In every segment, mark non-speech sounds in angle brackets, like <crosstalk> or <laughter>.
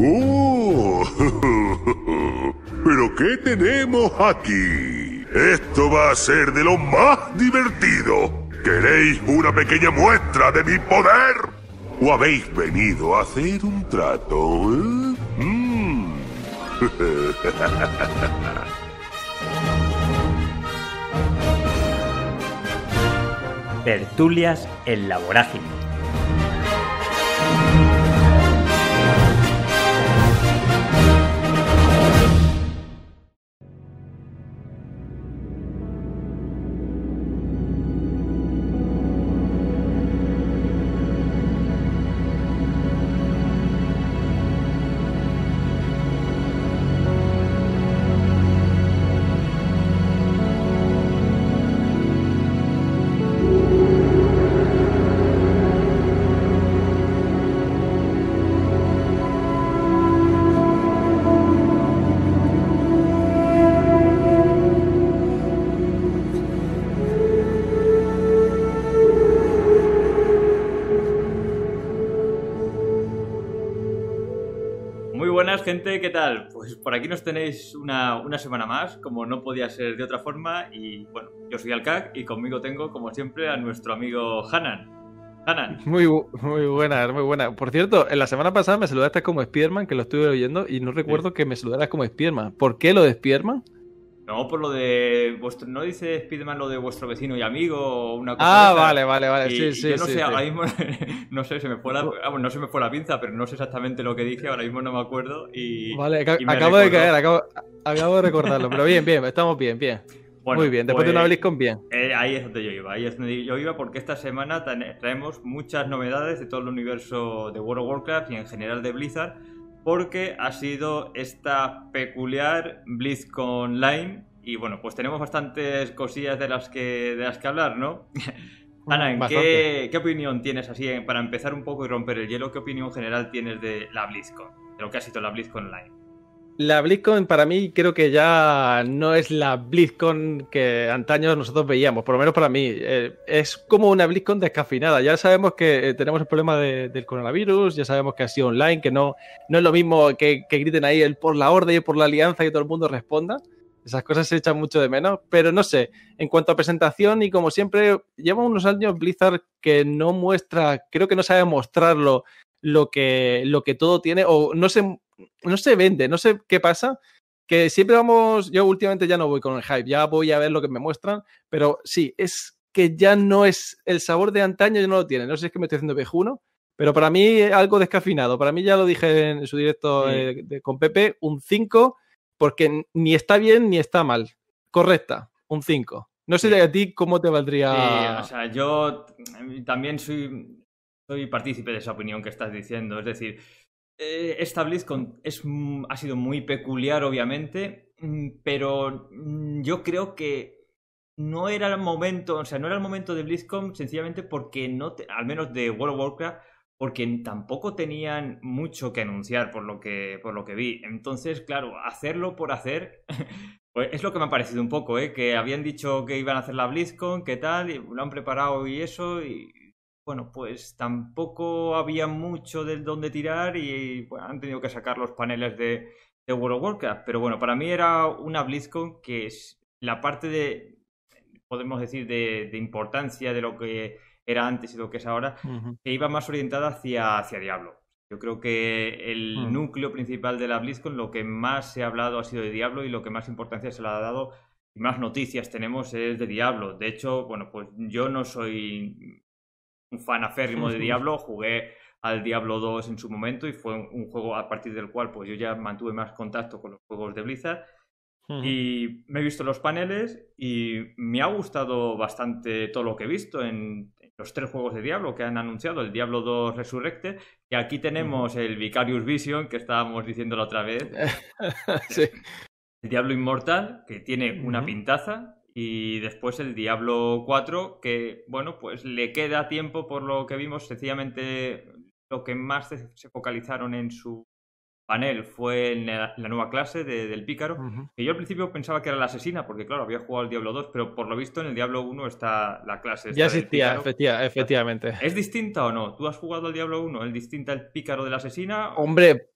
¡Oh! <laughs> ¿Pero qué tenemos aquí? Esto va a ser de lo más divertido. ¿Queréis una pequeña muestra de mi poder? ¿O habéis venido a hacer un trato? Eh? Mm. <laughs> Tertulias en la ¿qué tal? Pues por aquí nos tenéis una, semana más, como no podía ser de otra forma. Y bueno, yo soy Alcac y conmigo tengo, como siempre, a nuestro amigo Hanan. Hanan. Muy, muy buena, muy buena. Por cierto, en la semana pasada me saludaste como Spiderman que lo estuve oyendo, y no recuerdo que me saludaras como Spiderman. ¿Por qué lo de Spiderman? No, por lo de vuestro. ¿No dice Spiderman lo de vuestro vecino y amigo una cosa? Ah, vale, vale, vale. sí, sí. Yo no sé, ahora mismo. <laughs> no sé, se me fue la. pinza, pero no sé exactamente lo que dije, ahora mismo no me acuerdo. Y, vale, acabo de caer, acabo, acabo de recordarlo. pero bien, bien, estamos bien, bien. Muy bien, después de una pues, con bien. Eh, ahí es donde yo iba, ahí es donde yo iba porque esta semana traemos muchas novedades de todo el universo de World of Warcraft y en general de Blizzard porque ha sido esta peculiar BlizzCon Online y bueno, pues tenemos bastantes cosillas de las que, de que hablar, ¿no? <laughs> Ana, ¿qué, ¿qué, opinión tienes así eh, para empezar un poco y romper el hielo? ¿Qué opinión general tienes de la BlizzCon, de lo que ha sido la BlizzCon Online? La BlizzCon para mí creo que ya no es la BlizzCon que antaño nosotros veíamos, por lo menos para mí. Eh, es como una BlizzCon descafinada. Ya sabemos que eh, tenemos el problema del coronavirus, ya sabemos que ha sido online, que no, no es lo mismo que, griten ahí el por la orden y por la alianza y todo el mundo responda. Esas cosas se echan mucho de menos, pero no sé, en cuanto a presentación y como siempre, lleva unos años Blizzard que no muestra, creo que no sabe mostrarlo lo que, lo que todo tiene, o no se no se vende, no sé qué pasa, que siempre vamos, yo últimamente ya no voy con el hype, ya voy a ver lo que me muestran, pero sí, es que ya no es el sabor de antaño, ya no lo tiene, no sé si es que me estoy haciendo viejuno, pero para mí algo descafinado, para mí ya lo dije en su directo mm. con Pepe, un 5, porque ni está bien ni está mal, correcta, un 5. No sé de a ti cómo te valdría. o sea, yo mm, también soy, soy partícipe de esa opinión que estás diciendo. Es decir, eh, esta BlizzCon es, ha sido muy peculiar, obviamente, mm, pero mm, yo creo que no era el momento, o sea, no era el momento de BlizzCon sencillamente porque no, al menos de World of Warcraft, porque tampoco tenían mucho que anunciar por lo que, por lo que vi. Entonces, claro, hacerlo por hacer <laughs> pues es lo que me ha parecido un poco, ¿eh? que habían dicho que iban a hacer la BlizzCon, que tal, y lo han preparado y eso, y bueno, pues tampoco había mucho del dónde tirar y han tenido que sacar los paneles de, World of Warcraft. Pero bueno, para mí era una BlizzCon que es la parte de, podemos decir, de, importancia de lo que era antes y lo que es ahora, que iba más orientada hacia, hacia Diablo. Yo creo que el mm. núcleo principal de la BlizzCon, lo que más se ha hablado ha sido de Diablo y lo que más importancia se le ha dado y más noticias tenemos es de Diablo. De hecho, bueno, pues yo no soy un fan aférrimo de <laughs> Diablo, jugué al Diablo 2 en su momento y fue un, juego a partir del cual pues yo ya mantuve más contacto con los juegos de Blizzard y me he visto los paneles y me ha gustado bastante todo lo que he visto en, los tres juegos de Diablo que han anunciado, el Diablo 2 Resurrecte y aquí tenemos el Vicarious Vision que estábamos diciendo la otra vez. <laughs> El Diablo Inmortal que tiene una pintaza y después el Diablo 4, que bueno, pues le queda tiempo por lo que vimos, sencillamente lo que más se focalizaron en su panel, fue en la, nueva clase del pícaro. que yo al principio pensaba que era la asesina, porque claro, había jugado al Diablo 2, pero por lo visto en el Diablo 1 está la clase. Ya existía, efectivamente. ¿Es distinta o no? ¿Tú has jugado al Diablo 1? ¿Es distinta el pícaro de la asesina? Hombre,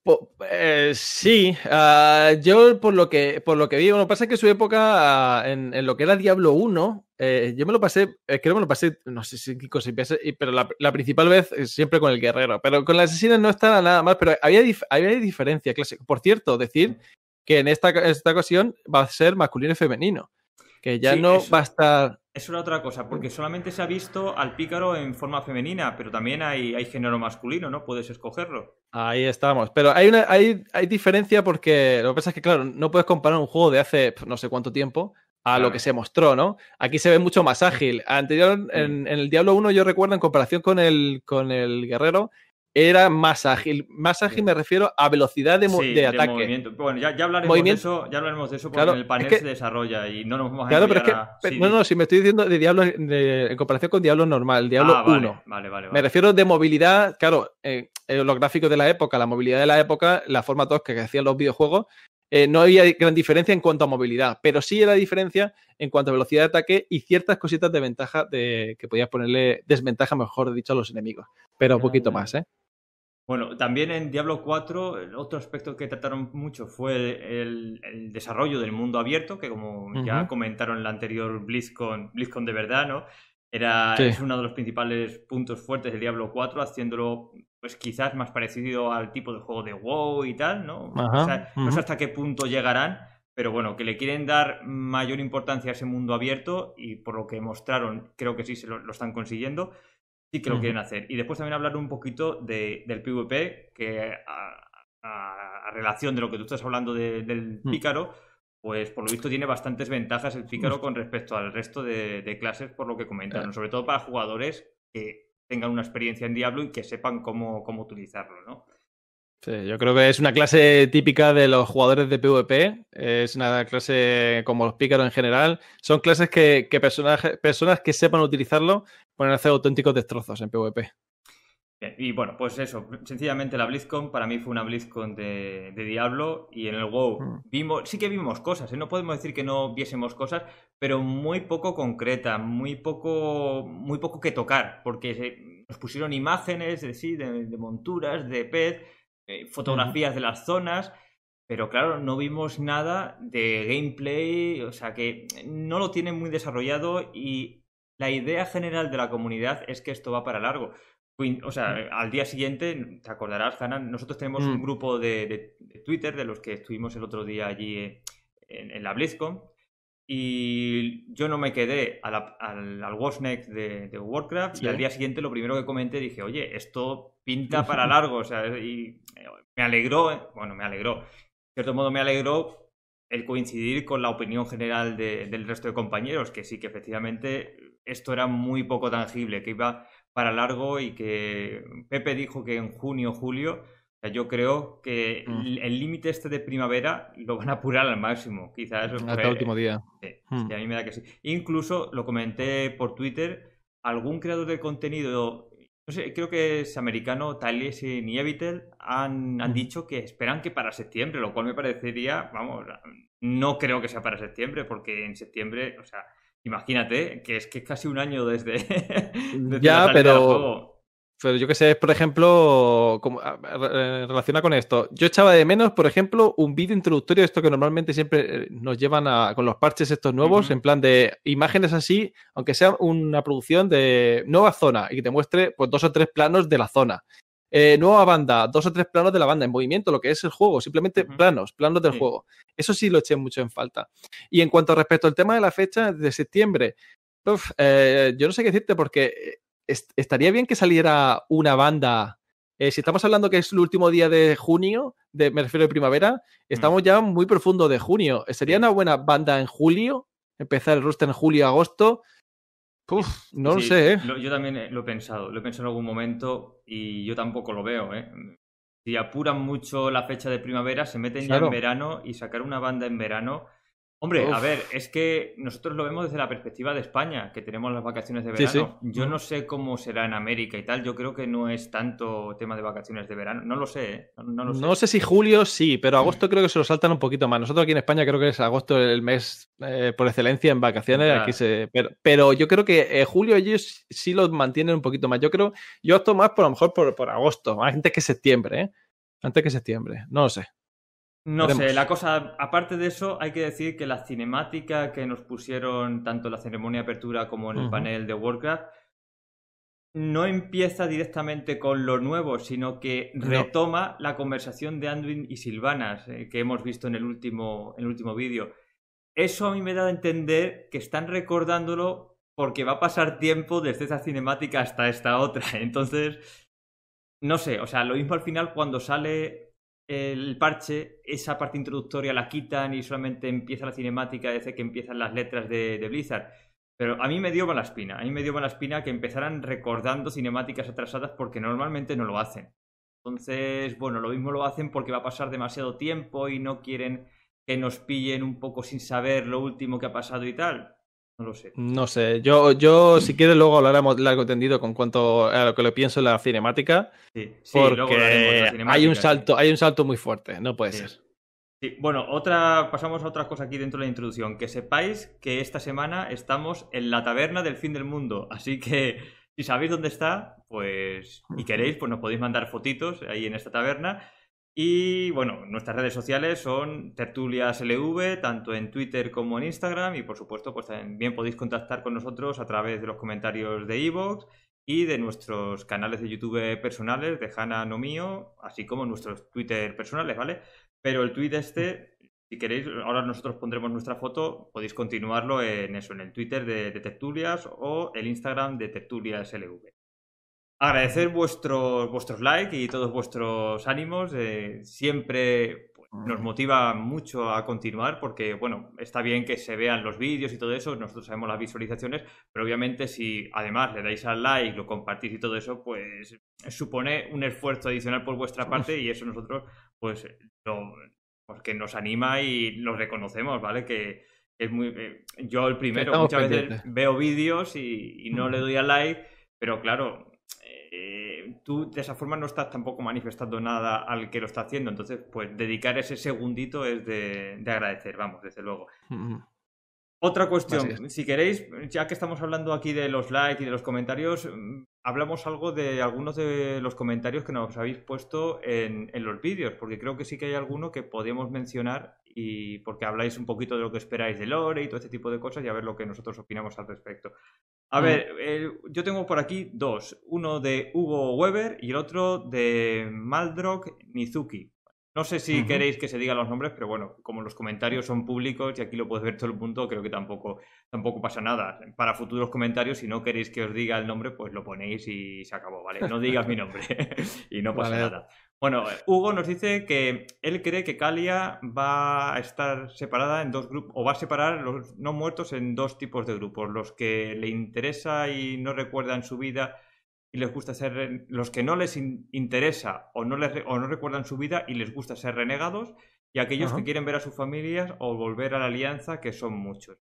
eh, sí. Ah, yo por lo que por lo que vi, bueno, pasa que su época, ah, en, en, lo que era Diablo 1, eh, yo me lo pasé, eh, creo que me lo pasé, no sé si Kiko si pero la, principal vez eh, siempre con el guerrero. Pero con la asesina no estaba nada más pero había, diferencia Por cierto, decir que en esta, ocasión va a ser masculino y femenino. Que ya no va a estar. Es una otra cosa, porque solamente se ha visto al pícaro en forma femenina, pero también hay, hay género masculino, ¿no? Puedes escogerlo. Ahí estamos. Pero hay, una, hay, hay diferencia porque lo que pasa es que, claro, no puedes comparar un juego de hace no sé cuánto tiempo a lo que se mostró, ¿no? Aquí se ve mucho más ágil. Anterior, en, el Diablo 1, yo recuerdo, en comparación con el, con el Guerrero, era más ágil. Más ágil me refiero a velocidad de, sí, de ataque. Movimiento. Bueno, ya, ya hablaremos de eso, ya hablaremos de eso porque el panel se desarrolla y no nos vamos a Claro, pero es que. no, no, si me estoy diciendo de Diablo en comparación con Diablo normal, ah, Diablo 1. Vale, vale, me refiero de movilidad, claro, eh, eh, los gráficos de la época, la movilidad de la época, la forma tosca que hacían los videojuegos, eh, no había gran diferencia en cuanto a movilidad, pero sí era diferencia en cuanto a velocidad de ataque y ciertas cositas de ventaja de, que podías ponerle desventaja, mejor dicho, a los enemigos. Pero un ah, poquito más, ¿eh? Bueno, también en Diablo 4, el otro aspecto que trataron mucho fue el, desarrollo del mundo abierto, que como ya comentaron en la anterior BlizzCon, BlizzCon de verdad, ¿no? Era, Es uno de los principales puntos fuertes de Diablo 4, haciéndolo pues quizás más parecido al tipo de juego de WoW y tal, ¿no? no sé hasta qué punto llegarán, pero bueno, que le quieren dar mayor importancia a ese mundo abierto y por lo que mostraron, creo que sí se lo, están consiguiendo, sí que lo quieren hacer. Y después también hablar un poquito de, del PvP, que a, relación de lo que tú estás hablando del mm. pícaro, pues por lo visto tiene bastantes ventajas el pícaro con respecto al resto de, de clases, por lo que comentaron, eh. sobre todo para jugadores que tengan una experiencia en Diablo y que sepan cómo, cómo utilizarlo, ¿no? Sí, yo creo que es una clase típica de los jugadores de PvP, es una clase como los pícaros en general, son clases que, personas que sepan utilizarlo pueden hacer auténticos destrozos en PvP. y bueno, pues eso, sencillamente la BlizzCon para mí fue una BlizzCon de, de Diablo y en el WoW mm. vimos, sí que vimos cosas, ¿eh? no podemos decir que no viésemos cosas, pero muy poco concreta, muy poco, muy poco que tocar, porque nos pusieron imágenes de, sí, de, monturas, de pez, eh, fotografías de las zonas, pero claro, no vimos nada de gameplay, o sea que no lo tienen muy desarrollado y la idea general de la comunidad es que esto va para largo. O sea, al día siguiente, te acordarás, Zanán, nosotros tenemos un mm. grupo de, Twitter de los que estuvimos el otro día allí eh, en, en la BlizzCon y yo no me quedé al, al de, Warcraft y al día siguiente lo primero que comenté dije, oye, esto pinta para <laughs> largo. o sea, y me alegró, eh, bueno, me alegró. cierto modo me alegró el coincidir con la opinión general del resto de compañeros, que sí, que efectivamente esto era muy poco tangible, que iba para largo y que Pepe dijo que en junio, julio yo creo que mm. el límite este de primavera lo van a apurar al máximo. Quizás Hasta el último día. Sí, mm. a mí me da que sí. Incluso lo comenté por Twitter, algún creador de contenido, no sé, creo que es americano, Tales y Nievitel, han, mm. dicho que esperan que para septiembre, lo cual me parecería, vamos, no creo que sea para septiembre, porque en septiembre, o sea, imagínate que es que es casi un año desde <laughs> ya, pero. Pero yo que sé, por ejemplo, como, eh, relaciona con esto. Yo echaba de menos, por ejemplo, un vídeo introductorio de esto que normalmente siempre eh, nos llevan a, con los parches estos nuevos, en plan de imágenes así, aunque sea una producción de nueva zona y que te muestre pues, dos o tres planos de la zona. Eh, nueva banda, dos o tres planos de la banda en movimiento, lo que es el juego, simplemente planos, planos del juego. Eso sí lo eché mucho en falta. Y en cuanto respecto al tema de la fecha de septiembre, yo no sé qué decirte porque estaría bien que saliera una banda. Eh, si estamos hablando que es el último día de junio, de, me refiero de primavera, mm. estamos ya muy profundo de junio. ¿Sería una buena banda en julio? Empezar el roster en julio, agosto. no lo sé, ¿eh? yo también eh, lo he pensado, lo he pensado en algún momento y yo tampoco lo veo, Si apuran mucho la fecha de primavera, se meten ya en verano y sacar una banda en verano Hombre, a ver, es que nosotros lo vemos desde la perspectiva de España, que tenemos las vacaciones de verano. Yo mm. no sé cómo será en América y tal, yo creo que no es tanto tema de vacaciones de verano, no lo sé, ¿eh? no, sé. si julio sí, pero agosto creo que se lo saltan un poquito más. Nosotros aquí en España creo que es agosto el mes eh, por excelencia en vacaciones, aquí se... Pero, yo creo que eh, julio ellos sí lo mantienen un poquito más. Yo creo, yo opto más por lo mejor por, por agosto, antes que septiembre, Antes que septiembre, no lo sé. No sé, la cosa, aparte de eso, hay que decir que la cinemática que nos pusieron tanto en la ceremonia de apertura como en el panel de Warcraft no empieza directamente con lo nuevo, sino que retoma la conversación de Anduin y Silvanas eh, que hemos visto en el último, en el último vídeo. Eso a mí me da a entender que están recordándolo porque va a pasar tiempo desde esa cinemática hasta esta otra. <laughs> Entonces, no sé, o sea, lo mismo al final cuando sale el parche, esa parte introductoria la quitan y solamente empieza la cinemática desde que empiezan las letras de, Blizzard. Pero a mí me dio mala espina, a mí me dio mala espina que empezaran recordando cinemáticas atrasadas porque normalmente no lo hacen. Entonces, bueno, lo mismo lo hacen porque va a pasar demasiado tiempo y no quieren que nos pillen un poco sin saber lo último que ha pasado y tal. No lo sé. No sé. Yo, yo si quieres, luego hablaremos largo tendido con cuanto a lo que lo pienso en la cinemática. Sí, sí porque hay un salto, hay un salto muy fuerte, no puede ser. Sí, bueno, otra, pasamos a otra cosa aquí dentro de la introducción. Que sepáis que esta semana estamos en la taberna del fin del mundo. Así que si sabéis dónde está, pues, y queréis, pues nos podéis mandar fotitos ahí en esta taberna. Y bueno, nuestras redes sociales son Tertulias LV, tanto en Twitter como en Instagram. Y por supuesto, pues también podéis contactar con nosotros a través de los comentarios de iVoox y de nuestros canales de YouTube personales, de Hanna No Mío, así como nuestros Twitter personales, ¿vale? Pero el tweet este, si queréis, ahora nosotros pondremos nuestra foto, podéis continuarlo en eso, en el Twitter de, de Tertulias o el Instagram de Tertulias LV agradecer vuestros, vuestros likes y todos vuestros ánimos. Eh, siempre pues, nos motiva mucho a continuar porque, bueno, está bien que se vean los vídeos y todo eso, nosotros sabemos las visualizaciones, pero obviamente si además le dais al like, lo compartís y todo eso, pues supone un esfuerzo adicional por vuestra parte y eso nosotros, pues, lo, porque pues, nos anima y lo reconocemos, ¿vale? Que es muy... Eh, yo el primero, muchas veces veo vídeos y, no le doy al like, pero claro, eh, tú de esa forma no estás tampoco manifestando nada al que lo está haciendo. Entonces, pues dedicar ese segundito es de, agradecer, vamos, desde luego. Mm, mm. Otra cuestión, si queréis, ya que estamos hablando aquí de los likes y de los comentarios, mm, hablamos algo de algunos de los comentarios que nos habéis puesto en, en los vídeos, porque creo que sí que hay alguno que podemos mencionar y porque habláis un poquito de lo que esperáis de Lore y todo este tipo de cosas y a ver lo que nosotros opinamos al respecto. A mm. ver, yo tengo por aquí dos, uno de Hugo Weber y el otro de Maldrock Nizuki. No sé si queréis que se digan los nombres, pero bueno, como los comentarios son públicos y aquí lo puedes ver todo el punto, creo que tampoco, tampoco pasa nada. Para futuros comentarios, si no queréis que os diga el nombre, pues lo ponéis y se acabó, ¿vale? No digas mi nombre <laughs> y no pasa nada. Bueno, Hugo nos dice que él cree que Calia va a estar separada en dos grupos, o va a separar los no muertos en dos tipos de grupos, los que le interesa y no recuerdan su vida y les gusta ser los que no les interesa o no o no recuerdan su vida y les gusta ser renegados y aquellos que quieren ver a sus familias o volver a la alianza que son muchos.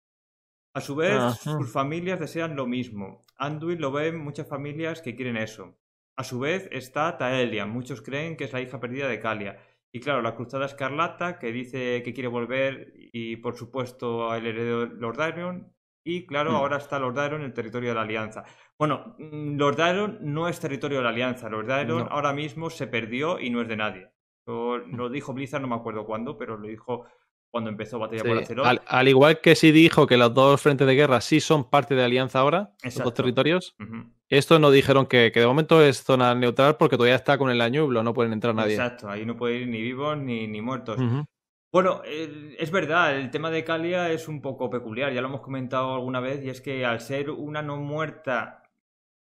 A su vez, sus familias desean lo mismo. Anduin lo ve muchas familias que quieren eso. A su vez está Taelia, muchos creen que es la hija perdida de Calia. Y claro, la Cruzada Escarlata, que dice que quiere volver, y por supuesto al heredero Lord Iron Y claro, mm. ahora está Lord Iron en el territorio de la Alianza. Bueno, mm, los Daeron no es territorio de la Alianza. Los Daeron ahora mismo se perdió y no es de nadie. Lo, dijo Blizzard, no me acuerdo cuándo, pero lo dijo cuando empezó Batalla por la Al, al, igual que sí dijo que los dos frentes de guerra sí son parte de la Alianza ahora, estos dos territorios, Esto no nos dijeron que, de momento es zona neutral porque todavía está con el añublo, no pueden entrar nadie. Exacto, ahí no puede ir ni vivos ni, muertos. Bueno, es verdad, el tema de Calia es un poco peculiar, ya lo hemos comentado alguna vez, y es que al ser una no muerta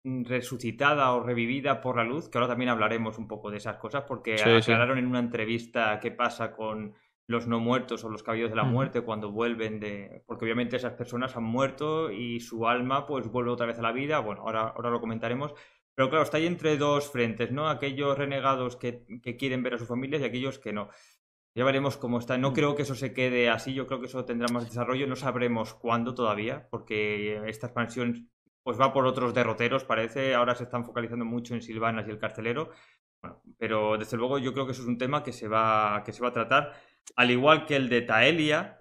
Mm, resucitada o revivida por la luz, que ahora también hablaremos un poco de esas cosas, porque aclararon en una entrevista qué pasa con los no muertos o los caballos de la muerte cuando vuelven de... porque obviamente esas personas han muerto y su alma pues vuelve otra vez a la vida, bueno, ahora, ahora lo comentaremos, pero claro, está ahí entre dos frentes, ¿no? Aquellos renegados que, que quieren ver a sus familias y aquellos que no. Ya veremos cómo está. No mm. creo que eso se quede así, yo creo que eso tendrá más desarrollo, no sabremos cuándo todavía, porque esta expansión pues va por otros derroteros, parece. Ahora se están focalizando mucho en Silvanas y el carcelero. Bueno, pero desde luego yo creo que eso es un tema que se va, que se va a tratar. Al igual que el de Taelia.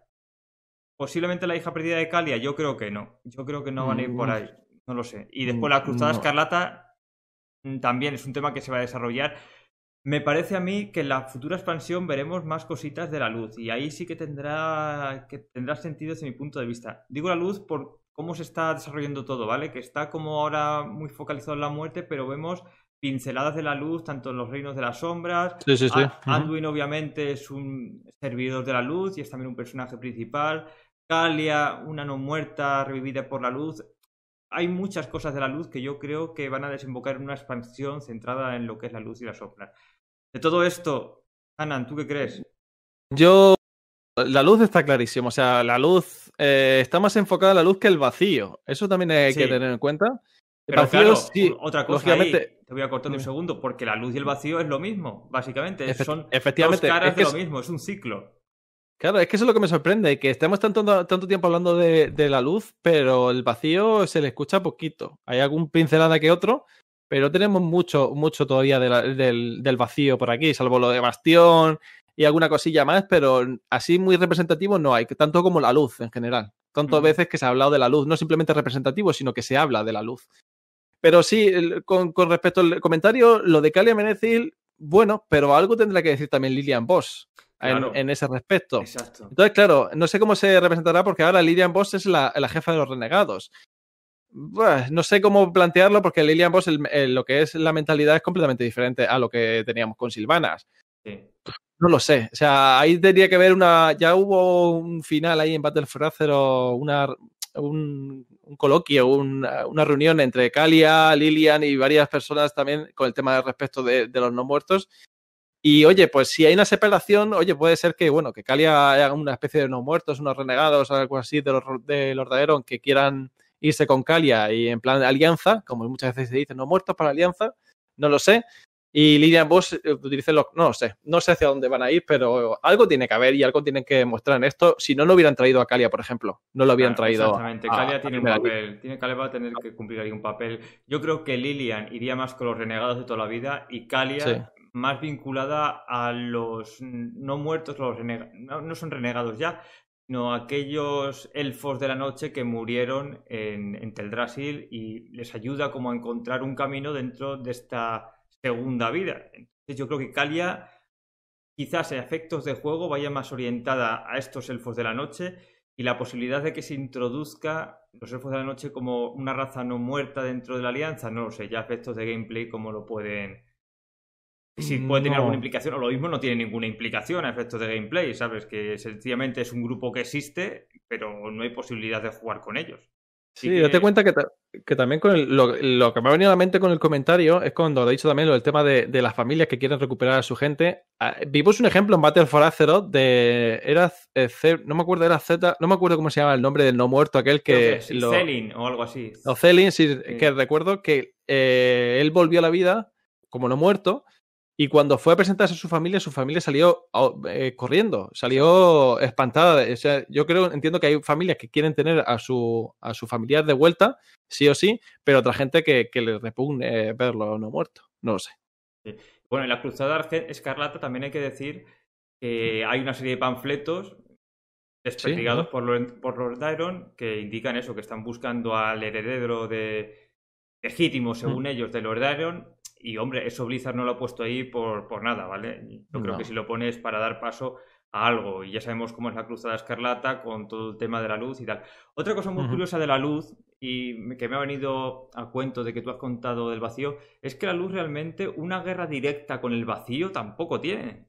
Posiblemente la hija perdida de Calia, yo creo que no. Yo creo que no van a ir por mm, ahí. No lo sé. Y mm, después la Cruzada Escarlata mm, también es un tema que se va a desarrollar. Me parece a mí que en la futura expansión veremos más cositas de la luz y ahí sí que tendrá, que tendrá sentido desde mi punto de vista. Digo la luz por, cómo se está desarrollando todo, ¿vale? Que está como ahora muy focalizado en la muerte, pero vemos pinceladas de la luz, tanto en los reinos de las sombras. Sí, sí, sí. Ah, Anduin, obviamente, es un servidor de la luz y es también un personaje principal. Kalia, una no muerta, revivida por la luz. Hay muchas cosas de la luz que yo creo que van a desembocar en una expansión centrada en lo que es la luz y las sombras. De todo esto, Hanan, ¿tú qué crees? Yo la luz está clarísima, o sea, la luz eh, está más enfocada a la luz que el vacío. Eso también hay que tener en cuenta. Pero claro, sí, otra cosa te voy a cortar un segundo, porque la luz y el vacío es lo mismo, básicamente. son efectivamente, es lo mismo, es un ciclo. Claro, es que eso es lo que me sorprende, que estemos tanto, tiempo hablando de, la luz, pero el vacío se le escucha poquito. Hay algún pincelada que otro, pero tenemos mucho, mucho todavía del, vacío por aquí, salvo lo de Bastión, y alguna cosilla más, pero así muy representativo no hay, tanto como la luz en general. Tantas veces que se ha hablado de la luz, no simplemente representativo, sino que se habla de la luz. Pero sí, con, respecto al comentario, lo de Calia Menezil, bueno, pero algo tendrá que decir también Lilian Boss en, ese respecto. Exacto. Entonces, claro, no sé cómo se representará porque ahora Lilian Boss es la, jefa de los renegados. no sé cómo plantearlo porque Lilian Boss, lo que es la mentalidad es completamente diferente a lo que teníamos con Silvanas. No lo sé. O sea, ahí tendría que ver una. Ya hubo un final ahí en Battle una, un, coloquio, una, reunión entre Calia, Lilian y varias personas también con el tema de respecto de, los no muertos. Y oye, pues si hay una separación, oye, puede ser que, bueno, que Calia haga una especie de no muertos, unos renegados, algo así de los, de los que quieran irse con Calia y en plan alianza, como muchas veces se dice, no muertos para alianza, no lo sé y Lilian vos eh, utilicen los. No sé, no sé hacia dónde van a ir, pero algo tiene que haber y algo tienen que mostrar en esto. Si no, lo hubieran traído a Calia, por ejemplo. No lo habían traído. Exactamente, Calia tiene un papel. Tiene, va a tener que cumplir ahí un papel. Yo creo que Lilian iría más con los renegados de toda la vida y Calia más vinculada a los no muertos, los No, son renegados ya, sino aquellos elfos de la noche que murieron en, en Teldrassil y les ayuda como a encontrar un camino dentro de esta segunda vida. Entonces yo creo que Calia quizás a efectos de juego vaya más orientada a estos elfos de la noche y la posibilidad de que se introduzca los elfos de la noche como una raza no muerta dentro de la alianza, no lo sé, ya efectos de gameplay como lo pueden si puede tener alguna implicación, o lo mismo no tiene ninguna implicación a efectos de gameplay, ¿sabes? Que sencillamente es un grupo que existe, pero no hay posibilidad de jugar con ellos sí, date cuenta que, que también con lo, que me ha venido a la mente con el comentario es cuando he dicho también lo del tema de, las familias que quieren recuperar a su gente. Ah, vimos un ejemplo en Battle for Azeroth de. Era. Eh, no me acuerdo, era Z. No me acuerdo cómo se llama el nombre del no muerto, aquel que. ocelin o algo así. O sí, que recuerdo que eh, él volvió a la vida como no muerto y cuando fue a presentarse a su familia, su familia salió oh, eh, corriendo, salió espantada. yo creo, entiendo que hay familias que quieren tener a su, a su familiar de vuelta, sí o sí, pero otra gente que, que le repugne verlo no muerto. No lo sé. Bueno, en la Cruzada Escarlata también hay que decir que hay una serie de panfletos desperdigados por, Lord, por Iron que indican eso, que están buscando al heredero de legítimo, según ellos, de Lord Iron y hombre, eso Blizzard no lo ha puesto ahí por, nada, ¿vale? Yo creo que si lo pones para dar paso a algo, y ya sabemos cómo es la cruzada escarlata con todo el tema de la luz y tal. Otra cosa muy curiosa de la luz, y que me ha venido a cuento de que tú has contado del vacío, es que la luz realmente una guerra directa con el vacío tampoco tiene.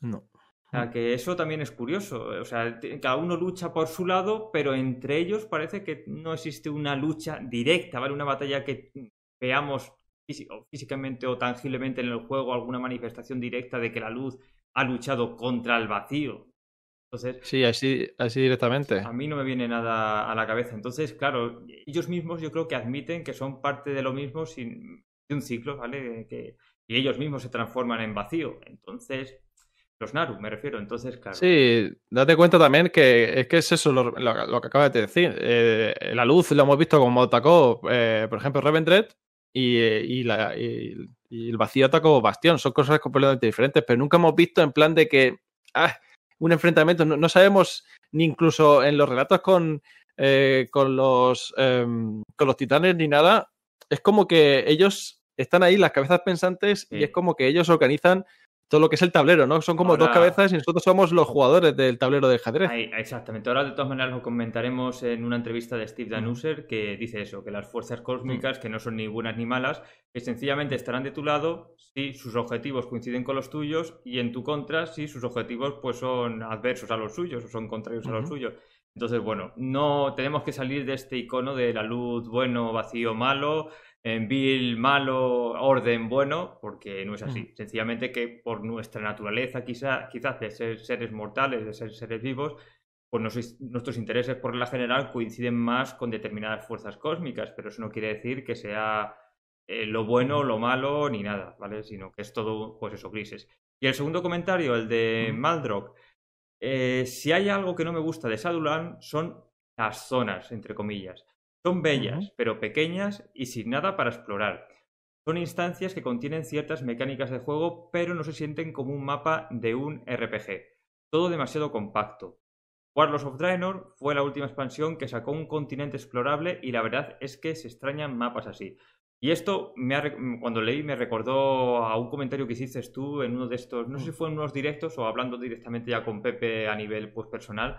No. O sea, que eso también es curioso. O sea, cada uno lucha por su lado, pero entre ellos parece que no existe una lucha directa, ¿vale? Una batalla que mm, veamos físicamente o tangiblemente en el juego alguna manifestación directa de que la luz ha luchado contra el vacío. Entonces, sí, así, así directamente. A mí no me viene nada a la cabeza. Entonces, claro, ellos mismos yo creo que admiten que son parte de lo mismo sin, de un ciclo, ¿vale? Que, y ellos mismos se transforman en vacío. Entonces, los Naru, me refiero. Entonces, claro. Sí, date cuenta también que es que es eso lo, que acabas de decir. Eh, la luz lo hemos visto como atacó, eh, por ejemplo, Reventred, eh, y, el vacío como Bastión. Son cosas completamente diferentes, pero nunca hemos visto en plan de que ah, un enfrentamiento, no, sabemos ni incluso en los relatos con, eh, con, los, em, con los titanes ni nada. Es como que ellos están ahí, las cabezas pensantes, y es como que ellos organizan todo lo que es el tablero, ¿no? Son como dos cabezas y nosotros somos los jugadores del tablero de ajedrez. exactamente. Ahora, de todas maneras, lo comentaremos en una entrevista de Steve Danuser que dice eso, que las fuerzas cósmicas, que no son ni buenas ni malas, que sencillamente estarán de tu lado si sus objetivos coinciden con los tuyos y en tu contra si sus objetivos pues son adversos a los suyos o son contrarios a los suyos. Entonces, bueno, no tenemos que salir de este icono de la luz bueno, vacío, malo, en vil, malo, orden, bueno, porque no es así. Mm. Sencillamente que por nuestra naturaleza, quizá, quizás de ser seres mortales, de ser seres vivos, pues nuestros intereses por la general coinciden más con determinadas fuerzas cósmicas, pero eso no quiere decir que sea eh, lo bueno, lo malo, ni nada, ¿vale? Sino que es todo, pues eso, grises. Y el segundo comentario, el de mm. Maldrock. Eh, si hay algo que no me gusta de Sadulan, son las zonas, entre comillas. Son bellas, pero pequeñas y sin nada para explorar. Son instancias que contienen ciertas mecánicas de juego, pero no se sienten como un mapa de un RPG. Todo demasiado compacto. Warlords of Draenor fue la última expansión que sacó un continente explorable y la verdad es que se extrañan mapas así. Y esto, me cuando leí, me recordó a un comentario que hiciste tú en uno de estos, no sé si fue en unos directos o hablando directamente ya con Pepe a nivel pues, personal,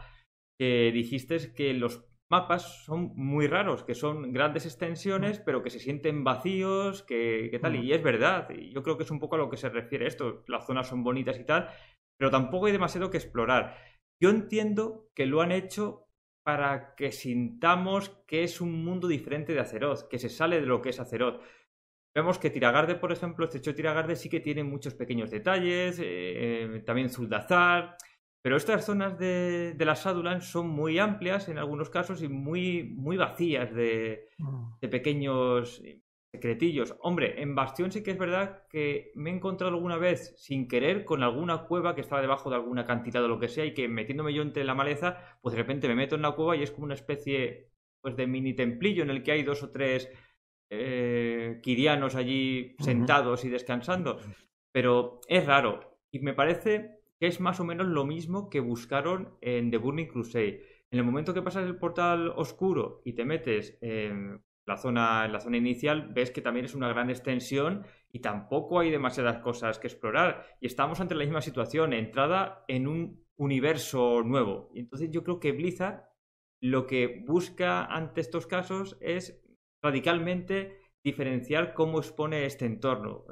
que dijiste que los mapas son muy raros, que son grandes extensiones, mm. pero que se sienten vacíos, que, tal, y mm. es verdad. yo creo que es un poco a lo que se refiere esto. Las zonas son bonitas y tal, pero tampoco hay demasiado que explorar. Yo entiendo que lo han hecho para que sintamos que es un mundo diferente de Azeroth, que se sale de lo que es Azeroth. Vemos que Tiragarde, por ejemplo, este hecho de Tiragarde sí que tiene muchos pequeños detalles, eh, eh, también Zuldazar, pero estas zonas de, las Shadowlands son muy amplias en algunos casos y muy, muy vacías de, mm. pequeños secretillos. Hombre, en Bastión sí que es verdad que me he encontrado alguna vez sin querer con alguna cueva que estaba debajo de alguna cantidad o lo que sea y que metiéndome yo entre la maleza, pues de repente me meto en la cueva y es como una especie pues de mini templillo en el que hay dos o tres eh, kirianos allí sentados y descansando. Pero es raro y me parece que es más o menos lo mismo que buscaron en The Burning Crusade. En el momento que pasas el portal oscuro y te metes en la zona, en la zona inicial, ves que también es una gran extensión y tampoco hay demasiadas cosas que explorar. Y estamos ante la misma situación, entrada en un universo nuevo. Y entonces yo creo que Blizzard lo que busca ante estos casos es radicalmente diferenciar cómo expone este entorno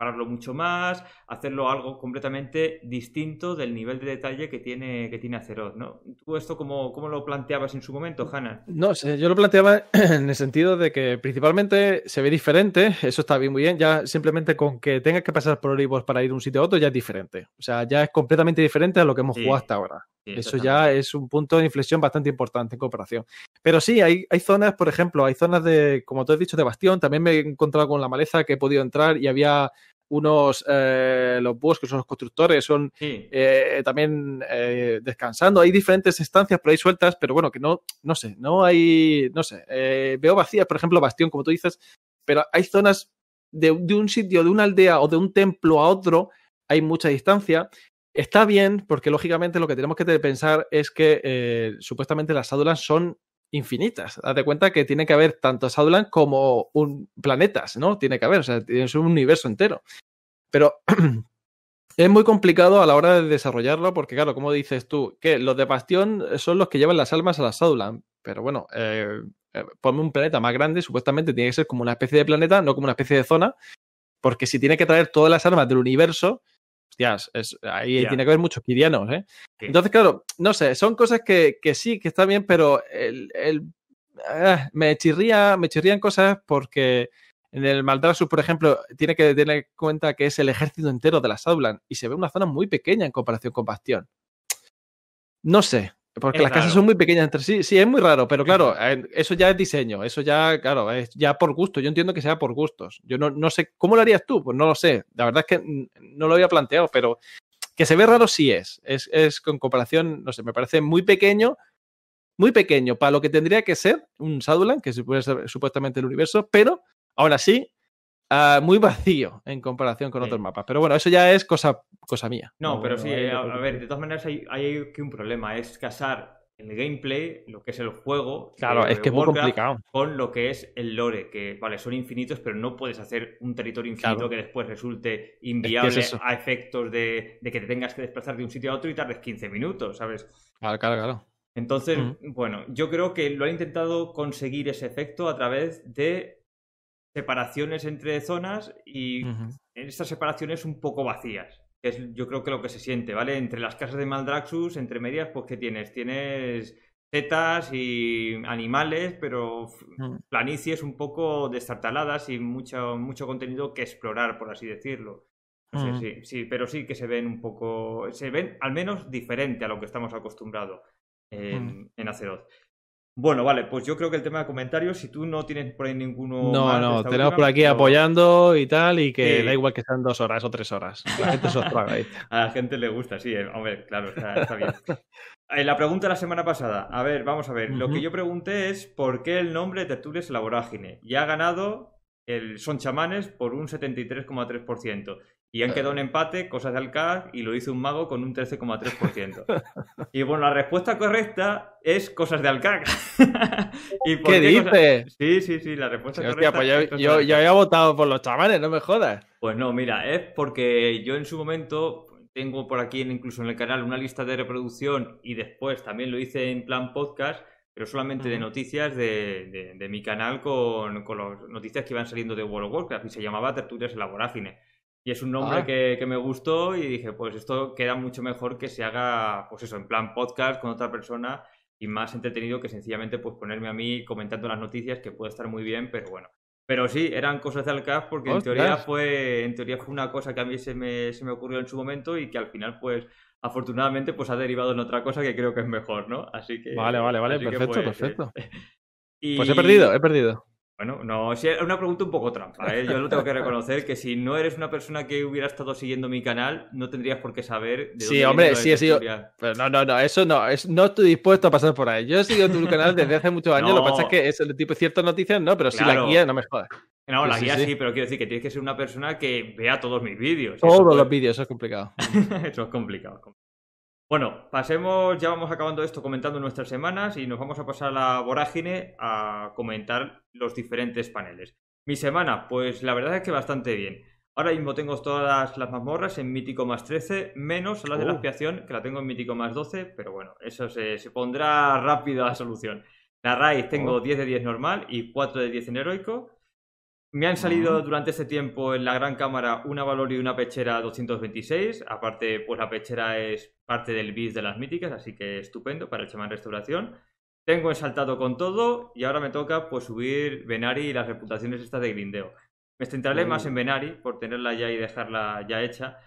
pararlo mucho más, hacerlo algo completamente distinto del nivel de detalle que tiene, que tiene Azeroth, ¿no? ¿Tú esto cómo, cómo lo planteabas en su momento, Hannah? No, yo lo planteaba <clears throat> en el sentido de que principalmente se ve diferente, eso está bien, muy bien, ya simplemente con que tengas que pasar por Olivos para ir de un sitio a otro ya es diferente, o sea, ya es completamente diferente a lo que hemos jugado hasta ahora. eso ya es un punto de inflexión bastante importante en cooperación. Pero sí, hay, hay zonas, por ejemplo, hay zonas de, como tú has dicho, de bastión. También me he encontrado con la maleza que he podido entrar y había unos eh, los búhos que son los constructores, son eh, también eh, descansando. Hay diferentes estancias por ahí sueltas, pero bueno, que no, no sé, no hay, no sé. veo vacías, por ejemplo, Bastión, como tú dices, pero hay zonas de, de, un sitio, de una aldea o de un templo a otro, hay mucha distancia. Está bien, porque lógicamente lo que tenemos que pensar es que supuestamente las ádulas son infinitas. Date cuenta que tiene que haber tanto Shadowlands como un, planetas, ¿no? Tiene que haber, o sea, es un universo entero. Pero <clears throat> es muy complicado a la hora de desarrollarlo porque, claro, como dices tú, que los de Bastión son los que llevan las almas a la Shadowlands. Pero bueno, eh, eh, ponme un planeta más grande, supuestamente tiene que ser como una especie de planeta, no como una especie de zona. Porque si tiene que traer todas las almas del universo, hostias, ahí tiene que haber muchos kirianos, ¿eh? Entonces, claro, no sé, son cosas que, sí, que está bien, pero el, ah, me, chirría, me chirrían cosas porque... En el Maldrasus, por ejemplo, tiene que tener en cuenta que es el ejército entero de las Aulan y se ve una zona muy pequeña en comparación con Bastión. No sé, porque las casas son muy pequeñas entre sí. Sí, es muy raro, pero claro, eh, eso ya es diseño, eso ya, claro, es ya por gusto. Yo entiendo que sea por gustos. Yo no, no sé, ¿cómo lo harías tú? Pues no lo sé. La verdad es que no lo había planteado, pero que se ve raro sí es. Es, es con comparación, no sé, me parece muy pequeño, muy pequeño para lo que tendría que ser un Sadulan, que supuestamente el universo, pero ahora sí Ah, muy vacío en comparación con otros mapas. Pero bueno, eso ya es cosa, cosa mía. No, pero sí, eh, a, ver, de todas maneras hay, hay que un problema, es casar el gameplay, lo que es el juego, claro, eh, es que es muy complicado. con lo que es el lore, que vale, son infinitos, pero no puedes hacer un territorio infinito que después resulte inviable a efectos de, que te tengas que desplazar de un sitio a otro y tardes 15 minutos, ¿sabes? Claro, claro, claro. Entonces, bueno, yo creo que lo han intentado conseguir ese efecto a través de separaciones entre zonas y en estas separaciones un poco vacías. es yo creo que lo que se siente, ¿vale? Entre las casas de Maldraxus, entre medias, pues ¿qué tienes? Tienes setas y animales, pero planicies un poco destartaladas y mucho, mucho contenido que explorar, por así decirlo. sí, sí, pero sí que se ven un poco, se ven al menos diferente a lo que estamos acostumbrados en, uh bueno, vale, pues yo creo que el tema de comentarios, si tú no tienes por ahí ninguno. No, no, tenemos por aquí apoyando y tal, y que da igual que sean dos horas o tres horas. La <laughs> gente se ahí. A la gente le gusta, sí, eh, hombre, claro, está, bien. Eh, la pregunta de la semana pasada. A ver, vamos a ver. Lo que yo pregunté es por qué el nombre de Tertulias la vorágine. Y ha ganado el Son Chamanes por un 73,3%. Y han quedado un empate, cosas de Alcaz, y lo hizo un mago con un 13,3%. <laughs> y bueno, la respuesta correcta es cosas de Alcaz. <laughs> ¿Y ¿Qué, dices? Sí, sí, sí, la respuesta correcta. Hostia, pues yo, había votado por los chavales, no me jodas. Pues no, mira, es porque yo en su momento pues, tengo por aquí, incluso en el canal, una lista de reproducción y después también lo hice en plan podcast pero solamente de noticias de, de, mi canal con, con las noticias que iban saliendo de World of Warcraft y se llamaba Tertulias y la y es un nombre ah. que, que, me gustó y dije, pues esto queda mucho mejor que se haga, pues eso, en plan podcast con otra persona y más entretenido que sencillamente pues ponerme a mí comentando las noticias, que puede estar muy bien, pero bueno. Pero sí, eran cosas del CAF porque en teoría, fue, en teoría fue una cosa que a mí se me, se me ocurrió en su momento y que al final pues afortunadamente pues ha derivado en otra cosa que creo que es mejor, ¿no? Así que... Vale, vale, vale, perfecto, pues, perfecto. Eh, <laughs> pues he perdido, he perdido. Bueno, no, es una pregunta un poco trampa. ¿eh? Yo lo tengo que reconocer que si no eres una persona que hubiera estado siguiendo mi canal, no tendrías por qué saber. De sí, hombre, sí he sido. Pero no, no, no, eso no. Es, no estoy dispuesto a pasar por ahí. Yo he seguido tu canal desde hace muchos años. Lo que pasa es que es el tipo de ciertas noticias, no, pero si la guía no me jodas. No, la guía sí, pero quiero decir que tienes que ser una persona que vea todos mis vídeos. Todos los vídeos, eso es complicado. <laughs> eso es complicado. Bueno, pasemos, ya vamos acabando esto comentando nuestras semanas y nos vamos a pasar a la vorágine a comentar los diferentes paneles. Mi semana, pues la verdad es que bastante bien. Ahora mismo tengo todas las mazmorras en mítico más 13, menos las de la oh. expiación, que la tengo en mítico más 12, pero bueno, eso se, se pondrá <laughs> rápido a la solución. La raíz tengo 10 de 10 normal y 4 de 10 en heroico. Me han salido durante este tiempo en la gran cámara una valor y una pechera 226. Aparte, pues la pechera es parte del bis de las míticas, así que estupendo para el chamán restauración. Tengo ensaltado con todo y ahora me toca pues subir Benari y las reputaciones estas de grindeo. Me centraré más en Benari por tenerla ya y dejarla ya hecha.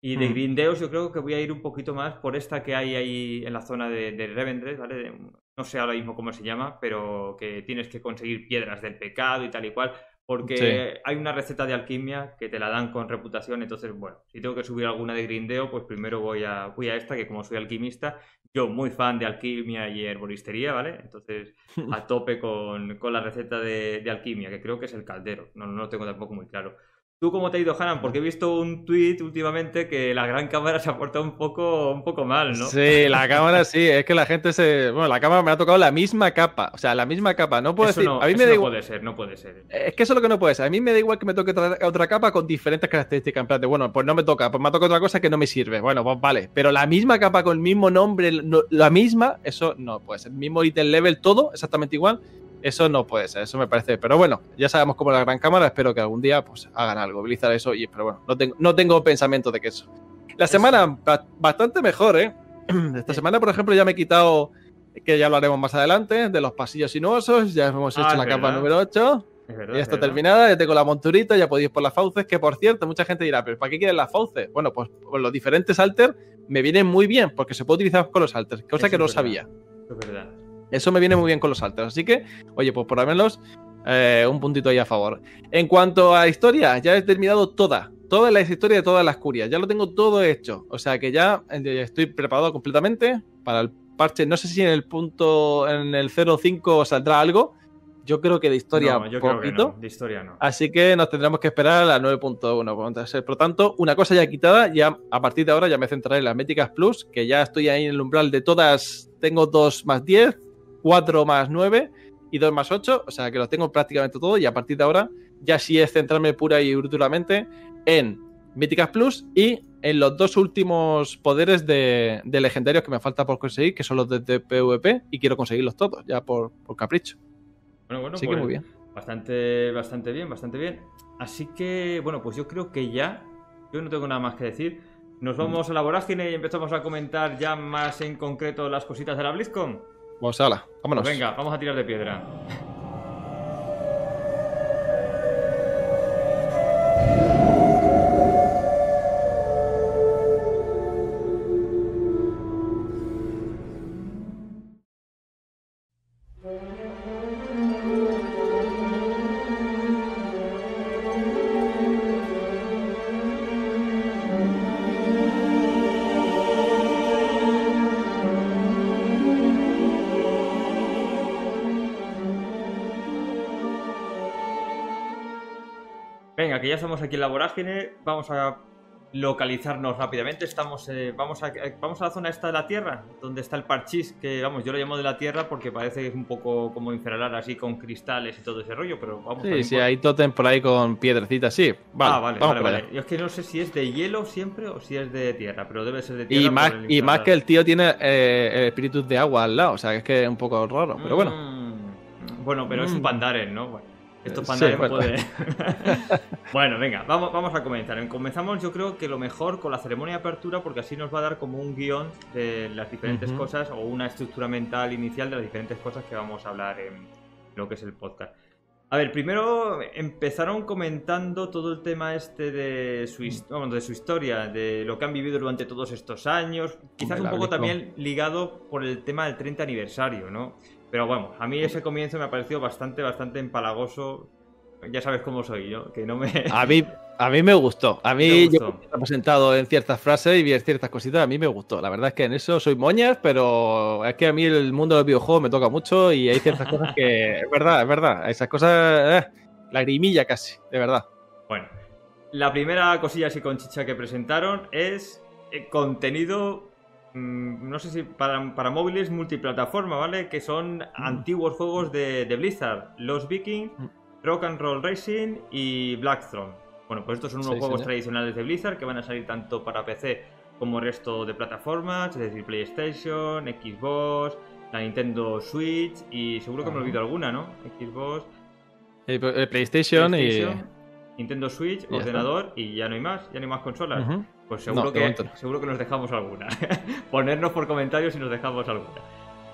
Y de mm. grindeos yo creo que voy a ir un poquito más por esta que hay ahí en la zona de, de Revendreth, ¿vale? No sé ahora mismo cómo se llama, pero que tienes que conseguir piedras del pecado y tal y cual porque hay una receta de alquimia que te la dan con reputación, entonces, bueno, si tengo que subir alguna de grindeo, pues primero voy a, voy a esta, que como soy alquimista, yo muy fan de alquimia y herboristería, ¿vale? Entonces, <laughs> a tope con, con la receta de, de, alquimia, que creo que es el caldero, no, no lo tengo tampoco muy claro. ¿Tú cómo te ha ido, Hanan? Porque he visto un tweet últimamente que la gran cámara <laughs> se ha portado un poco, un poco mal, ¿no? Sí, la cámara sí, es que la gente se. Bueno, la cámara me ha tocado la misma capa, o sea, la misma capa. No puedo ser. No, a mí me puede ser, no puede ser. Es que eso es lo que no puede ser. A mí me da igual que me toque otra, capa con diferentes características. En plan bueno, pues no me toca, pues me toca otra cosa que no me sirve. Bueno, pues vale. Pero la misma capa con el mismo nombre, la misma, eso no puede ser. El mismo ítem level, todo exactamente igual. Eso no puede ser, eso me parece. Pero bueno, ya sabemos cómo es la gran cámara, espero que algún día pues, hagan algo, Blizzard eso, y, pero bueno, no tengo, pensamiento de que eso. La semana bastante mejor, ¿eh? <clears throat> Esta semana, por ejemplo, ya me he quitado, que ya lo haremos más adelante, de los pasillos sinuosos, ya hemos hecho ah, la capa número 8. ya está terminada, ya tengo la monturita, ya podéis por las fauces, que por cierto, mucha gente dirá, pero ¿para qué quieren las fauces? Bueno, pues los diferentes alters me vienen muy bien, porque se puede utilizar con los alters, cosa que no sabía. Es verdad. Eso me viene muy bien con los altos. Así que, oye, pues por lo menos eh, un puntito ahí a favor. En cuanto a historia, ya he terminado toda. Toda la historia de todas las curias. Ya lo tengo todo hecho. O sea que ya eh, estoy preparado completamente para el parche. No sé si en el punto, en el 05 saldrá algo. Yo creo que de historia no, yo Creo que no. De historia no. Así que nos tendremos que esperar a la 9.1. Por tanto, una cosa ya quitada, ya a partir de ahora ya me centraré en las métricas plus, que ya estoy ahí en el umbral de todas. Tengo 2 más 10, 4 más 9 y 2 más 8, o sea que lo tengo prácticamente todo y a partir de ahora ya sí es centrarme pura y brutalmente en Míticas Plus y en los dos últimos poderes de, legendarios que me falta por conseguir, que son los de, PvP y quiero conseguirlos todos, ya por, capricho. Bueno, bueno, pues muy bien. Bastante, bastante bien, bastante bien. Así que, bueno, pues yo creo que ya, yo no tengo nada más que decir. Nos mm. vamos a la vorágine y empezamos a comentar ya más en concreto las cositas de la BlizzCon a ala, vámonos. venga, vamos a tirar de piedra. aquí en la vorágine, vamos a localizarnos rápidamente. Estamos, eh, vamos, a, eh, vamos a la zona esta de la tierra, donde está el parchís, que vamos, yo lo llamo de la tierra porque parece que es un poco como infernal así con cristales y todo ese rollo, pero vamos. Sí, sí, por... hay totem por ahí con piedrecitas, sí. Vale, ah, vale, vale, Yo es que no sé si es de hielo siempre o si es de tierra, pero debe ser de tierra. Y, más, y más que el tío tiene eh, espíritus de agua al lado, o sea que es que un poco raro, pero bueno. Mm, bueno, pero es un mm. pandaren, ¿no? Bueno. Eh, <laughs> <laughs> bueno. venga, vamos, a comenzar. Comenzamos yo creo que lo mejor con la ceremonia de apertura porque así nos va a dar como un guión de las diferentes cosas o una estructura mental inicial de las diferentes cosas que vamos a hablar en lo que es el podcast. A ver, primero empezaron comentando todo el tema este de su, mm. de su historia, de lo que han vivido durante todos estos años, quizás un poco también ligado por el tema del 30 aniversario, ¿no? Pero bueno, a mí ese comienzo me ha parecido bastante, bastante empalagoso. Ya sabes cómo soy yo, que no me... A mí, me gustó. A mí <laughs> me presentado en ciertas frases y en ciertas cositas, a mí me gustó. La verdad es que en eso soy moñas, pero es que a mí el mundo de los me toca mucho y hay ciertas cosas que... <laughs> Es verdad, es verdad. Esas cosas... Eh, lagrimilla casi, de verdad. Bueno, la primera cosilla así con chicha que presentaron es eh, contenido Mm, no sé si para, móviles multiplataforma, ¿vale? Que son mm. antiguos juegos de, Blizzard, Los Vikings, mm. Rock and Roll Racing y Blackthorn. Bueno, pues estos son unos juegos tradicionales de Blizzard que van a salir tanto para PC como resto de plataformas, es decir, PlayStation, Xbox, la Nintendo Switch y seguro que me he me alguna, ¿no? Xbox, eh, pues, eh, PlayStation, y Nintendo Switch, ordenador y ya no hay más, ya no hay más consolas. Pues seguro, que, seguro que nos dejamos alguna. <laughs> Ponernos por comentarios si nos dejamos alguna.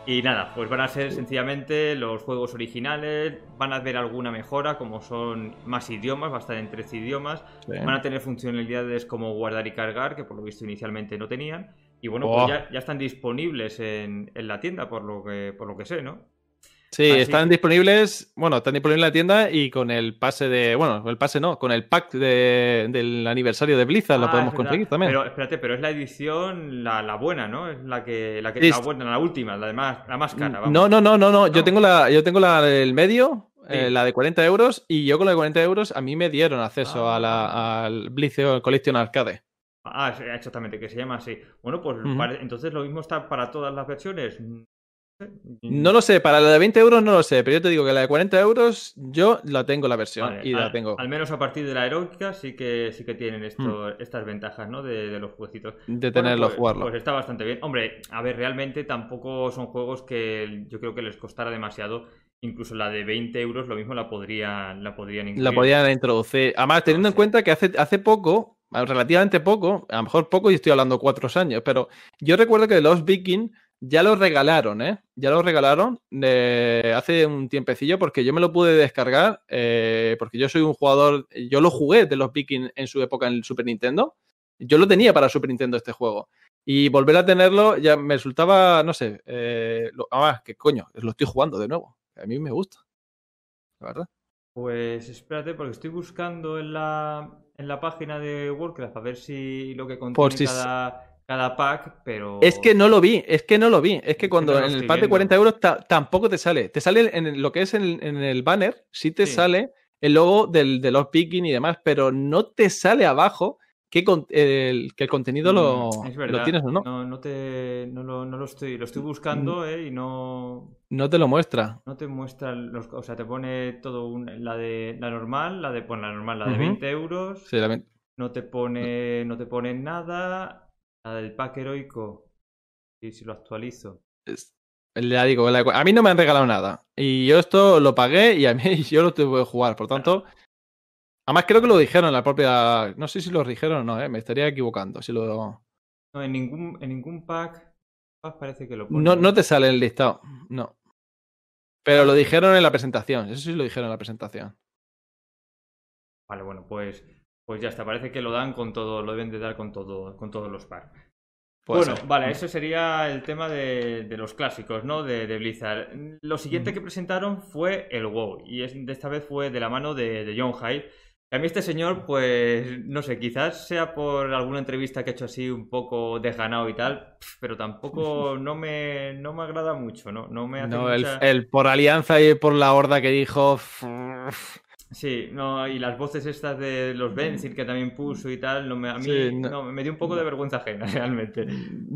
Y nada, pues van a ser sencillamente los juegos originales, van a haber alguna mejora, como son más idiomas, va a estar en 13 idiomas, van a tener funcionalidades como guardar y cargar, que por lo visto inicialmente no tenían, y bueno, pues oh. ya, están disponibles en, en, la tienda, por lo que, por lo que sé, ¿no? Sí, están disponibles, bueno, están disponibles en la tienda y con el pase de, bueno, el pase no, con el pack de, del aniversario de Blizzard lo ah, podemos conseguir también. Pero espérate, pero es la edición la, buena, ¿no? Es la que la que la última, la más, la cara. No, no, no, no, no, Yo tengo la, yo tengo la del medio, eh, la de 40 euros, y yo con la de 40 euros a mí me dieron acceso a la, ah. al Blizzard Collection Arcade. Ah, exactamente, que se llama así. Bueno, pues entonces lo mismo está para todas las versiones. Mm. No lo sé, para la de 20 euros no lo sé, pero yo te digo que la de 40 euros yo la tengo la versión y la tengo. Al menos a partir de la heroica sí que sí que tienen mm. estas ventajas, ¿no? De, los jueguitos De tenerlo, pues, pues, está bastante bien. Hombre, a ver, realmente tampoco son juegos que yo creo que les costara demasiado. Incluso la de 20 euros lo mismo la podrían, la podrían La podrían introducir. Además, teniendo en cuenta que hace, hace poco relativamente poco, a lo mejor poco y estoy hablando cuatro años, pero yo recuerdo que Los Viking ya lo regalaron, ¿eh? Ya lo regalaron eh, hace un tiempecillo porque yo me lo pude descargar, eh, porque yo soy un jugador, yo lo jugué de los Vikings en su época en el Super Nintendo. Yo lo tenía para Super Nintendo este juego. Y volver a tenerlo ya me resultaba, no sé, eh, ah, que coño, lo estoy jugando de nuevo. A mí me gusta, la verdad. Pues espérate, porque estoy buscando en la, en la página de Warcraft a ver si lo que contiene cada cada pack, pero... Es que no lo vi, es que no lo vi. Es que cuando en el pack de 40 euros tampoco te sale. Te sale en lo que es en, el banner, sí te sale el logo del, de los picking y demás, pero no te sale abajo que, el, que el contenido lo, mm, lo tienes o no. No, no, te, no, lo, no lo estoy, lo estoy mm, buscando mm. eh, y no... No te lo muestra. No te muestra, los, o sea, te pone todo la de la normal, la de, la normal, la de 20 euros. Sí, No te pone, no te pone nada la del pack heroico. Y si lo actualizo. Es, digo, a mí no me han regalado nada. Y yo esto lo pagué y a mí <laughs> yo lo tuve que jugar. Por tanto, además creo que lo dijeron la propia. No sé si lo dijeron o no, eh, me estaría equivocando. Si lo... No, en ningún, en ningún pack parece que lo No, no te sale el listado, no. Pero lo dijeron en la presentación, eso sí lo dijeron en la presentación. Vale, bueno, pues pues ya está, parece que lo dan con todo, lo deben de dar con todo, con todos los par. bueno, vale, eso sería el tema de, los clásicos, ¿no? De, Blizzard. Lo siguiente mm. que presentaron fue el WoW, y de esta vez fue de la mano de, John Hyde. A mí este señor, pues, no sé, quizás sea por alguna entrevista que ha hecho así un poco desganado y tal, pero tampoco <laughs> no me, no me agrada mucho, ¿no? No me no, el, por alianza y por la horda que dijo... Sí, no, y las voces estas de los Benzin que también puso y tal, no me, a mí no, me dio un poco de vergüenza ajena <laughs> realmente.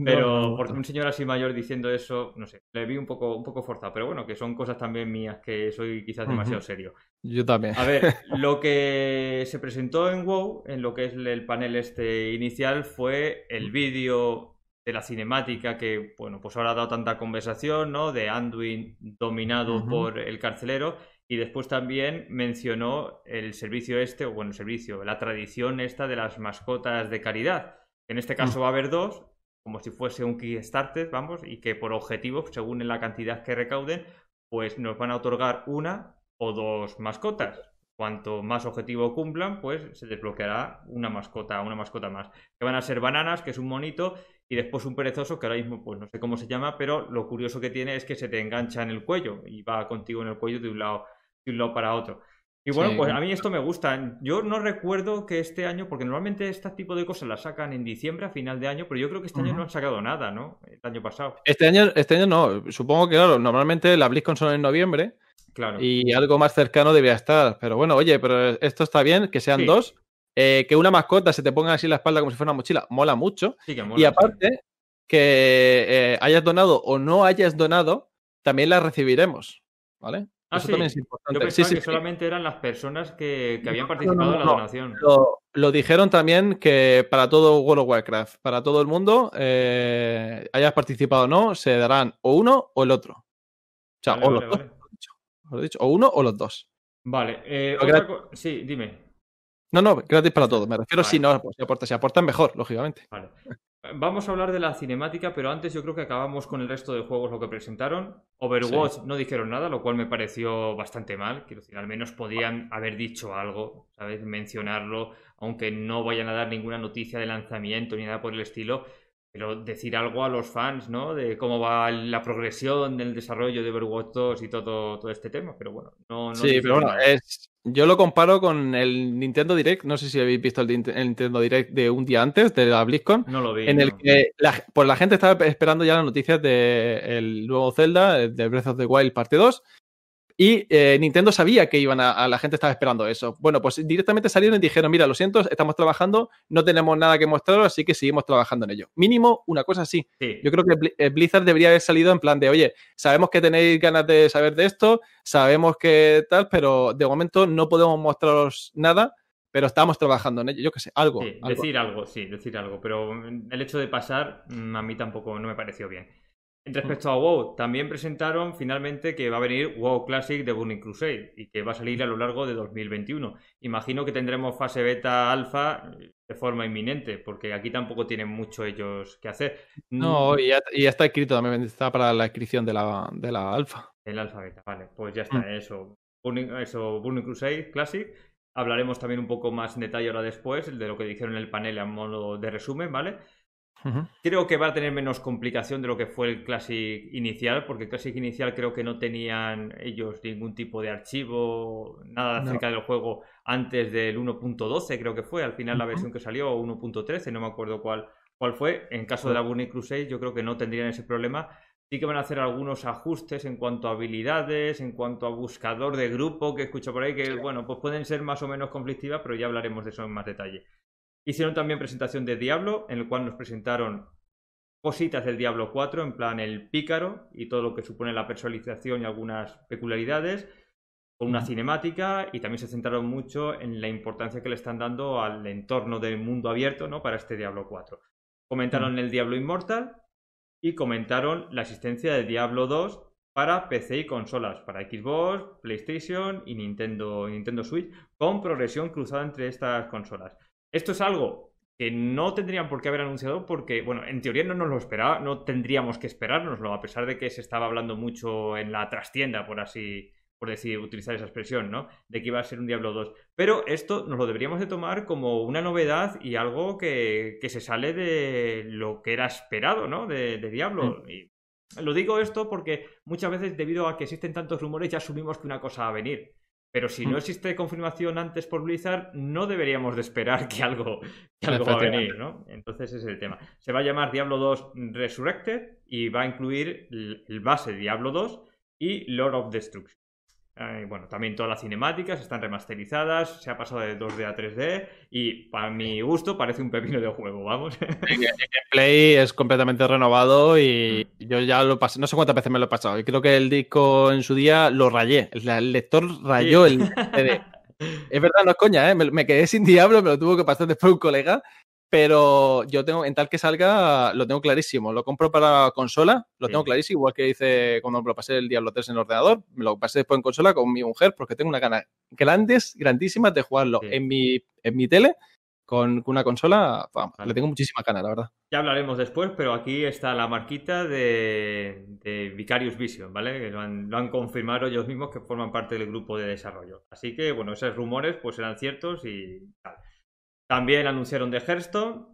Pero por un señor así mayor diciendo eso, no sé, le vi un poco, un poco forzado. Pero bueno, que son cosas también mías que soy quizás demasiado serio. Yo también. A ver, <laughs> lo que se presentó en WoW, en lo que es el panel este inicial, fue el vídeo de la cinemática que, bueno, pues ahora ha dado tanta conversación, ¿no? De Anduin dominado por el carcelero y después también mencionó el servicio este, o bueno, servicio, la tradición esta de las mascotas de caridad. En este caso mm. va a haber dos, como si fuese un Kickstarter, vamos, y que por objetivo, según la cantidad que recauden, pues nos van a otorgar una o dos mascotas. Cuanto más objetivo cumplan, pues se desbloqueará una mascota, una mascota más. Que van a ser bananas, que es un monito, y después un perezoso, que ahora mismo pues no sé cómo se llama, pero lo curioso que tiene es que se te engancha en el cuello y va contigo en el cuello de un lado para otro. Y bueno, pues a mí esto me gusta. Yo no recuerdo que este año, porque normalmente este tipo de cosas las sacan en diciembre, a final de año, pero yo creo que este año no han sacado nada, ¿no? El año pasado. Este año, este año no. Supongo que, claro, normalmente la BlizzCon son en noviembre. Claro. Y algo más cercano debía estar. Pero bueno, oye, pero esto está bien, que sean dos. Eh, que una mascota se te ponga así en la espalda como si fuera una mochila, mola mucho. y aparte, que eh, hayas donado o no hayas donado, también la recibiremos. ¿Vale? Ah, Eso también es importante. que solamente eran las personas que, habían participado en la donación. Lo, dijeron también que para todo World of Warcraft, para todo el mundo, eh, hayas participado o no, se darán o uno o el otro. O sea, o los dos. dicho, o uno o los dos. Vale. Eh, sí, dime. No, no, gratis para todos. Me refiero si no pues si aportan mejor, lógicamente. Vale. Vamos a hablar de la cinemática, pero antes yo creo que acabamos con el resto de juegos lo que presentaron. Overwatch no dijeron nada, lo cual me pareció bastante mal. Quiero decir, al menos podían haber dicho algo, ¿sabes? Mencionarlo, aunque no vayan a dar ninguna noticia de lanzamiento ni nada por el estilo pero decir algo a los fans, ¿no? De cómo va la progresión del desarrollo de Overwatch 2 y todo, todo este tema, pero bueno, no... no sí, pero bueno, yo lo comparo con el Nintendo Direct, no sé si habéis visto el, Nintendo Direct de un día antes, de la BlizzCon, no lo vi, en el que la, pues la gente estaba esperando ya las noticias del nuevo Zelda, de Breath of the Wild parte 2, y eh, Nintendo sabía que iban a, la gente estaba esperando eso. Bueno, pues directamente salieron y dijeron, mira, lo siento, estamos trabajando, no tenemos nada que mostraros, así que seguimos trabajando en ello. Mínimo una cosa así. Sí. Yo creo que eh, Blizzard debería haber salido en plan de, oye, sabemos que tenéis ganas de saber de esto, sabemos que tal, pero de momento no podemos mostraros nada pero estamos trabajando en ello, yo qué sé, algo. Decir algo, sí, decir algo, pero mm, el hecho de pasar mm, a mí tampoco no me pareció bien. Respecto a WoW, también presentaron finalmente que va a venir WoW Classic de Burning Crusade y que va a salir a lo largo de 2021. Imagino que tendremos fase beta alfa eh, de forma inminente, porque aquí tampoco tienen mucho ellos que hacer. No, mm. y ya, está escrito, también está para la inscripción de la, de la alfa. El alfa beta, vale, pues ya está, mm. eso. eso, Burning Crusade Classic. Hablaremos también un poco más en detalle ahora después de lo que dijeron en el panel a modo de resumen, ¿vale? Creo que va a tener menos complicación de lo que fue el Classic inicial, porque el Classic inicial creo que no tenían ellos ningún tipo de archivo, nada acerca del juego antes del 1.12, creo que fue, al final la versión que salió, 1.13, no me acuerdo cuál, cuál fue. En caso de la Burning Crusade, yo creo que no tendrían ese problema. Sí que van a hacer algunos ajustes en cuanto a habilidades, en cuanto a buscador de grupo que escucho por ahí, que bueno, pues pueden ser más o menos conflictivas, pero ya hablaremos de eso en más detalle. Hicieron también presentación de Diablo, en el cual nos presentaron cositas del Diablo 4, en plan el pícaro y todo lo que supone la personalización y algunas peculiaridades, con una cinemática y también se centraron mucho en la importancia que le están dando al entorno del mundo abierto ¿no? para este Diablo 4. Comentaron el Diablo Immortal y comentaron la existencia de Diablo 2 para PC y consolas, para Xbox, PlayStation y Nintendo, Nintendo Switch, con progresión cruzada entre estas consolas. Esto es algo que no tendrían por qué haber anunciado porque, bueno, en teoría no nos lo esperaba, no tendríamos que esperárnoslo, a pesar de que se estaba hablando mucho en la trastienda, por así por decir, utilizar esa expresión, ¿no? De que iba a ser un Diablo 2. Pero esto nos lo deberíamos de tomar como una novedad y algo que, se sale de lo que era esperado, ¿no? De, Diablo. Y lo digo esto porque muchas veces, debido a que existen tantos rumores, ya asumimos que una cosa va a venir. Pero si no mm. existe confirmación antes por Blizzard, no deberíamos de esperar <laughs> que algo, que algo va a venir, ¿no? Entonces ese es el tema. Se va a llamar Diablo 2 Resurrected y va a incluir el base Diablo 2 y Lord of Destruction. Eh, bueno, también todas las cinemáticas están remasterizadas, se ha pasado de 2D a 3D y para mi gusto parece un pepino de juego, vamos. <laughs> El gameplay es completamente renovado y mm. yo ya lo pasé, no sé cuántas veces me lo he pasado, y creo que el disco en su día lo rayé, el lector rayó el CD. <laughs> Es verdad, no es coña, ¿eh? me, me, quedé sin diablo, me lo tuvo que pasar después un colega pero yo tengo, en tal que salga, lo tengo clarísimo. Lo compro para consola, lo tengo mm. clarísimo, igual que hice cuando lo pasé el Diablo 3 en el ordenador, lo pasé después en consola con mi mujer, porque tengo una gana grandes, grandísimas de jugarlo en, mi, en mi tele, con una consola, le tengo muchísima gana, la verdad. Ya hablaremos después, pero aquí está la marquita de, de Vicarious Vision, ¿vale? Que lo han, confirmado ellos mismos que forman parte del grupo de desarrollo. Así que, bueno, esos rumores pues eran ciertos y tal. También anunciaron de Hearthstone.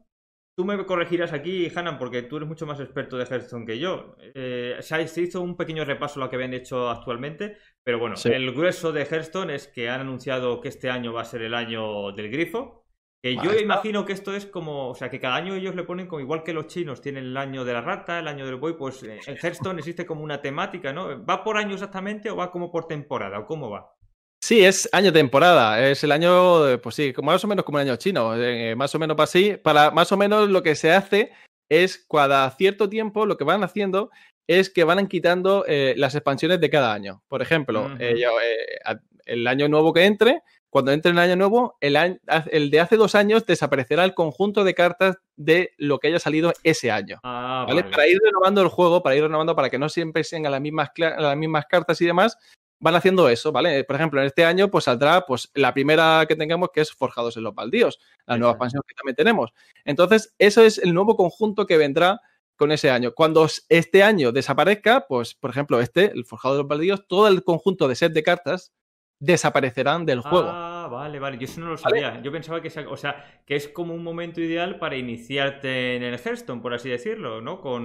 Tú me corregirás aquí, Hanan, porque tú eres mucho más experto de Hearthstone que yo. Eh, se hizo un pequeño repaso lo que habían hecho actualmente, pero bueno, el grueso de Hearthstone es que han anunciado que este año va a ser el año del grifo. Que yo imagino que esto es como, o sea, que cada año ellos le ponen como igual que los chinos tienen el año de la rata, el año del buey, pues eh, en Hearthstone existe como una temática, ¿no? ¿Va por año exactamente o va como por temporada o cómo va? Sí, es año temporada, es el año, pues sí, más o menos como el año chino, eh, más o menos para así, para más o menos lo que se hace es cada cierto tiempo lo que van haciendo es que van quitando eh, las expansiones de cada año. Por ejemplo, eh, el año nuevo que entre, cuando entre el año nuevo, el, el, de hace dos años desaparecerá el conjunto de cartas de lo que haya salido ese año. Ah, para ir renovando el juego, para ir renovando, para que no siempre sean las las mismas cartas y demás, van haciendo eso, ¿vale? Por ejemplo, en este año pues saldrá pues la primera que tengamos que es Forjados en los Baldíos, la nueva expansión que también tenemos. Entonces, eso es el nuevo conjunto que vendrá con ese año. Cuando este año desaparezca, pues por ejemplo, este, el Forjado de los Baldíos, todo el conjunto de set de cartas desaparecerán del juego. Ah, vale, vale. Yo eso no lo sabía. Yo pensaba que, es como un momento ideal para iniciarte en el Hearthstone, por así decirlo, ¿no? Con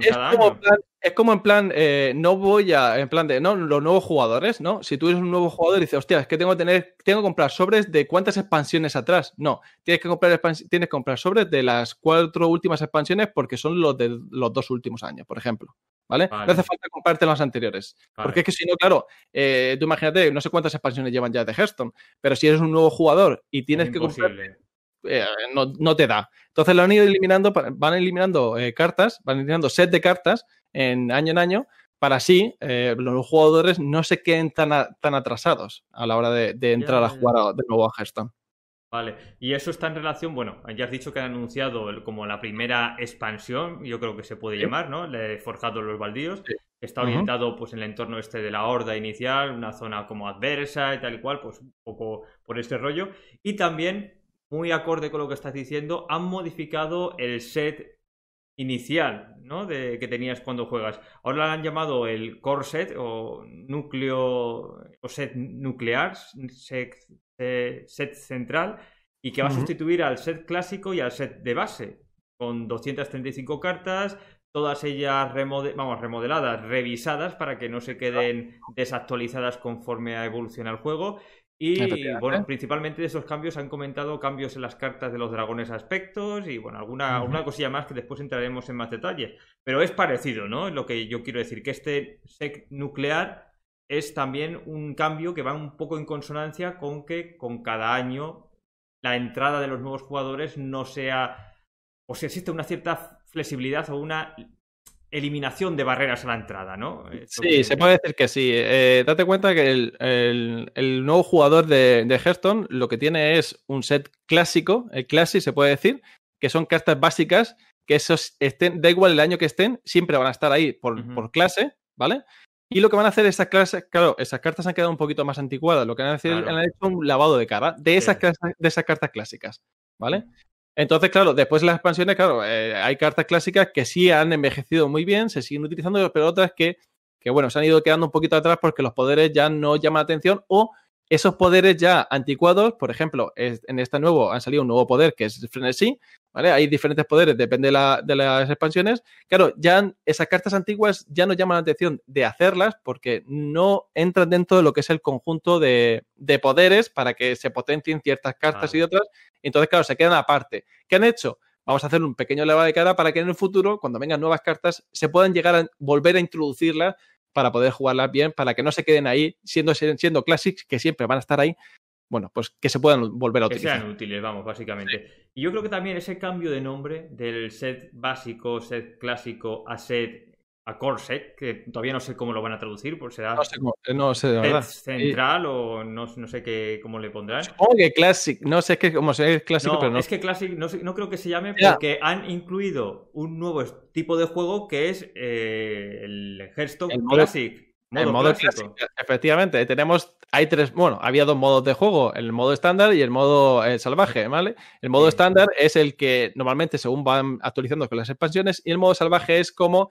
es como en plan, eh, no voy a, en plan de, no, los nuevos jugadores, ¿no? Si tú eres un nuevo jugador y dices, hostia, es que tengo que tener, tengo que comprar sobres de cuántas expansiones atrás. No, tienes que comprar, tienes que comprar sobres de las cuatro últimas expansiones porque son los de los dos últimos años, por ejemplo. ¿Vale? No hace falta comprarte las anteriores. Porque es que si no, claro, eh, tú imagínate, no sé cuántas expansiones llevan ya de Hearthstone, pero si eres un nuevo jugador y tienes que comprarte, eh, no, te da. Entonces lo han ido eliminando, van eliminando eh, cartas, van eliminando set de cartas en año en año, para así los jugadores no se queden tan, tan atrasados a la hora de, entrar a jugar de nuevo a Hearthstone y eso está en relación, bueno, ya has dicho que han anunciado como la primera expansión, yo creo que se puede llamar, ¿no? Le he forjado los baldíos, está orientado pues en el entorno este de la horda inicial, una zona como adversa y tal cual, pues un poco por este rollo. Y también, muy acorde con lo que estás diciendo, han modificado el set inicial, ¿no? De que tenías cuando juegas. Ahora lo han llamado el core set o núcleo o set nuclear, set eh, set central y que va a sustituir al set clásico y al set de base, con 235 cartas, todas ellas vamos, remodeladas, revisadas para que no se ah. queden desactualizadas conforme a evolución el juego. Y bueno, principalmente de esos cambios han comentado cambios en las cartas de los dragones aspectos y bueno, alguna, cosilla más que después entraremos en más detalle. Pero es parecido, ¿no? lo que yo quiero decir, que este set nuclear es también un cambio que va un poco en consonancia con que con cada año la entrada de los nuevos jugadores no sea, o si existe una cierta flexibilidad o una eliminación de barreras a la entrada, ¿no? sí, se puede decir que sí. Eh, date cuenta que el, el, nuevo jugador de, de, Hearthstone lo que tiene es un set clásico, el clásico se puede decir, que son cartas básicas que esos estén, da igual el año que estén, siempre van a estar ahí por clase, ¿vale? Y lo que van a hacer esas clases, claro, esas cartas han quedado un poquito más anticuadas. Lo que han, a han hecho un lavado de cara de esas, de esas cartas clásicas, ¿vale? Entonces, claro, después de las expansiones, claro, eh, hay cartas clásicas que sí han envejecido muy bien, se siguen utilizando, pero otras que, que, bueno, se han ido quedando un poquito atrás porque los poderes ya no llaman atención o esos poderes ya anticuados, por ejemplo, en este nuevo han salido un nuevo poder que es Frenesí, ¿vale? Hay diferentes poderes, depende de, las expansiones. Claro, ya esas cartas antiguas ya no llaman la atención de hacerlas porque no entran dentro de lo que es el conjunto de, poderes para que se potencien ciertas cartas y otras. Entonces, claro, se quedan aparte. ¿Qué han hecho? Vamos a hacer un pequeño leva de cara para que en el futuro, cuando vengan nuevas cartas, se puedan llegar a volver a introducirlas para poder jugarlas bien, para que no se queden ahí siendo, siendo classics que siempre van a estar ahí. Bueno, pues que se puedan volver a utilizar. Que sean útiles, vamos, básicamente. Y yo creo que también ese cambio de nombre del set básico, set clásico a set a Corset, que todavía no sé cómo lo van a traducir, por pues será. No sé, eh, no sé Central o no, sé qué, cómo le pondrán. Oye, Classic, no sé, es que es no. Es que Classic no, creo que se llame porque han incluido un nuevo tipo de juego que es eh, el Hearthstone Classic. el modo efectivamente. Eh, tenemos, hay tres, bueno, había dos modos de juego, el modo estándar y el modo salvaje, ¿vale? El modo estándar es el que normalmente según van actualizando con las expansiones y el modo salvaje es como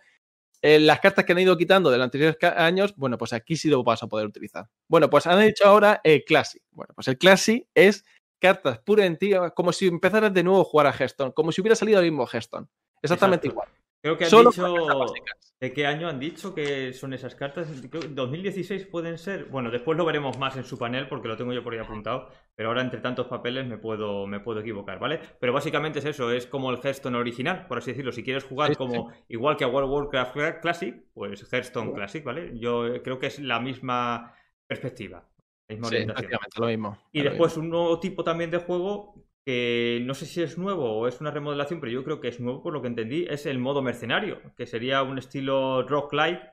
eh, las cartas que han ido quitando de los anteriores años, bueno, pues aquí sí lo vas a poder utilizar. Bueno, pues han hecho ahora el Classic. Bueno, pues el Classic es cartas pura en ti, como si empezaras de nuevo a jugar a Hearthstone, como si hubiera salido el mismo Hearthstone. Exactamente igual. Creo que han dicho. ¿De qué año han dicho que son esas cartas? 2016 pueden ser. Bueno, después lo veremos más en su panel porque lo tengo yo por ahí apuntado. Pero ahora entre tantos papeles me puedo, me puedo equivocar, ¿vale? Pero básicamente es eso, es como el Hearthstone original, por así decirlo. Si quieres jugar como igual que a World of Warcraft Classic, pues Hearthstone Classic, ¿vale? Yo creo que es la misma perspectiva. La misma orientación. Lo mismo, y después un nuevo tipo también de juego que no sé si es nuevo o es una remodelación, pero yo creo que es nuevo por lo que entendí, es el modo mercenario, que sería un estilo rock-like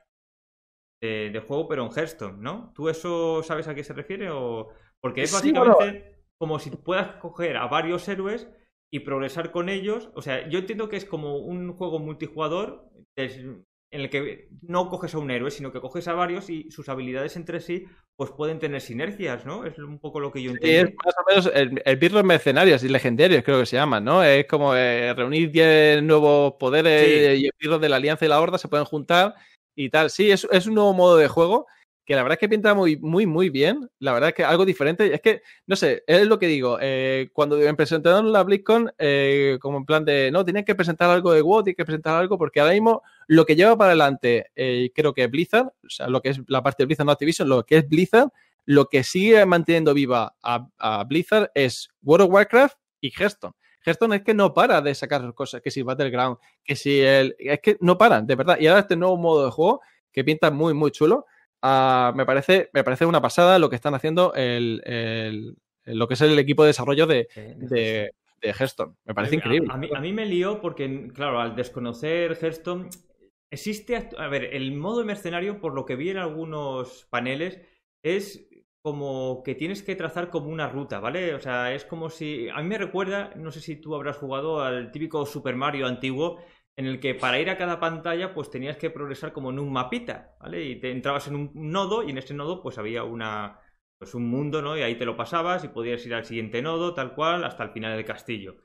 eh, de, juego, pero en Hearthstone, ¿no? ¿Tú eso sabes a qué se refiere? O... Porque es básicamente como si puedas coger a varios héroes y progresar con ellos. O sea, yo entiendo que es como un juego multijugador, en el que no coges a un héroe, sino que coges a varios y sus habilidades entre sí pues pueden tener sinergias, ¿no? Es un poco lo que yo entiendo. Sí, es más o menos el, el birro mercenarios y legendarios, creo que se llaman, ¿no? Es como eh, reunir diez nuevos poderes y el birro de la Alianza y la Horda se pueden juntar y tal. Sí, es un nuevo modo de juego que la verdad es que pinta muy, muy, muy bien. La verdad es que algo diferente. Es que, no sé, es lo que digo. Eh, cuando me presentaron la BlizzCon, eh, como en plan de, no, tienen que presentar algo de WoW, tienen que presentar algo, porque ahora mismo lo que lleva para adelante, eh, creo que Blizzard, o sea, lo que es la parte de Blizzard, no Activision, lo que es Blizzard, lo que sigue manteniendo viva a, Blizzard es World of Warcraft y Hearthstone. Hearthstone es que no para de sacar cosas, que si Battleground, que si el... Es que no paran, de verdad. Y ahora este nuevo modo de juego que pinta muy, muy chulo. Ah, me, parece, me parece una pasada lo que están haciendo el, lo que es el equipo de desarrollo de, de, Hearthstone. Me parece increíble. A, mí, me lío porque, claro, al desconocer Hearthstone, existe. A ver, el modo mercenario, por lo que vi en algunos paneles, es como que tienes que trazar como una ruta, ¿vale? O sea, es como si. A mí me recuerda, no sé si tú habrás jugado al típico Super Mario antiguo, en el que para ir a cada pantalla pues tenías que progresar como en un mapita, ¿vale? Y te entrabas en un nodo y en ese nodo pues había una pues un mundo, ¿no? Y ahí te lo pasabas y podías ir al siguiente nodo, tal cual, hasta el final del castillo.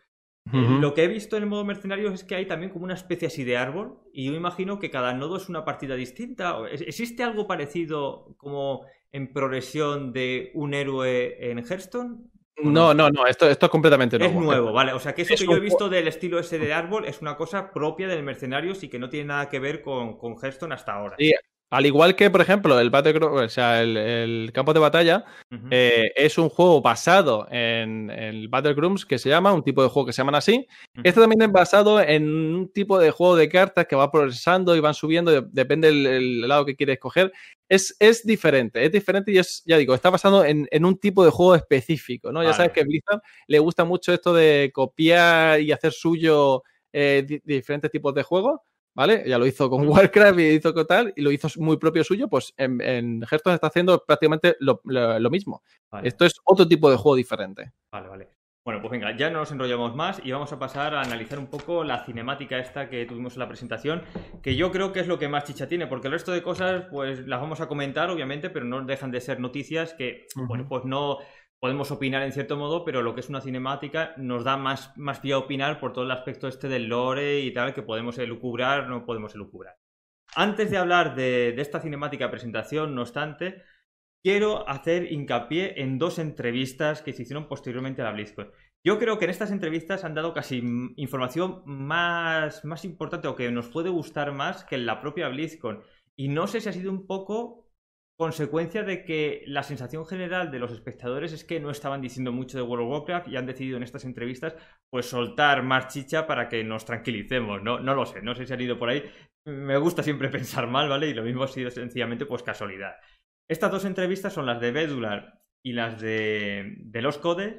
Eh, lo que he visto en el modo mercenario es que hay también como una especie así de árbol y yo imagino que cada nodo es una partida distinta. ¿Existe algo parecido como en progresión de un héroe en Hearthstone? No, no, no, esto, es completamente nuevo. Es nuevo, vale. O sea, que eso que yo he visto del estilo ese de árbol es una cosa propia del Mercenario, y que no tiene nada que ver con, con hasta ahora. al igual que, por ejemplo, el Battleground, o sea, el, campo de batalla, eh, es un juego basado en, el Battlegrounds que se llama, un tipo de juego que se llaman así. Esto también es basado en un tipo de juego de cartas que va progresando y van subiendo, depende del lado que quieres escoger es, diferente, es diferente y es, ya digo, está basado en, un tipo de juego específico, ¿no? Ya sabes que Blizzard le gusta mucho esto de copiar y hacer suyo eh, diferentes tipos de juegos, ¿vale? Ya lo hizo con <laughs> Warcraft y hizo con tal, y lo hizo muy propio suyo, pues en, en Hearthstone está haciendo prácticamente lo, mismo. Esto es otro tipo de juego diferente. Vale, vale. Bueno, pues venga, ya no nos enrollamos más y vamos a pasar a analizar un poco la cinemática esta que tuvimos en la presentación, que yo creo que es lo que más chicha tiene, porque el resto de cosas pues las vamos a comentar obviamente, pero no dejan de ser noticias que, bueno, pues no podemos opinar en cierto modo, pero lo que es una cinemática nos da más, más pie a opinar por todo el aspecto este del lore y tal que podemos elucubrar, no podemos elucubrar. Antes de hablar de esta cinemática presentación, no obstante, quiero hacer hincapié en dos entrevistas que se hicieron posteriormente a la BlizzCon. Yo creo que en estas entrevistas han dado casi información más, importante o que nos puede gustar más que en la propia BlizzCon. Y no sé si ha sido un poco consecuencia de que la sensación general de los espectadores es que no estaban diciendo mucho de World of Warcraft y han decidido en estas entrevistas pues soltar más chicha para que nos tranquilicemos, ¿no? No lo sé, no sé si ha ido por ahí. Me gusta siempre <laughs> pensar mal, ¿vale? Y lo mismo ha sido sencillamente pues casualidad. Estas dos entrevistas son las de Bedular y las de, los Codes,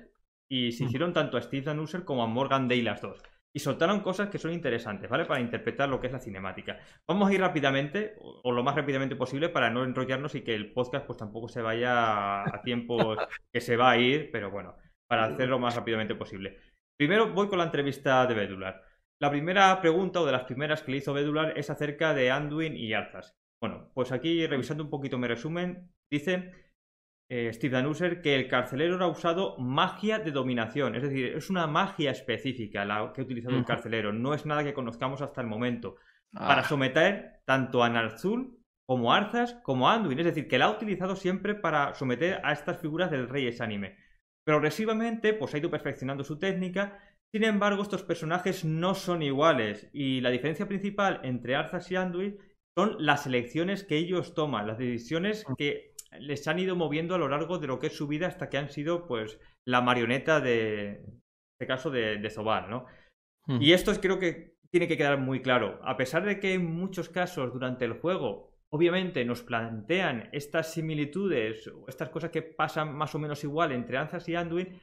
y se mm. hicieron tanto a Steve Danusser como a Morgan Day las dos. Y soltaron cosas que son interesantes, ¿vale? Para interpretar lo que es la cinemática. Vamos a ir rápidamente, o, lo más rápidamente posible, para no enrollarnos y que el podcast pues tampoco se vaya a tiempos <laughs> que se va a ir, pero bueno, para hacerlo más rápidamente posible. Primero voy con la entrevista de Bedular. La primera pregunta o de las primeras que le hizo Bedular es acerca de Anduin y Alzas. Bueno, pues aquí revisando un poquito mi resumen, dice eh, Steve Danuser que el carcelero ha usado magia de dominación, es decir, es una magia específica la que ha utilizado el carcelero, no es nada que conozcamos hasta el momento, ah. para someter tanto a Narzul como a Arzas como a Anduin, es decir, que la ha utilizado siempre para someter a estas figuras del rey anime. Progresivamente, pues ha ido perfeccionando su técnica sin embargo, estos personajes no son iguales y la diferencia principal entre Arthas y Anduin son las elecciones que ellos toman, las decisiones mm. que les han ido moviendo a lo largo de lo que es su vida hasta que han sido, pues, la marioneta de, este caso, de, Zobar, ¿no? Mm. Y esto creo que tiene que quedar muy claro. A pesar de que en muchos casos durante el juego, obviamente nos plantean estas similitudes, estas cosas que pasan más o menos igual entre Anzas y Anduin,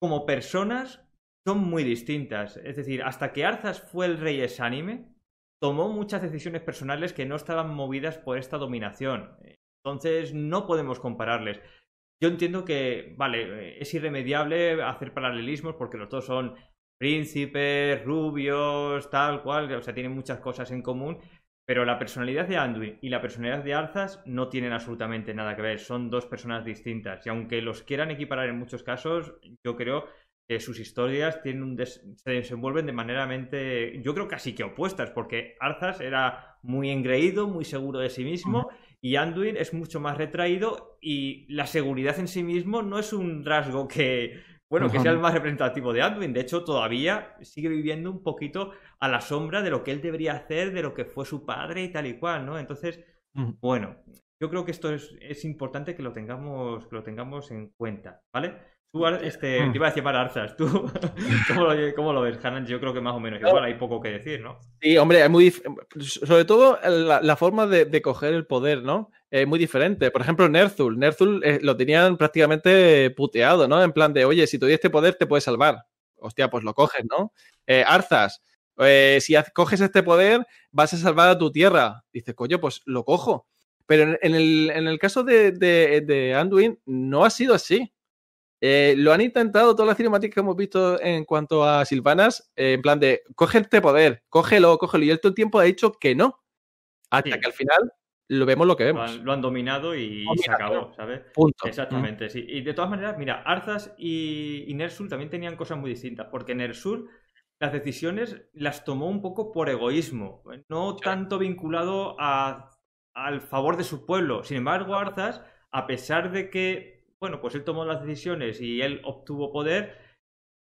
como personas son muy distintas. Es decir, hasta que Arzas fue el rey exánime, tomó muchas decisiones personales que no estaban movidas por esta dominación. Entonces no podemos compararles. Yo entiendo que, vale, eh, es irremediable hacer paralelismos porque los dos son príncipes, rubios, tal cual, o sea, tienen muchas cosas en común, pero la personalidad de Anduin y la personalidad de Alzas no tienen absolutamente nada que ver, son dos personas distintas. Y aunque los quieran equiparar en muchos casos, yo creo sus historias un se desenvuelven de manera yo creo casi que opuestas, porque Arthas era muy engreído, muy seguro de sí mismo, y Anduin es mucho más retraído y la seguridad en sí mismo no es un rasgo que, bueno, que sea el más representativo de Anduin. De hecho, todavía sigue viviendo un poquito a la sombra de lo que él debería hacer, de lo que fue su padre y tal y cual, ¿no? Entonces, bueno, yo creo que esto es, es importante que lo tengamos, que lo tengamos en cuenta, ¿vale? Tú, este, te mm. iba a decir para Arzas, ¿tú <laughs> ¿cómo lo, ves, Hanan? Yo creo que más o menos igual, hay poco que decir, ¿no? Sí, hombre, es muy sobre todo la, forma de, coger el poder, ¿no? Es muy diferente. Por ejemplo, Nerthul Nerthul eh, lo tenían prácticamente puteado, ¿no? En plan de, oye, si te doy este poder, te puedes salvar. Hostia, pues lo coges, ¿no? Eh, Arzas, eh, si coges este poder, vas a salvar a tu tierra. Dices, coño, pues lo cojo. Pero en, el, caso de, de, de Anduin, no ha sido así. Eh, lo han intentado todas las cinemáticas que hemos visto en cuanto a Silvanas, eh, en plan de coge este poder, cógelo, cógelo. Y él todo el tiempo ha dicho que no. Hasta que al final lo vemos lo que vemos. Lo han, dominado y se acabó, ¿sabes? Punto. Exactamente, sí. Y de todas maneras, mira, Arzas y, Nersul también tenían cosas muy distintas, porque Nersul las decisiones las tomó un poco por egoísmo, no tanto vinculado al favor de su pueblo. Sin embargo, Arzas, a pesar de que bueno, pues él tomó las decisiones y él obtuvo poder,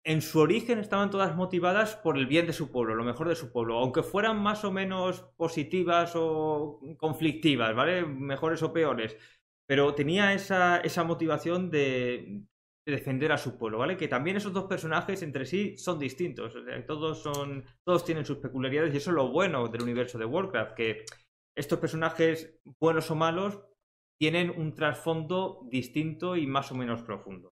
en su origen estaban todas motivadas por el bien de su pueblo, lo mejor de su pueblo, aunque fueran más o menos positivas o conflictivas, ¿vale? Mejores o peores. Pero tenía esa, esa motivación de, defender a su pueblo, ¿vale? Que también esos dos personajes entre sí son distintos. todos son. Todos tienen sus peculiaridades. Y eso es lo bueno del universo de Warcraft. Que estos personajes, buenos o malos, tienen un trasfondo distinto y más o menos profundo.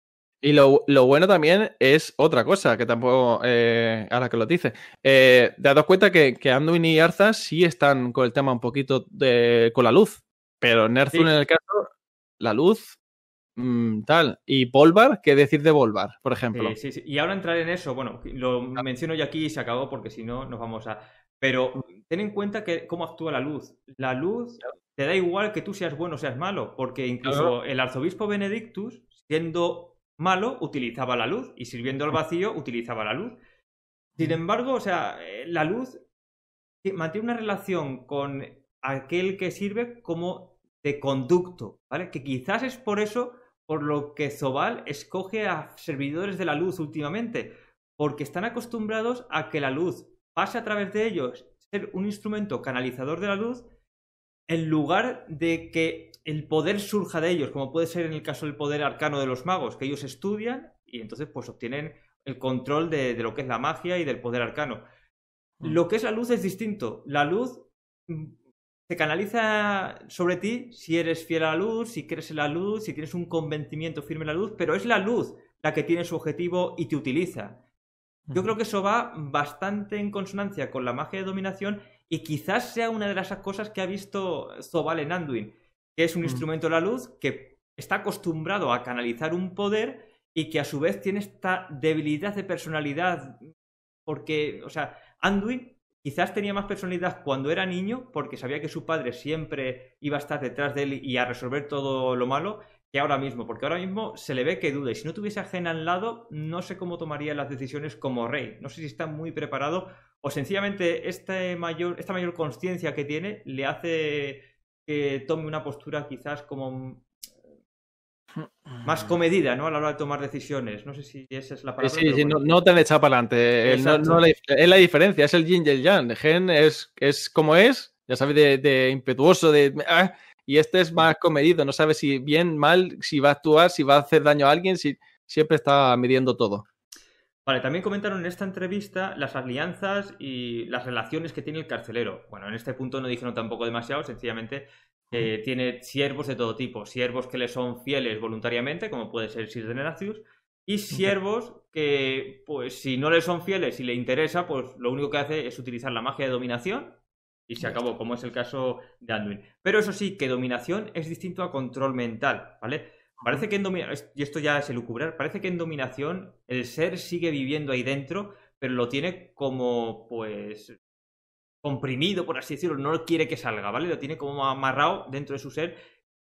Y lo, bueno también es otra cosa, que tampoco, a eh, ahora que lo dice. Eh, te has dado cuenta que, que, Anduin y Arza sí están con el tema un poquito de, con la luz, pero Nerthun en el caso, la luz mm, tal. Y Volvar, ¿qué decir de Volvar, por ejemplo? Sí, eh, sí, sí. Y ahora entrar en eso, bueno, lo ah. menciono yo aquí y se acabó porque si no nos vamos a... Pero ten en cuenta que cómo actúa la luz. La luz te da igual que tú seas bueno o seas malo, porque incluso el arzobispo Benedictus, siendo malo, utilizaba la luz y sirviendo al vacío, utilizaba la luz. Sin embargo, o sea, eh, la luz mantiene una relación con aquel que sirve como de conducto, ¿vale? Que quizás es por eso por lo que Zobal escoge a servidores de la luz últimamente, porque están acostumbrados a que la luz pase a través de ellos, ser un instrumento canalizador de la luz, en lugar de que el poder surja de ellos, como puede ser en el caso del poder arcano de los magos, que ellos estudian y entonces pues obtienen el control de, lo que es la magia y del poder arcano. Mm. Lo que es la luz es distinto. La luz mm, se canaliza sobre ti si eres fiel a la luz, si crees en la luz, si tienes un convencimiento firme en la luz, pero es la luz la que tiene su objetivo y te utiliza. Yo creo que eso va bastante en consonancia con la magia de dominación y quizás sea una de las cosas que ha visto Zobal en Anduin, que es un mm. instrumento de la luz que está acostumbrado a canalizar un poder y que a su vez tiene esta debilidad de personalidad. Porque, o sea, Anduin quizás tenía más personalidad cuando era niño porque sabía que su padre siempre iba a estar detrás de él y a resolver todo lo malo, ahora mismo, porque ahora mismo se le ve que duda y si no tuviese a Gen al lado, no sé cómo tomaría las decisiones como rey. No sé si está muy preparado o sencillamente este mayor, esta mayor conciencia que tiene le hace que tome una postura quizás como más mm. comedida, ¿no? A la hora de tomar decisiones. No sé si esa es la palabra. Sí, sí, no, te han echado para adelante. Eh, es la diferencia, es el yin y el yang. Gen es, es como es, ya sabes, de, impetuoso, de... Ah, y este es más comedido, no sabe si bien, mal, si va a actuar, si va a hacer daño a alguien, si siempre está midiendo todo. Vale, también comentaron en esta entrevista las alianzas y las relaciones que tiene el carcelero. Bueno, en este punto no dijeron tampoco demasiado, sencillamente eh, tiene siervos de todo tipo, siervos que le son fieles voluntariamente, como puede ser Sir Denatius, y siervos que, pues, si no le son fieles y le interesa, pues lo único que hace es utilizar la magia de dominación y se acabó, como es el caso de Anduin. Pero eso sí, que dominación es distinto a control mental, ¿vale? Parece que en dominación, y esto ya es elucubrar, parece que en dominación el ser sigue viviendo ahí dentro, pero lo tiene como, pues, comprimido, por así decirlo, no quiere que salga, ¿vale? Lo tiene como amarrado dentro de su ser.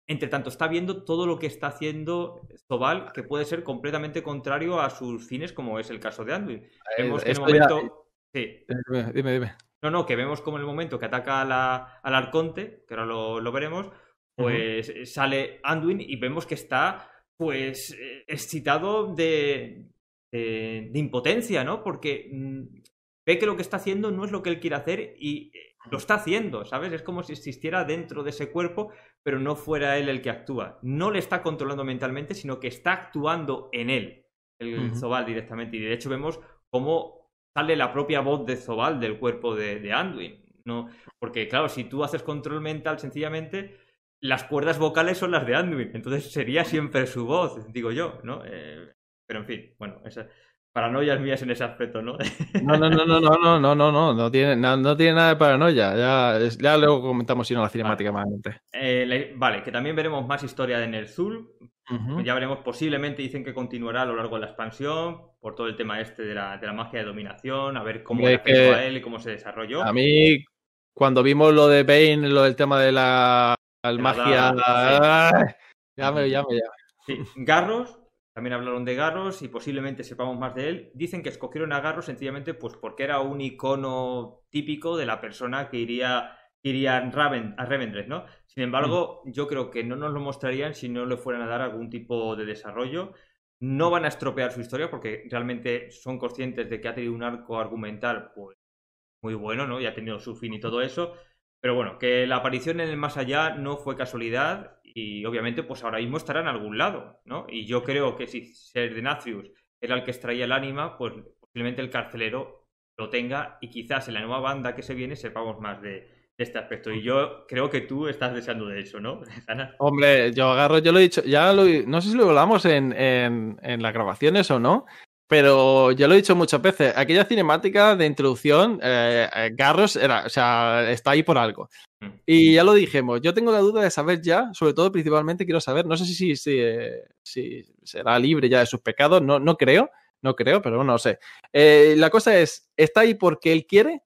Entre tanto, está viendo todo lo que está haciendo Zobal, que puede ser completamente contrario a sus fines, como es el caso de Anduin. Eh, momento... Sí. Eh, dime, dime. No, no, que vemos como en el momento que ataca al arconte, que ahora lo, veremos, pues eh, sale Anduin y vemos que está pues eh, excitado de, impotencia, ¿no? Porque mm, ve que lo que está haciendo no es lo que él quiere hacer y eh, lo está haciendo, ¿sabes? Es como si existiera dentro de ese cuerpo, pero no fuera él el que actúa. No le está controlando mentalmente, sino que está actuando en él, el Zobal directamente. Y de hecho vemos cómo sale la propia voz de Zobal del cuerpo de, Anduin. No, porque claro, si tú haces control mental sencillamente, las cuerdas vocales son las de Anduin, entonces sería siempre su voz, digo yo, ¿no? Eh, pero en fin, bueno, esas paranoias mías en ese aspecto, ¿no? No, no, no, no, no, no, no, no, no, tiene, no, no tiene nada de paranoia, ya, luego comentamos si no la cinemática vale. más adelante. Eh, vale, que también veremos más historia de Nerzul, pues ya veremos, posiblemente dicen que continuará a lo largo de la expansión, por todo el tema este de la, de la magia de dominación, a ver cómo le a él y cómo se desarrolló. A mí, cuando vimos lo de Bane, lo del tema de la, magia. Ya me, ya Garros, también hablaron de Garros y posiblemente sepamos más de él. Dicen que escogieron a Garros sencillamente pues porque era un icono típico de la persona que iría Raven, a Revendreth, ¿no? Sin embargo, mm. yo creo que no nos lo mostrarían si no le fueran a dar algún tipo de desarrollo. No van a estropear su historia porque realmente son conscientes de que ha tenido un arco argumental pues, muy bueno, ¿no? Y ha tenido su fin y todo eso. Pero bueno, que la aparición en el más allá no fue casualidad y obviamente pues ahora mismo estará en algún lado, ¿no? Y yo creo que si Serdenatrius era el que extraía el ánima, pues posiblemente el carcelero lo tenga y quizás en la nueva banda que se viene sepamos más de, este aspecto. Y yo creo que tú estás deseando de eso, ¿no, <laughs> Hombre, yo agarro, yo lo he dicho, ya lo, no sé si lo hablamos en, las grabaciones o no, pero ya lo he dicho muchas veces, aquella cinemática de introducción, eh, eh, Garros era, o sea, está ahí por algo. Mm. Y ya lo dijimos, yo tengo la duda de saber ya, sobre todo principalmente quiero saber, no sé si, si, será libre ya de sus pecados, no, no creo, no creo, pero no sé. Eh, la cosa es, ¿está ahí porque él quiere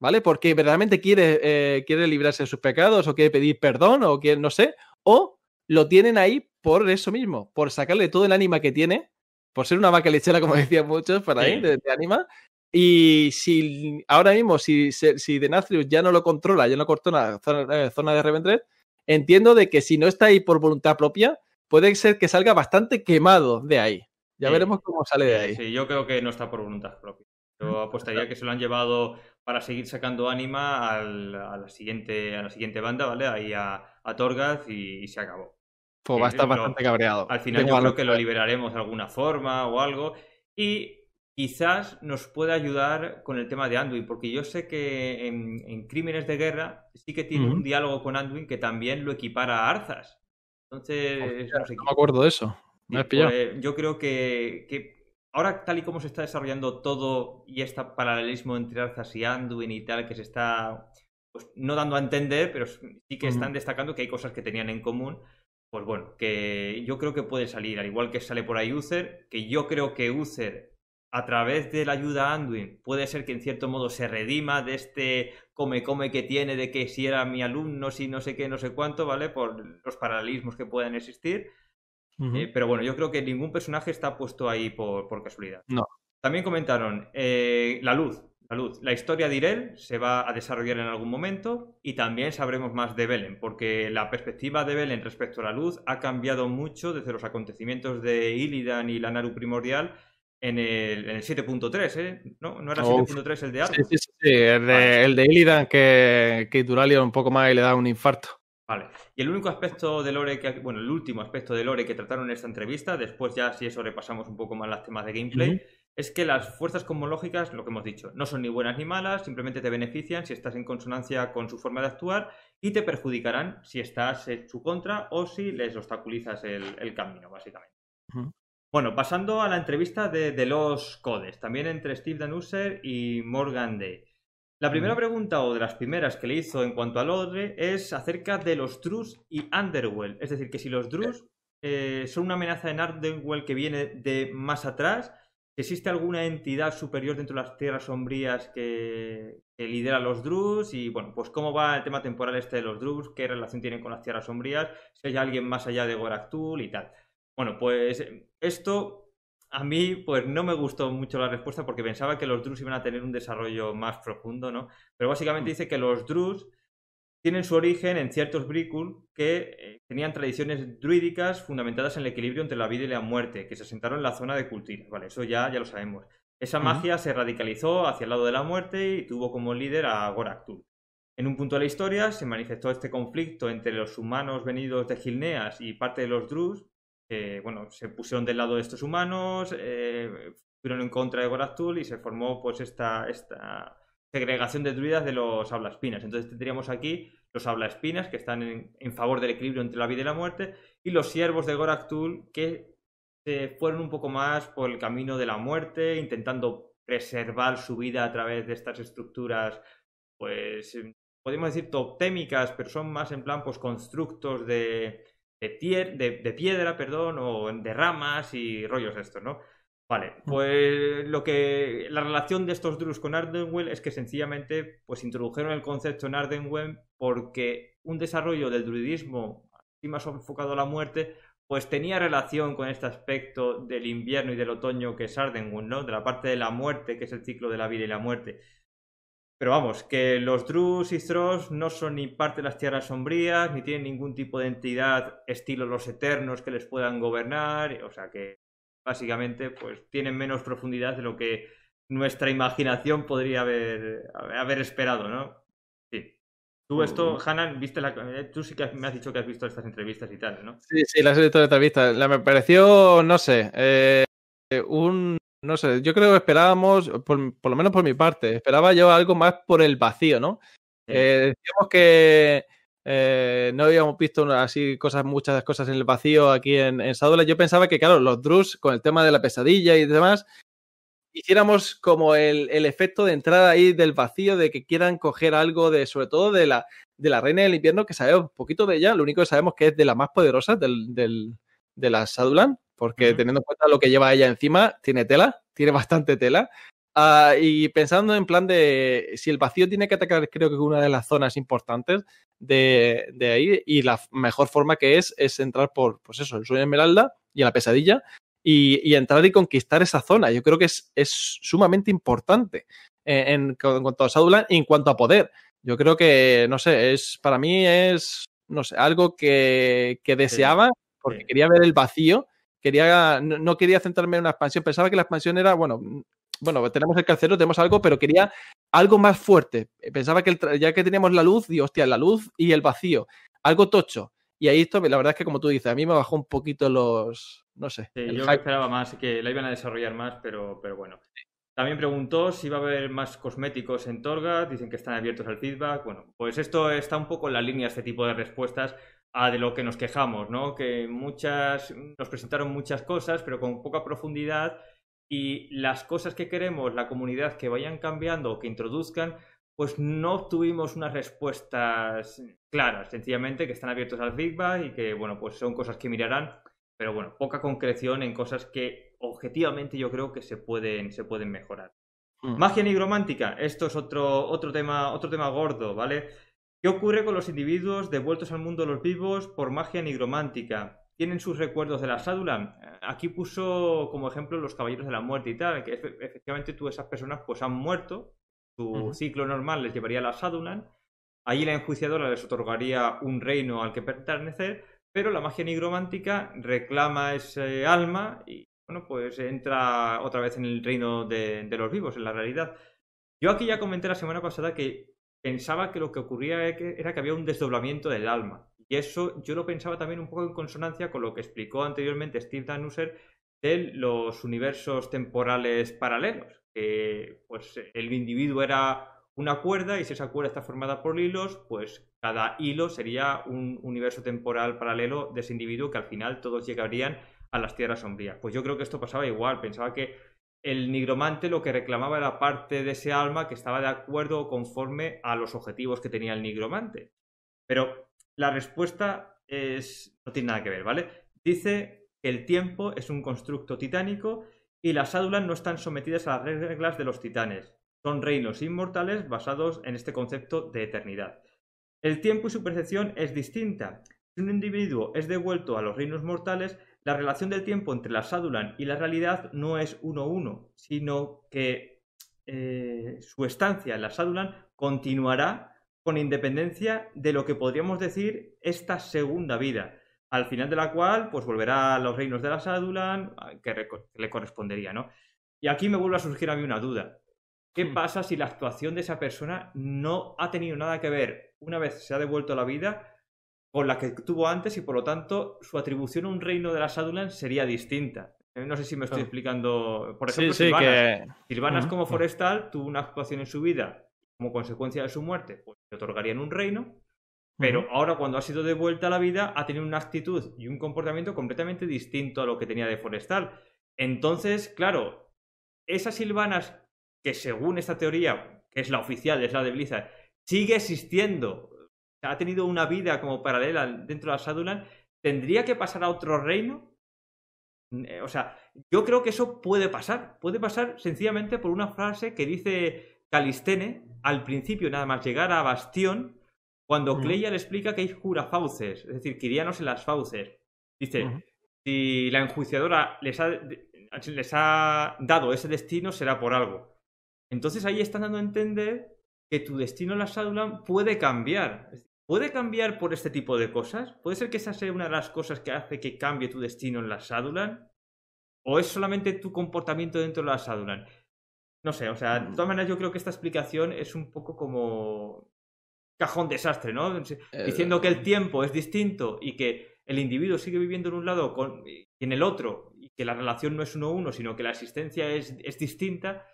¿vale? Porque verdaderamente quiere, eh, quiere librarse de sus pecados o quiere pedir perdón o quiere, no sé, o lo tienen ahí por eso mismo, por sacarle todo el ánima que tiene, por ser una vaca lechera, como <laughs> decían muchos, para ahí, de, ánima. Y si ahora mismo, si, si ya no lo controla, ya no cortó la zona eh, de Reventred, entiendo de que si no está ahí por voluntad propia, puede ser que salga bastante quemado de ahí. Ya veremos cómo sale de ahí. Sí, yo creo que no está por voluntad propia. Yo apostaría que se lo han llevado para seguir sacando ánima a, la siguiente, a la siguiente banda, ¿vale? Ahí a, a Torgaz y, se acabó. Pues va a estar bastante cabreado. Al final yo creo que lo liberaremos de alguna forma o algo. Y quizás nos pueda ayudar con el tema de Anduin, porque yo sé que en, Crímenes de Guerra sí que tiene un diálogo con Anduin que también lo equipara a Arzas. Entonces... no, me acuerdo de eso. Pues yo creo que, que ahora tal y como se está desarrollando todo y este paralelismo entre Arzas y Anduin y tal, que se está pues, no dando a entender, pero sí que están destacando que hay cosas que tenían en común, pues bueno, que yo creo que puede salir, al igual que sale por ahí Uther, que yo creo que Uther, a través de la ayuda a Anduin, puede ser que en cierto modo se redima de este come-come que tiene de que si era mi alumno, si no sé qué, no sé cuánto, ¿vale? Por los paralelismos que pueden existir. Eh, pero bueno, yo creo que ningún personaje está puesto ahí por, casualidad. No. También comentaron eh, la luz. La luz. La historia de Irel se va a desarrollar en algún momento y también sabremos más de Belen, porque la perspectiva de Belen respecto a la luz ha cambiado mucho desde los acontecimientos de Illidan y la Naru primordial en el, 7.3, ¿eh? ¿No? ¿No era 7.3 el de Sí, sí, sí. El de, ah, Illidan que, que un poco más y le da un infarto. Vale. Y el único aspecto de Lore que, bueno, el último aspecto de Lore que trataron en esta entrevista, después ya si eso repasamos un poco más las temas de gameplay, es que las fuerzas cosmológicas, lo que hemos dicho, no son ni buenas ni malas, simplemente te benefician si estás en consonancia con su forma de actuar y te perjudicarán si estás en su contra o si les obstaculizas el, camino, básicamente. Bueno, pasando a la entrevista de, los codes, también entre Steve Danuser y Morgan Day. La primera pregunta, o de las primeras que le hizo en cuanto al odre, es acerca de los Drus y Underwell. Es decir, que si los Drus eh, son una amenaza en Underwell que viene de más atrás, ¿existe alguna entidad superior dentro de las tierras sombrías que, lidera a los Drus? Y bueno, pues cómo va el tema temporal este de los Drus, qué relación tienen con las tierras sombrías, si hay alguien más allá de Goraktul y tal. Bueno, pues esto a mí, pues no me gustó mucho la respuesta porque pensaba que los Drus iban a tener un desarrollo más profundo, ¿no? Pero básicamente mm. dice que los Drus tienen su origen en ciertos Bricul que eh, tenían tradiciones druídicas fundamentadas en el equilibrio entre la vida y la muerte, que se asentaron en la zona de Cultir. Vale, eso ya, ya lo sabemos. Esa magia se radicalizó hacia el lado de la muerte y tuvo como líder a Goraktul. En un punto de la historia se manifestó este conflicto entre los humanos venidos de Gilneas y parte de los Drus, eh, bueno, se pusieron del lado de estos humanos, eh, fueron en contra de Goraktul y se formó pues esta, esta segregación de druidas de los hablaspinas. Entonces tendríamos aquí los hablaspinas que están en, favor del equilibrio entre la vida y la muerte y los siervos de Goraktul que se fueron un poco más por el camino de la muerte, intentando preservar su vida a través de estas estructuras, pues podemos decir toptémicas, pero son más en plan pues constructos de, de, de, piedra, perdón, o de ramas y rollos estos, ¿no? Vale, pues lo que la relación de estos Drus con Ardenwell es que sencillamente pues introdujeron el concepto en Ardenwell porque un desarrollo del druidismo más enfocado a la muerte pues tenía relación con este aspecto del invierno y del otoño que es Ardenwen, ¿no? De la parte de la muerte, que es el ciclo de la vida y la muerte. Pero vamos, que los Drus y Thros no son ni parte de las Tierras Sombrías, ni tienen ningún tipo de entidad estilo los Eternos que les puedan gobernar, o sea que básicamente pues tienen menos profundidad de lo que nuestra imaginación podría haber, haber esperado, ¿no? Sí. Tú esto, Hanan, viste la, eh, tú sí que me has dicho que has visto estas entrevistas y tal, ¿no? Sí, sí, las he visto entrevistas. La, me pareció, no sé, eh, un no sé, yo creo que esperábamos, por, lo menos por mi parte, esperaba yo algo más por el vacío, ¿no? Eh, decíamos que eh, no habíamos visto así cosas, muchas cosas en el vacío aquí en, Sadula. Yo pensaba que, claro, los Drus, con el tema de la pesadilla y demás, hiciéramos como el, efecto de entrada ahí del vacío, de que quieran coger algo de, sobre todo de la, de la Reina del Invierno, que sabemos un poquito de ella, lo único que sabemos que es de las más poderosas de la Sadulan, porque teniendo en cuenta lo que lleva ella encima, tiene tela, tiene bastante tela. Ah, y pensando en plan de si el vacío tiene que atacar, creo que una de las zonas importantes de, ahí, y la mejor forma que es es entrar por, pues eso, el sueño de Esmeralda y la pesadilla, y, entrar y conquistar esa zona. Yo creo que es, es sumamente importante eh, en, cuanto a Sadulan y en cuanto a poder. Yo creo que, no sé, es para mí es, no sé, algo que, deseaba porque quería ver el vacío quería, no, quería centrarme en una expansión, pensaba que la expansión era, bueno, bueno, tenemos el calcero, tenemos algo, pero quería algo más fuerte. Pensaba que ya que teníamos la luz, y hostia, la luz y el vacío, algo tocho. Y ahí esto, la verdad es que como tú dices, a mí me bajó un poquito los, no sé. yo esperaba más, que la iban a desarrollar más, pero, pero bueno. También preguntó si va a haber más cosméticos en Torga, dicen que están abiertos al feedback. Bueno, pues esto está un poco en la línea, este tipo de respuestas, a de lo que nos quejamos, ¿no? Que muchas, nos presentaron muchas cosas, pero con poca profundidad y las cosas que queremos, la comunidad que vayan cambiando o que introduzcan, pues no obtuvimos unas respuestas claras, sencillamente que están abiertos al feedback y que, bueno, pues son cosas que mirarán, pero bueno, poca concreción en cosas que objetivamente yo creo que se pueden, se pueden mejorar. Mm. Magia nigromántica, esto es otro, otro, tema, otro tema gordo, ¿vale? ¿Qué ocurre con los individuos devueltos al mundo de los vivos por magia nigromántica? ¿Tienen sus recuerdos de la sádula? Aquí puso como ejemplo los caballeros de la muerte y tal, que efectivamente tú, esas personas pues han muerto, su ciclo normal les llevaría a la sádula, ahí la enjuiciadora les otorgaría un reino al que pertenecer, pero la magia nigromántica reclama ese alma y bueno, pues entra otra vez en el reino de los vivos, en la realidad. Yo aquí ya comenté la semana pasada que pensaba que lo que ocurría era que había un desdoblamiento del alma. Y eso yo lo pensaba también un poco en consonancia con lo que explicó anteriormente Steve Danuser de los universos temporales paralelos. pues el individuo era una cuerda y si esa cuerda está formada por hilos, pues cada hilo sería un universo temporal paralelo de ese individuo que al final todos llegarían a las tierras sombrías. Pues yo creo que esto pasaba igual, pensaba que el nigromante lo que reclamaba era parte de ese alma que estaba de acuerdo o conforme a los objetivos que tenía el nigromante. Pero la respuesta es, no tiene nada que ver, ¿vale? Dice que el tiempo es un constructo titánico y las ádulas no están sometidas a las reglas de los titanes. Son reinos inmortales basados en este concepto de eternidad. El tiempo y su percepción es distinta. Si un individuo es devuelto a los reinos mortales, la relación del tiempo entre la Sadulan y la realidad no es 1 uno sino que eh, su estancia en la Sadulan continuará con independencia de lo que podríamos decir esta segunda vida, al final de la cual pues volverá a los reinos de la Sadulan que le correspondería, ¿no? Y aquí me vuelve a surgir a mí una duda. ¿Qué hmm. pasa si la actuación de esa persona no ha tenido nada que ver, una vez se ha devuelto la vida, con la que tuvo antes y por lo tanto su atribución a un reino de las Adulan sería distinta. Eh, no sé si me estoy explicando. Por ejemplo, Silvanas. como forestal tuvo una actuación en su vida como consecuencia de su muerte, pues le otorgarían un reino. Pero ahora cuando ha sido devuelta a la vida ha tenido una actitud y un comportamiento completamente distinto a lo que tenía de forestal. Entonces, claro, esas Silvanas que según esta teoría, que es la oficial, es la de Blizzard, sigue existiendo ha tenido una vida como paralela dentro de la ¿tendría que pasar a otro reino? Mm, eh, o sea, yo creo que eso puede pasar. Puede pasar sencillamente por una frase que dice Calistene al principio, nada más llegar a Bastión, cuando Cleia le explica que hay jura fauces, es decir, quirianos en las fauces. Dice, si la enjuiciadora les ha, dado ese destino, será por algo. Entonces ahí están dando a entender que tu destino en la Sádula puede cambiar. ¿Puede cambiar por este tipo de cosas? ¿Puede ser que esa sea una de las cosas que hace que cambie tu destino en la sádula? ¿O es solamente tu comportamiento dentro de la sádula? No sé, o sea, de todas maneras yo creo que esta explicación es un poco como cajón desastre, ¿no? Eh, diciendo que el mm. tiempo es distinto y que el individuo sigue viviendo en un lado con... y en el otro, y que la relación no es uno uno, sino que la existencia es, distinta,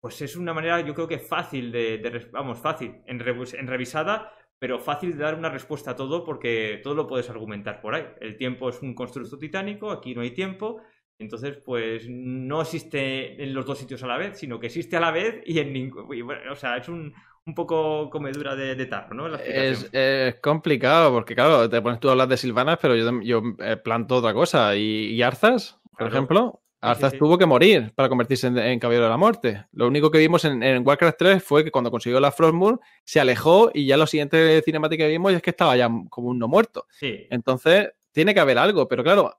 pues es una manera yo creo que fácil de, vamos, fácil, en revisada pero fácil de dar una respuesta a todo porque todo lo puedes argumentar por ahí. El tiempo es un constructo titánico, aquí no hay tiempo, entonces pues no existe en los dos sitios a la vez, sino que existe a la vez y en ningún... o sea, es un, un poco comedura de, tarro, ¿no? es, complicado, porque claro, te pones tú a hablar de Silvanas, pero yo, yo eh, planto otra cosa. ¿Y, Arzas, por ejemplo? Arthas tuvo que morir para convertirse en, Caballero de la Muerte. Lo único que vimos en, Warcraft 3 fue que cuando consiguió la Frostmourne se alejó y ya lo siguiente cinemática que vimos es que estaba ya como un no muerto. Sí. Entonces, tiene que haber algo, pero claro,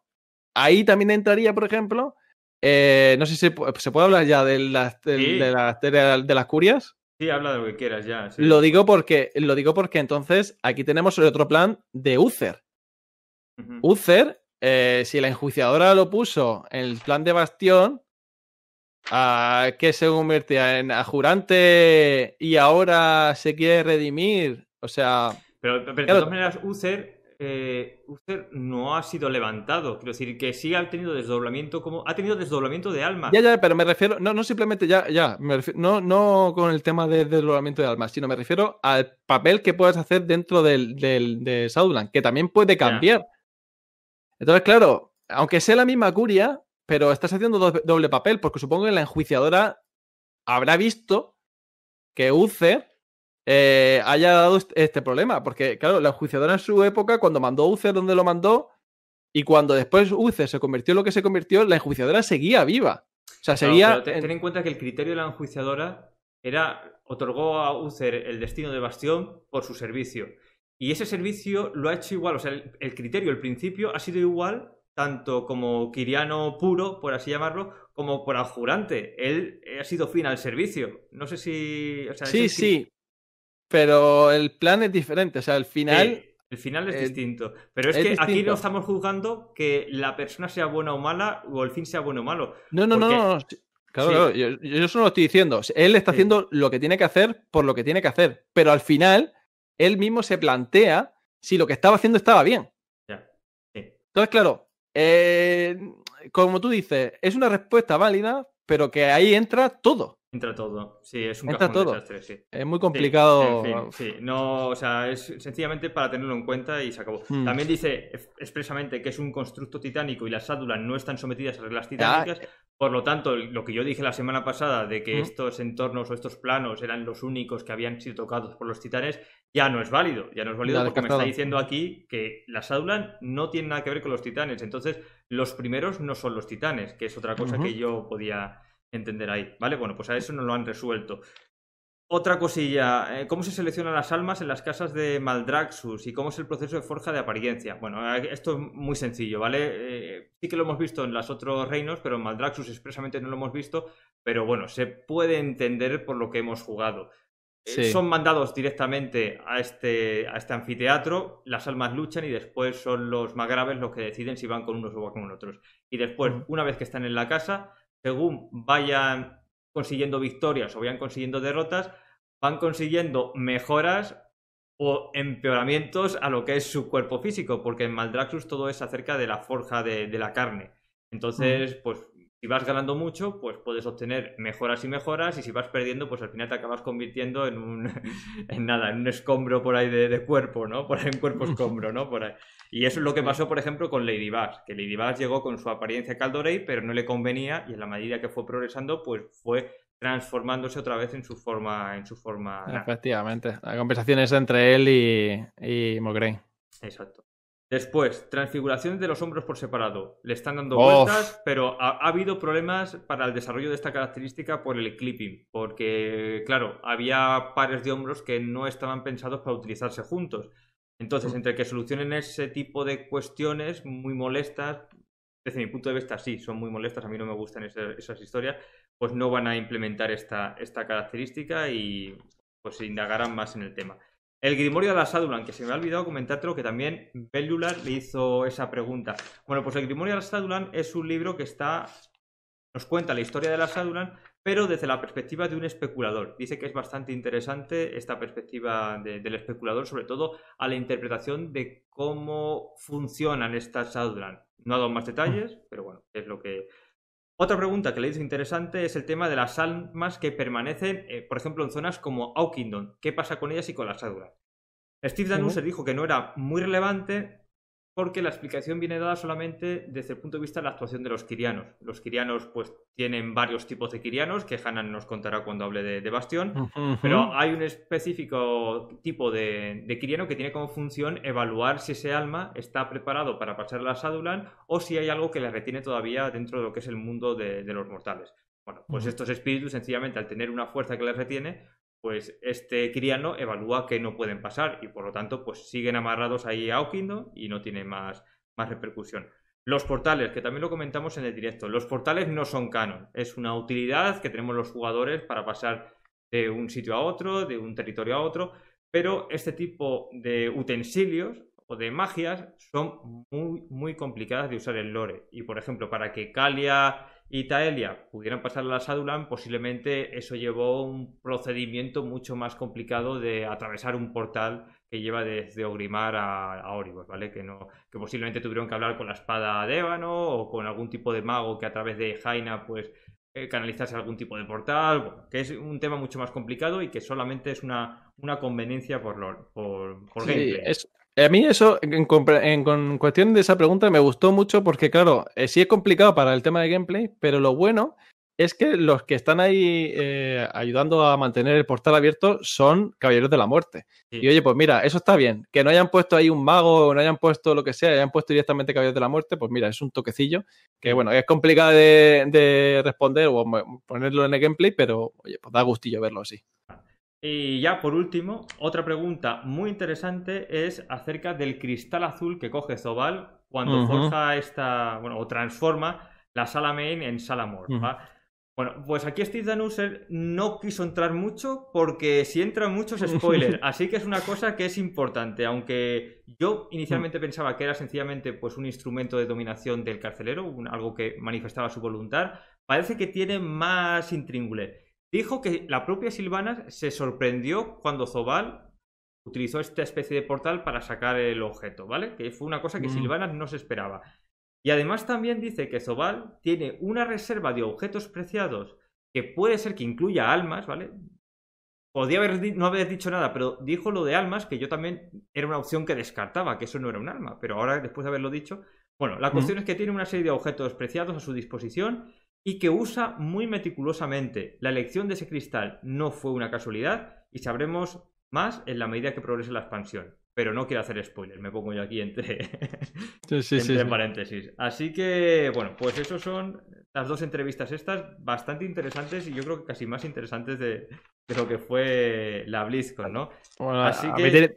ahí también entraría, por ejemplo, eh, no sé si se puede hablar ya de las, curias. Sí, habla de lo que quieras ya. Lo digo porque lo digo porque entonces aquí tenemos el otro plan de Uther. User. Uther eh, si la enjuiciadora lo puso en el plan de Bastión, ¿a qué se convierte ¿En jurante y ahora se quiere redimir? O sea. Pero, de todas maneras, User, eh, no ha sido levantado. Quiero decir, que sí ha tenido desdoblamiento como. Ha tenido desdoblamiento de alma. Ya, ya, pero me refiero. No, no simplemente ya, ya. no, no con el tema de desdoblamiento de almas, sino me refiero al papel que puedes hacer dentro del, del de Southland, que también puede cambiar. Entonces, claro, aunque sea la misma curia, pero estás haciendo doble papel, porque supongo que la enjuiciadora habrá visto que Uce eh, haya dado este problema, porque claro, la enjuiciadora en su época, cuando mandó Uce donde lo mandó, y cuando después Uce se convirtió en lo que se convirtió, la enjuiciadora seguía viva. O sea, seguía... ten, en cuenta que el criterio de la enjuiciadora era, otorgó a Uce el destino de Bastión por su servicio. Y ese servicio lo ha hecho igual, o sea, el, criterio, el principio ha sido igual tanto como Kiriano puro, por así llamarlo, como por adjurante. Él eh, ha sido fin al servicio. No sé si... sí, sí, pero el plan es diferente, o sea, el final... el final es distinto. Pero es, que aquí no estamos juzgando que la persona sea buena o mala o el fin sea bueno o malo. No, no, no, no, Claro, yo, eso no lo estoy diciendo. Él está haciendo lo que tiene que hacer por lo que tiene que hacer. Pero al final, él mismo se plantea si lo que estaba haciendo estaba bien. Entonces, claro, eh, como tú dices, es una respuesta válida, pero que ahí entra todo. Entra todo. Sí, es un desastre, Es muy complicado. Sí, no, o sea, es sencillamente para tenerlo en cuenta y se acabó. Hmm. También dice expresamente que es un constructo titánico y las sádulas no están sometidas a reglas ah. titánicas. Por lo tanto, lo que yo dije la semana pasada de que hmm. estos entornos o estos planos eran los únicos que habían sido tocados por los titanes, ya no es válido. Ya no es válido porque me está diciendo aquí que las sádulas no tienen nada que ver con los titanes. Entonces, los primeros no son los titanes, que es otra cosa que yo podía entender ahí, ¿vale? Bueno, pues a eso no lo han resuelto. Otra cosilla, eh, ¿cómo se seleccionan las almas en las casas de Maldraxus y cómo es el proceso de forja de apariencia? Bueno, eh, esto es muy sencillo, ¿vale? Eh, sí que lo hemos visto en los otros reinos, pero en Maldraxus expresamente no lo hemos visto, pero bueno, se puede entender por lo que hemos jugado. son mandados directamente a este, a este anfiteatro, las almas luchan y después son los más graves los que deciden si van con unos o van con otros. Y después, una vez que están en la casa, según vayan consiguiendo victorias o vayan consiguiendo derrotas, van consiguiendo mejoras o empeoramientos a lo que es su cuerpo físico, porque en Maldraxus todo es acerca de la forja de, la carne. Entonces, pues si vas ganando mucho, pues puedes obtener mejoras y mejoras, y si vas perdiendo, pues al final te acabas convirtiendo en un, <laughs> en nada, en un escombro por ahí de, cuerpo, ¿no? Por ahí un cuerpo <laughs> escombro, ¿no? Por ahí. Y eso es lo que pasó, por ejemplo, con Lady Bass, que Lady Bass llegó con su apariencia Caldorey, pero no le convenía, y en la medida que fue progresando, pues fue transformándose otra vez en su forma. En su forma Efectivamente. La compensación es entre él y, y Exacto. Después, transfiguraciones de los hombros por separado. Le están dando vueltas, pero ha, habido problemas para el desarrollo de esta característica por el clipping, porque, claro, había pares de hombros que no estaban pensados para utilizarse juntos. Entonces, entre que solucionen ese tipo de cuestiones muy molestas, desde mi punto de vista sí, son muy molestas, a mí no me gustan esas, historias, pues no van a implementar esta, característica y pues se indagarán más en el tema. El Grimorio de la Sadulan, que se me ha olvidado comentártelo, que también Bellular le hizo esa pregunta. Bueno, pues el Grimorio de la Sadulan es un libro que está. nos cuenta la historia de la Sadulan, pero desde la perspectiva de un especulador. Dice que es bastante interesante esta perspectiva del especulador, sobre todo a la interpretación de cómo funcionan estas Sadulan. No ha dado más detalles, mm. pero bueno, es lo que, otra pregunta que le hizo interesante es el tema de las almas que permanecen, eh, por ejemplo, en zonas como Aukindon. ¿Qué pasa con ellas y con las sádulas. Steve Danus se dijo que no era muy relevante, porque la explicación viene dada solamente desde el punto de vista de la actuación de los quirianos. Los kirianos pues, tienen varios tipos de kirianos, que Hanan nos contará cuando hable de, Bastión, pero hay un específico tipo de, kiriano que tiene como función evaluar si ese alma está preparado para pasar a la Sadulan o si hay algo que le retiene todavía dentro de lo que es el mundo de, los mortales. Bueno, pues estos espíritus, sencillamente, al tener una fuerza que les retiene, pues este criano evalúa que no pueden pasar y por lo tanto pues siguen amarrados ahí a Okindo y no tiene más, más repercusión. Los portales, que también lo comentamos en el directo, los portales no son canon, es una utilidad que tenemos los jugadores para pasar de un sitio a otro, de un territorio a otro, pero este tipo de utensilios o de magias son muy, muy complicadas de usar en lore. Y por ejemplo, para que Kalia y Taelia pudieran pasar a la Sadulan, posiblemente eso llevó un procedimiento mucho más complicado de atravesar un portal que lleva desde Ogrimar a, a ¿vale? Que, no, que posiblemente tuvieron que hablar con la espada de Ébano o con algún tipo de mago que a través de Jaina, pues, eh, canalizase algún tipo de portal, que es un tema mucho más complicado y que solamente es una, una conveniencia por, lo, por, por a mí eso, en, cuestión de esa pregunta, me gustó mucho porque, claro, eh, sí es complicado para el tema de gameplay, pero lo bueno es que los que están ahí eh, ayudando a mantener el portal abierto son caballeros de la muerte. Y oye, pues mira, eso está bien. Que no hayan puesto ahí un mago, o no hayan puesto lo que sea, hayan puesto directamente caballeros de la muerte, pues mira, es un toquecillo que, bueno, es complicado de, de responder o ponerlo en el gameplay, pero oye, pues da gustillo verlo así. Y ya por último, otra pregunta muy interesante es acerca del cristal azul que coge Zobal cuando forza esta, bueno, o transforma la sala main en sala Bueno, pues aquí Steve Danuser no quiso entrar mucho porque si entra mucho es spoiler, <laughs> así que es una cosa que es importante, aunque yo inicialmente mm. pensaba que era sencillamente pues un instrumento de dominación del carcelero, algo que manifestaba su voluntad, parece que tiene más intríngulis. Dijo que la propia Silvana se sorprendió cuando Zobal utilizó esta especie de portal para sacar el objeto, ¿vale? Que fue una cosa que mm. Silvana no se esperaba. Y además también dice que Zobal tiene una reserva de objetos preciados que puede ser que incluya almas, ¿vale? podía haber, no haber dicho nada, pero dijo lo de almas, que yo también era una opción que descartaba, que eso no era un alma, pero ahora después de haberlo dicho, bueno, la mm. cuestión es que tiene una serie de objetos preciados a su disposición y que usa muy meticulosamente. La elección de ese cristal no fue una casualidad y sabremos más en la medida que progrese la expansión. Pero no quiero hacer spoilers, me pongo yo aquí entre, <laughs> paréntesis. Así que, bueno, pues eso son las dos entrevistas estas, bastante interesantes y yo creo que casi más interesantes de, lo que fue la BlizzCon, ¿no?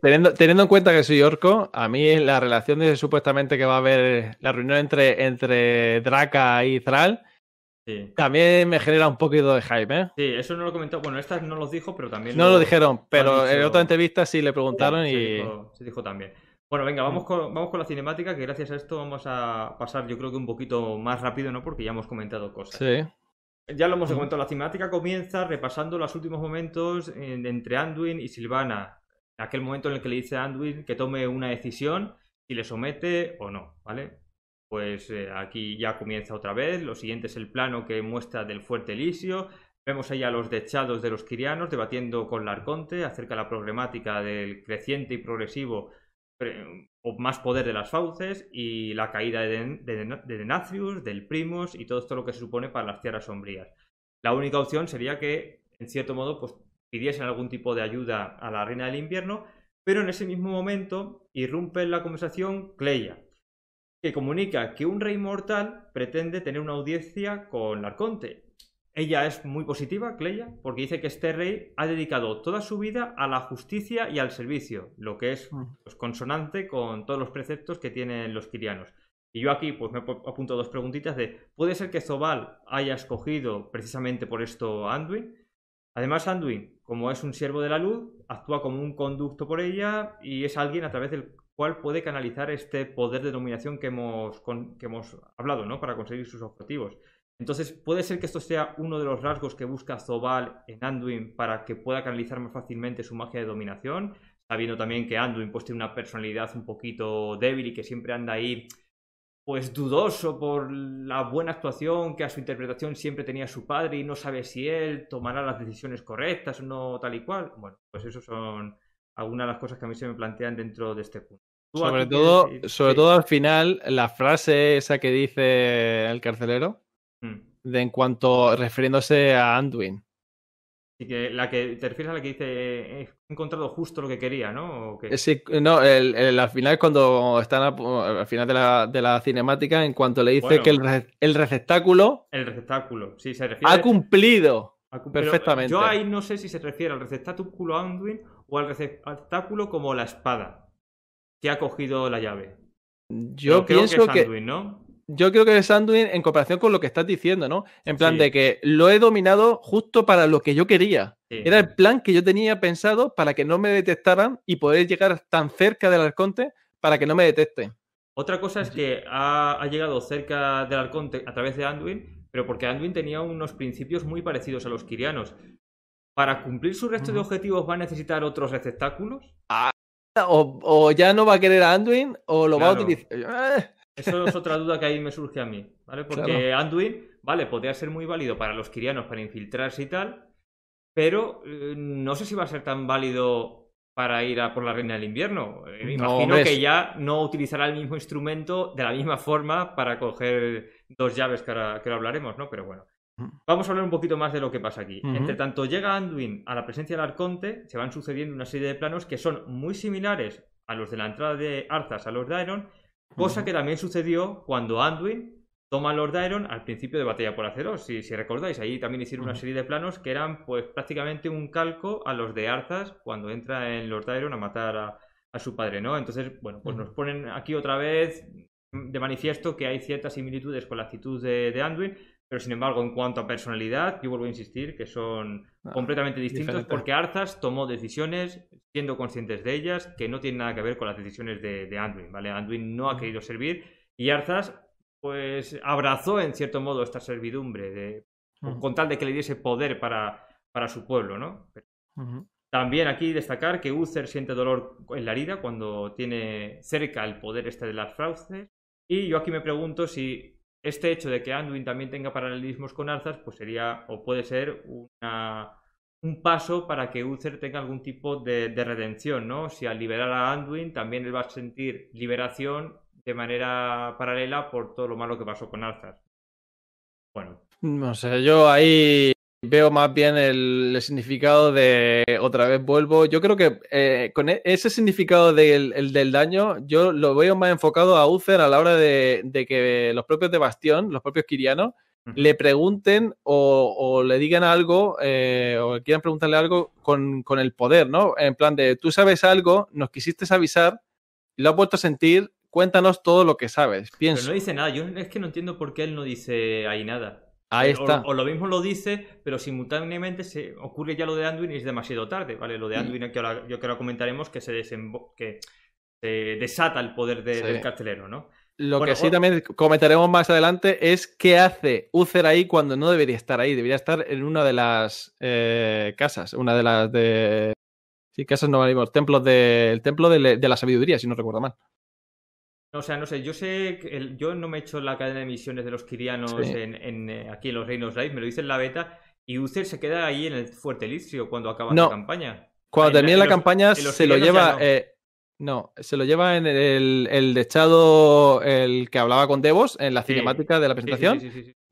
teniendo, en cuenta que soy orco, a mí la relación de supuestamente que va a haber la reunión entre, entre Draca y Thrall también me genera un poquito de hype, ¿eh? Sí, eso no lo comentó. Bueno, estas no los dijo, pero también. No lo, dijeron, pero en otra entrevista sí le preguntaron y. Se dijo, también. Bueno, venga, vamos con, vamos con la cinemática, que gracias a esto vamos a pasar, yo creo que un poquito más rápido, ¿no? Porque ya hemos comentado cosas. Sí. Ya lo hemos comentado, la cinemática comienza repasando los últimos momentos entre Anduin y Silvana. Aquel momento en el que le dice a Anduin que tome una decisión, si le somete o no, ¿vale? Pues eh, aquí ya comienza otra vez, lo siguiente es el plano que muestra del fuerte Elisio, Vemos ahí a los dechados de los quirianos debatiendo con Larconte acerca de la problemática del creciente y progresivo o más poder de las fauces y la caída de, Denathrius, del Primus y todo esto lo que se supone para las tierras sombrías. La única opción sería que, en cierto modo, pues, pidiesen algún tipo de ayuda a la reina del invierno, pero en ese mismo momento irrumpe en la conversación Cleia, que comunica que un rey mortal pretende tener una audiencia con Arconte. Ella es muy positiva, Cleia, porque dice que este rey ha dedicado toda su vida a la justicia y al servicio, lo que es mm. pues, consonante con todos los preceptos que tienen los kirianos. Y yo aquí pues me apunto dos preguntitas de, ¿puede ser que Zobal haya escogido precisamente por esto a Anduin? Además, Anduin, como es un siervo de la luz, actúa como un conducto por ella y es alguien a través del cuál puede canalizar este poder de dominación que hemos, que hemos hablado, Para conseguir sus objetivos. Entonces, puede ser que esto sea uno de los rasgos que busca Zobal en Anduin para que pueda canalizar más fácilmente su magia de dominación, sabiendo también que Anduin pues, tiene una personalidad un poquito débil y que siempre anda ahí pues dudoso por la buena actuación que a su interpretación siempre tenía su padre y no sabe si él tomará las decisiones correctas o no tal y cual. Bueno, pues eso son algunas de las cosas que a mí se me plantean dentro de este punto. Sobre todo, sobre todo al final, la frase esa que dice el carcelero, hmm. de en cuanto refiriéndose a Anduin. Y que la que te refieres a la que dice he encontrado justo lo que quería, ¿no? Eh, no, al final cuando están al final de la, cinemática, en cuanto le dice que el, receptáculo. El receptáculo, sí, se refiere. Ha cumplido. Eh, perfectamente. Yo ahí no sé si se refiere al receptáculo Anduin o al receptáculo como la espada que ha cogido la llave. Yo eh, creo pienso que, es Anduin, ¿no? yo creo que es Anduin en comparación con lo que estás diciendo, ¿no? En plan de que lo he dominado justo para lo que yo quería. Era el plan que yo tenía pensado para que no me detectaran y poder llegar tan cerca del arconte para que no me detecte. Otra cosa es que ha, llegado cerca del arconte a través de Anduin, pero porque Anduin tenía unos principios muy parecidos a los kirianos. ¿Para cumplir su resto de objetivos va a necesitar otros receptáculos? Ah, <laughs> o, ya no va a querer a Anduin o lo va a utilizar. <laughs> Eso es otra duda que ahí me surge a mí, ¿vale? Porque Anduin, vale, podría ser muy válido para los kirianos para infiltrarse y tal, pero eh, no sé si va a ser tan válido para ir a por la reina del invierno. Eh, imagino que ya no utilizará el mismo instrumento de la misma forma para coger dos llaves que ahora, que ahora hablaremos, ¿no? Pero bueno. Mm. Vamos a hablar un poquito más de lo que pasa aquí. Entre tanto, llega Anduin a la presencia del Arconte, se van sucediendo una serie de planos que son muy similares a los de la entrada de Arthas a Lord Iron, cosa que también sucedió cuando Anduin toma a Lord Iron al principio de Batalla por Acero. Si, recordáis, ahí también hicieron una serie de planos que eran pues prácticamente un calco a los de Arthas cuando entra en Lord Iron a matar a, su padre, ¿no? Entonces, bueno, pues nos ponen aquí otra vez de manifiesto que hay ciertas similitudes con la actitud de Anduin, pero sin embargo, en cuanto a personalidad, yo vuelvo a insistir que son ah, completamente distintos porque Arthas tomó decisiones siendo conscientes de ellas que no tienen nada que ver con las decisiones de, de Anduin, ¿vale? Anduin no ha querido servir y Arthas pues abrazó en cierto modo esta servidumbre de, con tal de que le diese poder para, para su pueblo, ¿no? También aquí destacar que Uther siente dolor en la herida cuando tiene cerca el poder este de las frauces. Y yo aquí me pregunto si este hecho de que Anduin también tenga paralelismos con Alzas, pues sería o puede ser un paso para que Uther tenga algún tipo de, redención, ¿no? Si al liberar a Anduin también él va a sentir liberación de manera paralela por todo lo malo que pasó con Alzas. Bueno. No sé, yo ahí veo más bien el, significado de otra vez vuelvo. Yo creo que eh, con e, ese significado del, del daño, yo lo veo más enfocado a Uther a la hora de, que los propios de Bastión, los propios Kirianos, le pregunten o, le digan algo eh, o quieran preguntarle algo con, el poder, ¿no? En plan de, tú sabes algo, nos quisiste avisar, lo has vuelto a sentir, cuéntanos todo lo que sabes, pienso. no dice nada, es que no entiendo por qué él no dice ahí nada. Eh, o, lo mismo lo dice, pero simultáneamente se ocurre ya lo de Anduin y es demasiado tarde, ¿vale? Lo de mm. Anduin, que ahora, yo comentaremos, que se, desata el poder del cartelero. ¿no? Lo que sí también comentaremos más adelante es qué hace Uther ahí cuando no debería estar ahí. Debería estar en una de las eh, casas, una de las de... Sí, casas no valimos, templos del templo de la sabiduría, si no recuerdo mal. O sea, no sé, yo sé que yo no me he hecho la cadena de misiones de los Kirianos en, eh, aquí en los Reinos Live, me lo dice en la beta, y Uther se queda ahí en el Fuerte Litrio cuando acaba la campaña. Cuando termina la campaña se lo lleva. Eh, no. se lo lleva en el, el dechado, el que hablaba con Devos en la cinemática de la presentación,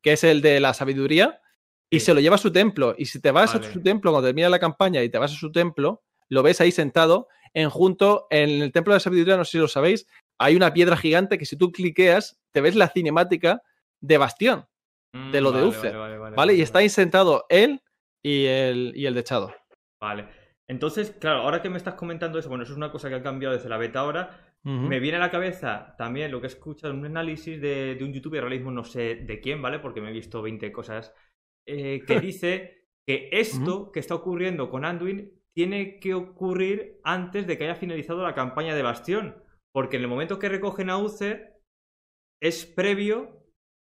que es el de la sabiduría, y se lo lleva a su templo. Y si te vas a su templo cuando termina la campaña y te vas a su templo, lo ves ahí sentado en junto en el templo de la sabiduría, no sé si lo sabéis, hay una piedra gigante que si tú cliqueas, te ves la cinemática de Bastión, mm, de lo deduce, de Vale, y está ahí sentado él y el, y el de Chado. Vale. Entonces, claro, ahora que me estás comentando eso, bueno, eso es una cosa que ha cambiado desde la beta ahora. Me viene a la cabeza también lo que he escuchado en un análisis de, un youtuber, ahora mismo no sé de quién, ¿vale? Porque me he visto 20 cosas, eh, que <laughs> dice que esto que está ocurriendo con Anduin tiene que ocurrir antes de que haya finalizado la campaña de Bastión. Porque en el momento que recogen a Uther es previo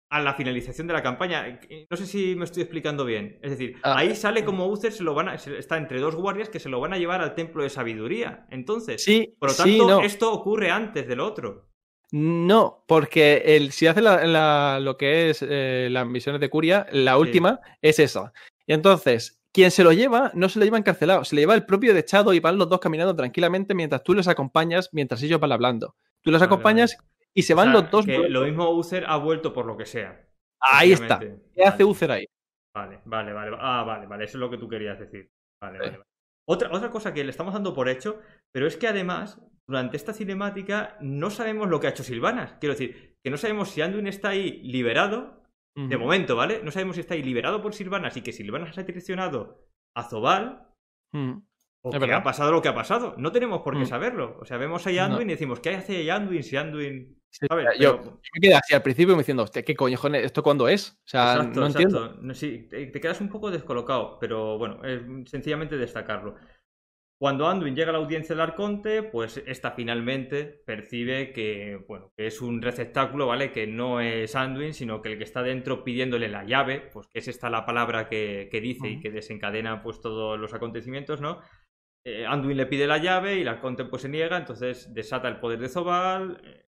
a la finalización de la campaña. No sé si me estoy explicando bien. Es decir, ah, ahí sale como Uther se lo van está entre dos guardias que se lo van a llevar al templo de sabiduría. Entonces, por lo tanto, esto ocurre antes del otro. No, porque el, si hace lo que es eh, las misiones de Curia, la última es esa. Y entonces, quien se lo lleva no se lo lleva encarcelado, se le lleva el propio dechado y van los dos caminando tranquilamente mientras tú les acompañas, mientras ellos van hablando. Tú los acompañas y se van los dos. lo mismo Uther ha vuelto por lo que sea. Ahí está. ¿Qué hace Uther ahí? Vale, vale, vale. Ah, vale, vale. Eso es lo que tú querías decir. Vale, vale, Otra, otra cosa que le estamos dando por hecho, pero es que además, durante esta cinemática, no sabemos lo que ha hecho Silvanas. Quiero decir, que no sabemos si Anduin está ahí liberado de momento, ¿vale? No sabemos si está ahí liberado por Silvana, así que Silvana se ha traicionado a Zobal. Mm. O que ha pasado lo que ha pasado. No tenemos por qué mm. saberlo. O sea, vemos a Yanduin y decimos, ¿qué hace Yanduin si Yanduin... yo, me quedé así al principio diciendo, ¿qué coño, esto cuándo es? O sea, no entiendo. te, quedas un poco descolocado, pero bueno, sencillamente destacarlo. Cuando Anduin llega a la audiencia del Arconte, pues esta finalmente percibe que, es un receptáculo, ¿vale? Que no es Anduin, sino que el que está dentro pidiéndole la llave, pues que es esta la palabra que, dice y que desencadena pues todos los acontecimientos, ¿no? Eh, Anduin le pide la llave y el Arconte pues se niega, entonces desata el poder de Zobal, eh,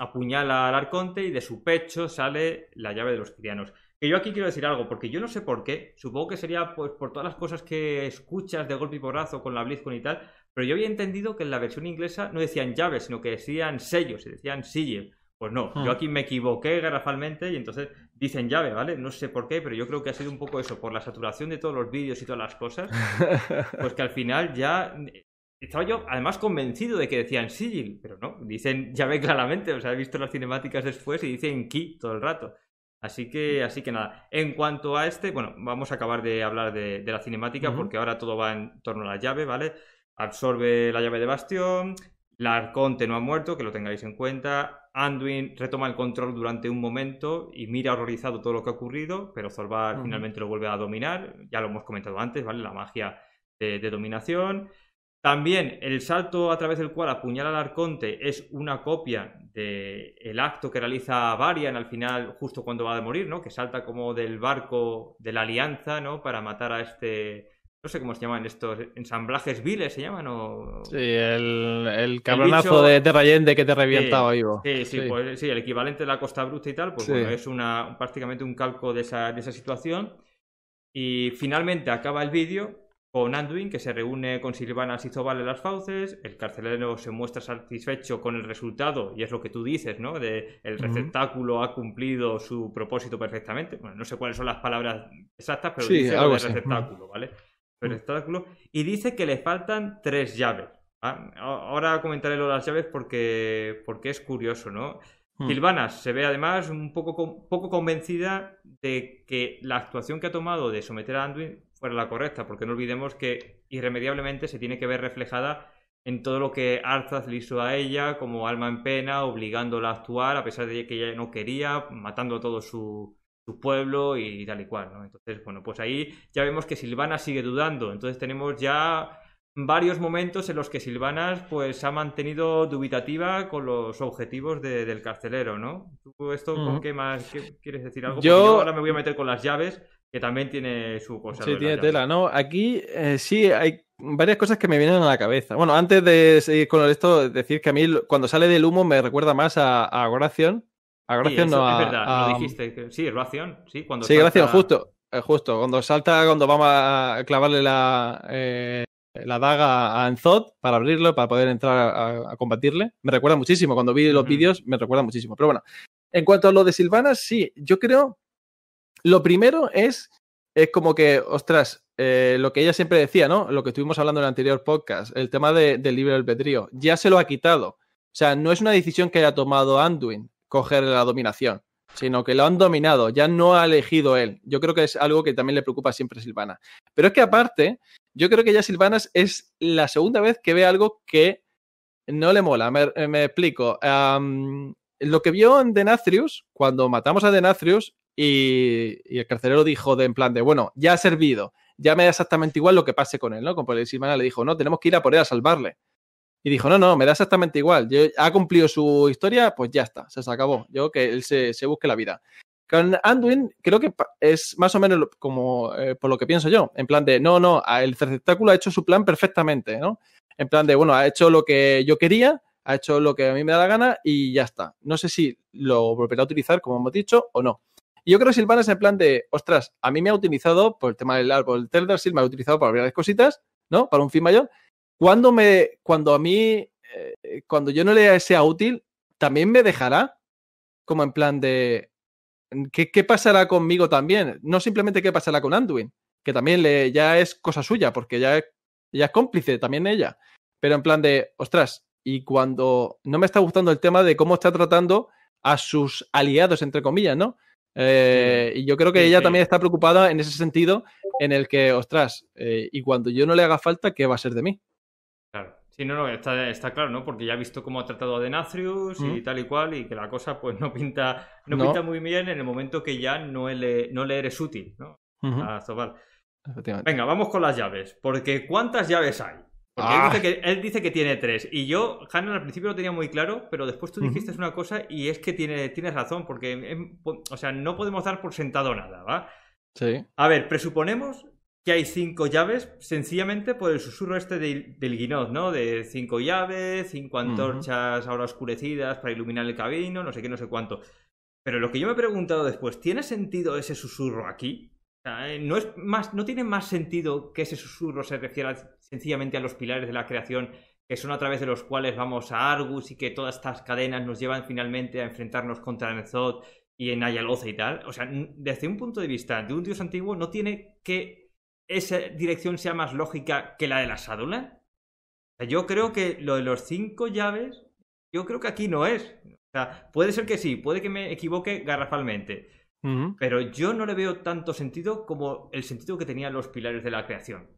apuñala al Arconte y de su pecho sale la llave de los cristianos. Que yo aquí quiero decir algo, porque yo no sé por qué, supongo que sería pues, por todas las cosas que escuchas de golpe y porrazo con la BlizzCon y tal, pero yo había entendido que en la versión inglesa no decían llaves, sino que decían sellos, se decían sigil. Pues no, yo ah. aquí me equivoqué garrafalmente y entonces dicen llave, ¿vale? No sé por qué, pero yo creo que ha sido un poco eso, por la saturación de todos los vídeos y todas las cosas, <laughs> pues que al final ya eh, estaba yo además convencido de que decían sigil, pero no, dicen llave claramente, o sea, he visto las cinemáticas después y dicen key todo el rato. Así que, así que nada, en cuanto a este, bueno, vamos a acabar de hablar de, la cinemática porque ahora todo va en torno a la llave, ¿vale? Absorbe la llave de Bastión, La arconte no ha muerto, que lo tengáis en cuenta, Anduin retoma el control durante un momento y mira horrorizado todo lo que ha ocurrido, pero Zorbar finalmente lo vuelve a dominar, ya lo hemos comentado antes, ¿vale? La magia de, de dominación. También el salto a través del cual apuñala al arconte es una copia el acto que realiza Varian al final, justo cuando va a morir, ¿no? Que salta como del barco de la alianza, ¿no? Para matar a este... No sé cómo se llaman estos ensamblajes viles, ¿se llaman? O... Sí, el, el cabronazo de Terrayende que te revienta a vivo. Sí, sí, pues, sí, el equivalente de la Costa Bruta y tal, pues bueno, es una, prácticamente un calco de esa, de esa situación. Y finalmente acaba el vídeo con Anduin, que se reúne con Silvana Zobal en las fauces, el carcelero se muestra satisfecho con el resultado, y es lo que tú dices, ¿no? De el receptáculo ha cumplido su propósito perfectamente. Bueno, no sé cuáles son las palabras exactas, pero dice algo de receptáculo, ¿vale? Y dice que le faltan tres llaves. Ah, ahora comentaré lo de las llaves porque, porque es curioso, ¿no? Silvanas se ve además un poco, poco convencida de que la actuación que ha tomado de someter a Anduin fuera la correcta, porque no olvidemos que irremediablemente se tiene que ver reflejada en todo lo que Arthas le hizo a ella, como alma en pena, obligándola a actuar, a pesar de que ella no quería, matando a todo su, pueblo y tal y cual, ¿no? Entonces, bueno, pues ahí ya vemos que Silvana sigue dudando, entonces tenemos ya varios momentos en los que Silvanas pues ha mantenido dubitativa con los objetivos del carcelero, ¿no? ¿Tú esto qué más quieres decir algo? yo ahora me voy a meter con las llaves, que también tiene su cosa. Sí, tiene tela, ¿no? Aquí eh, sí hay varias cosas que me vienen a la cabeza. Bueno, antes de seguir con esto, decir que a mí cuando sale del humo me recuerda más a, a Goración. A sí, no es verdad, lo um, dijiste. Sí, Goración, sí, cuando Sí, salta... justo. Eh, justo, cuando salta, cuando vamos a clavarle la, eh, la daga a Anzot para abrirlo, para poder entrar a, combatirle, me recuerda muchísimo. Cuando vi los vídeos, me recuerda muchísimo. Pero bueno, en cuanto a lo de Silvana, sí, yo creo lo primero es, es como que, ostras, eh, lo que ella siempre decía, ¿no? Lo que estuvimos hablando en el anterior podcast, el tema de, del libre albedrío, ya se lo ha quitado. O sea, no es una decisión que haya tomado Anduin coger la dominación, sino que lo han dominado, ya no ha elegido él. Yo creo que es algo que también le preocupa siempre a Silvana. Pero es que aparte, yo creo que ya Silvana es la segunda vez que ve algo que no le mola. Me, eh, explico. lo que vio en Denathrius, cuando matamos a Denathrius, y, el carcelero dijo de en plan de, bueno, ya ha servido, ya me da exactamente igual lo que pase con él, ¿no? Como Simana le dijo, no, tenemos que ir a por él a salvarle. Y dijo, no, no, me da exactamente igual, ha cumplido su historia, pues ya está, se, se acabó, yo que él se, busque la vida. Con Anduin creo que es más o menos como eh, por lo que pienso yo, en plan de, no, no, el receptáculo ha hecho su plan perfectamente, ¿no? En plan de, bueno, ha hecho lo que yo quería, ha hecho lo que a mí me da la gana y ya está. No sé si lo volverá a utilizar, como hemos dicho, o no yo creo que Silvana es en plan de, ostras, a mí me ha utilizado por el tema del árbol Telda Teldrassil, me ha utilizado para varias cositas, ¿no? Para un fin mayor. Cuando, me, cuando a mí, eh, cuando yo no le sea útil, también me dejará como en plan de, ¿qué, pasará conmigo también? No simplemente qué pasará con Anduin, que también le, ya es cosa suya, porque ya, ya es cómplice también ella. Pero en plan de, ostras, y cuando no me está gustando el tema de cómo está tratando a sus aliados, entre comillas, ¿no? Eh, y yo creo que ella también está preocupada en ese sentido, en el que, ostras, eh, y cuando yo no le haga falta, ¿qué va a ser de mí? Claro. Sí, no, no, está, está claro, ¿no? Porque ya ha visto cómo ha tratado a Denathrius y tal y cual, y que la cosa pues no pinta, no, pinta muy bien en el momento que ya no le, no le eres útil, ¿no? Venga, vamos con las llaves, porque ¿cuántas llaves hay? Porque ah. él, dice que, tiene tres. Y yo, Hannah, al principio lo tenía muy claro, pero después tú dijiste una cosa y es que tiene, tienes razón, porque em, em, o sea, no podemos dar por sentado nada, ¿va? Sí. A ver, presuponemos que hay cinco llaves sencillamente por el susurro este del guinot ¿no? De cinco llaves, cinco antorchas ahora oscurecidas para iluminar el camino, no sé qué, no sé cuánto. Pero lo que yo me he preguntado después, ¿tiene sentido ese susurro aquí? Eh, ¿no, es más, ¿No tiene más sentido que ese susurro se refiera sencillamente a los pilares de la creación, que son a través de los cuales vamos a Argus y que todas estas cadenas nos llevan finalmente a enfrentarnos contra Nezoth y en Ayaloza y tal. O sea, desde un punto de vista de un dios antiguo, no tiene que esa dirección sea más lógica que la de la sádula yo creo que lo de los cinco llaves, yo creo que aquí no es. O sea, puede ser que sí, puede que me equivoque garrafalmente. Pero yo no le veo tanto sentido como el sentido que tenían los pilares de la creación.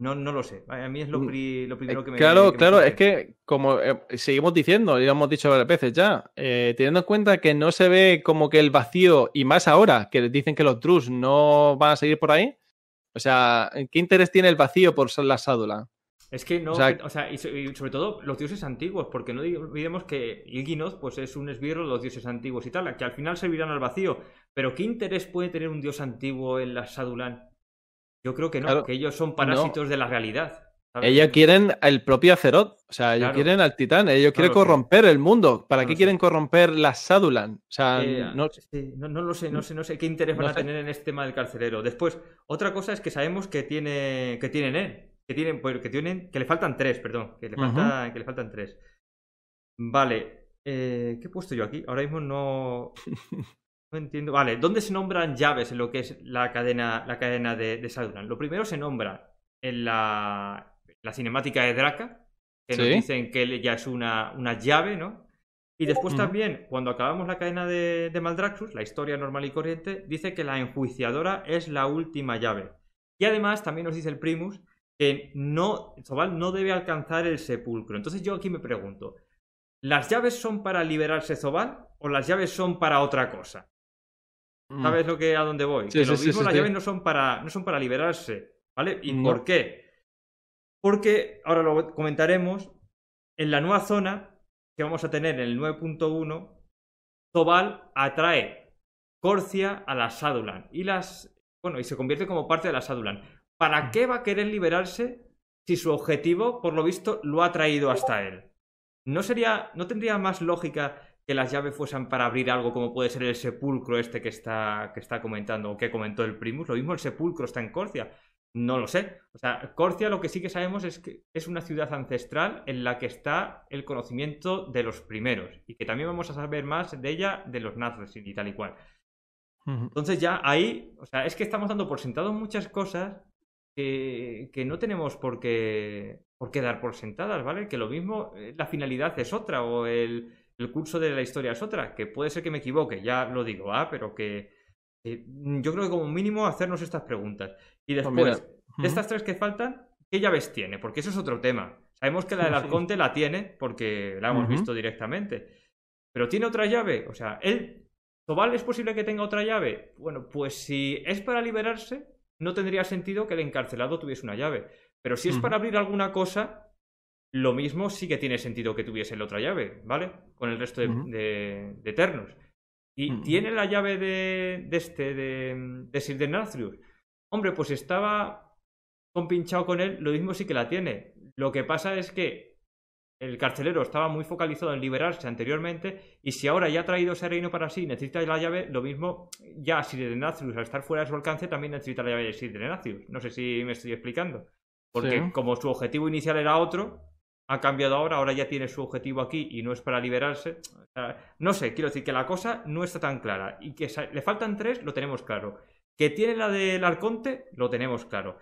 No, no lo sé. A mí es lo, mm, eh, primero que me Claro, claro, es que como eh, seguimos diciendo, y lo hemos dicho varias veces ya, eh, teniendo en cuenta que no se ve como que el vacío, y más ahora, que dicen que los Drus no van a seguir por ahí. O sea, ¿qué interés tiene el vacío por ser la sádula? Es que no, o sea, y, sobre todo los dioses antiguos, porque no olvidemos que Ilginoth pues es un esbirro de los dioses antiguos y tal, que al final servirán al vacío. Pero ¿qué interés puede tener un dios antiguo en la sádula? Yo creo que no, que ellos son parásitos de la realidad. Ellos quieren el propio Azeroth, o sea, ellos quieren al titán, ellos quieren corromper el mundo. ¿Para qué quieren corromper la Sadulan? O sea, no... lo sé, no sé, no sé qué interés van a tener en este tema del carcelero. Después, otra cosa es que sabemos que tiene, que tienen él, que tienen, pues, que tienen, que le faltan tres, perdón, que le, que le faltan tres. Vale, eh, ¿Qué he puesto yo aquí? Ahora mismo no. <laughs> No entiendo. Vale, ¿dónde se nombran llaves en lo que es la cadena, la cadena de, de Saduran? Lo primero se nombra en la, cinemática de Draca, que nos dicen que ella es una, llave, ¿no? Y después también, cuando acabamos la cadena de, de, Maldraxus, la historia normal y corriente, dice que la enjuiciadora es la última llave. Y además también nos dice el Primus que no, Zobal no debe alcanzar el sepulcro. Entonces yo aquí me pregunto, ¿las llaves son para liberarse Zobal o las llaves son para otra cosa? Mm. ¿Sabes lo que, a dónde voy? que los lo mismo las llaves no son, para, no son para liberarse, ¿vale? ¿Y por qué? Porque, ahora lo comentaremos, en la nueva zona que vamos a tener en el 9.1, Tobal atrae Corcia a la Sadulan y las... Bueno, y se convierte como parte de la Sadulan. ¿Para mm. qué va a querer liberarse si su objetivo, por lo visto, lo ha traído hasta él? ¿No sería, no tendría más lógica que las llaves fuesen para abrir algo como puede ser el sepulcro este que está, que está comentando o que comentó el Primus. Lo mismo el sepulcro está en Corcia. No lo sé. O sea, Corcia lo que sí que sabemos es que es una ciudad ancestral en la que está el conocimiento de los primeros y que también vamos a saber más de ella de los nazis y tal y cual. Entonces ya ahí, o sea, es que estamos dando por sentado muchas cosas que, no tenemos por qué, por qué dar por sentadas, ¿vale? Que lo mismo, eh, la finalidad es otra o el el curso de la historia es otra, que puede ser que me equivoque, ya lo digo, ¿ah? pero que mm, yo creo que como mínimo hacernos estas preguntas. Y pues después, de estas tres que faltan, ¿qué llaves tiene? Porque eso es otro tema. Sabemos que la del Arconte la tiene, porque la hemos visto directamente. Pero tiene otra llave, o sea, él... ¿Tobal es posible que tenga otra llave? Bueno, pues si es para liberarse, no tendría sentido que el encarcelado tuviese una llave. Pero si es para abrir alguna cosa, lo mismo sí que tiene sentido que tuviese la otra llave, ¿vale? Con el resto de, de, Eternos. Y tiene la llave de, este, de, de Sir Hombre, pues estaba compinchado con él, lo mismo sí que la tiene. Lo que pasa es que el carcelero estaba muy focalizado en liberarse anteriormente y si ahora ya ha traído ese reino para sí y necesita la llave, lo mismo ya Sir Nathrius, al estar fuera de su alcance, también necesita la llave de Sir No sé si me estoy explicando. Porque como su objetivo inicial era otro, ha cambiado ahora, ahora ya tiene su objetivo aquí y no es para liberarse. No sé, quiero decir que la cosa no está tan clara y que le faltan tres, lo tenemos claro. Que tiene la del Arconte, lo tenemos claro.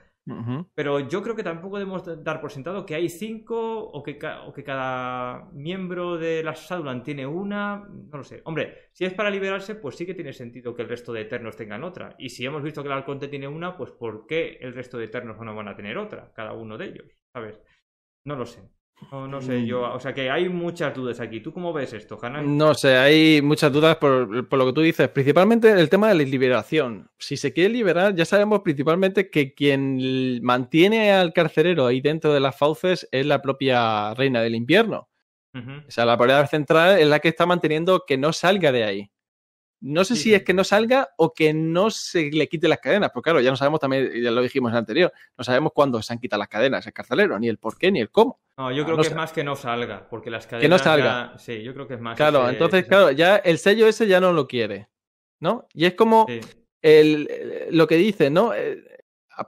Pero yo creo que tampoco debemos dar por sentado que hay cinco o que, cada miembro de la Sadulan tiene una. No lo sé. Hombre, si es para liberarse, pues sí que tiene sentido que el resto de Eternos tengan otra. Y si hemos visto que el Arconte tiene una, pues ¿por qué el resto de Eternos no van a tener otra? Cada uno de ellos, ¿sabes? No lo sé. No, sé, yo, mm. o sea que hay muchas dudas aquí. ¿Tú cómo ves esto, Hanan? No sé, hay muchas dudas por, lo que tú dices, principalmente el tema de la liberación. Si se quiere liberar, ya sabemos principalmente que quien mantiene al carcerero ahí dentro de las fauces es la propia reina del invierno. O sea, la pared central es la que está manteniendo que no salga de ahí. No sé si es que no salga o que no se le quite las cadenas, porque claro, ya no sabemos también, ya lo dijimos el anterior, no sabemos cuándo se han quitado las cadenas el carcelero, ni el por qué, ni el cómo. No, yo ah, creo que es más que no salga, porque las cadenas. Que no salga. Sí, yo creo que es más. Claro, entonces, claro, ya el sello ese ya no lo quiere, ¿no? Y es como el, lo que dice, ¿no? Eh,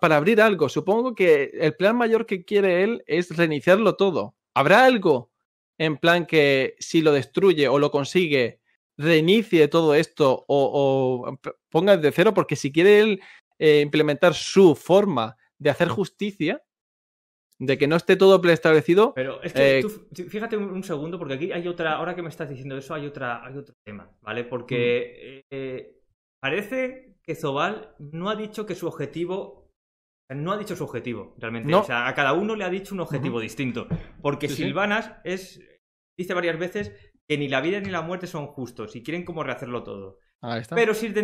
para abrir algo, supongo que el plan mayor que quiere él es reiniciarlo todo. ¿Habrá algo en plan que si lo destruye o lo consigue reinicie todo esto o, em, ponga de cero, porque si quiere él eh, implementar su forma de hacer justicia, de que no esté todo preestablecido. Pero es que eh, fíjate un, segundo, porque aquí hay otra, ahora que me estás diciendo eso, hay otra, hay otro tema, ¿vale? Porque eh, parece que Zobal no ha dicho que su objetivo. No ha dicho su objetivo, realmente. O sea, a cada uno le ha dicho un objetivo distinto. Porque Silvanas es. dice varias veces que ni la vida ni la muerte son justos y quieren como rehacerlo todo. Pero Sir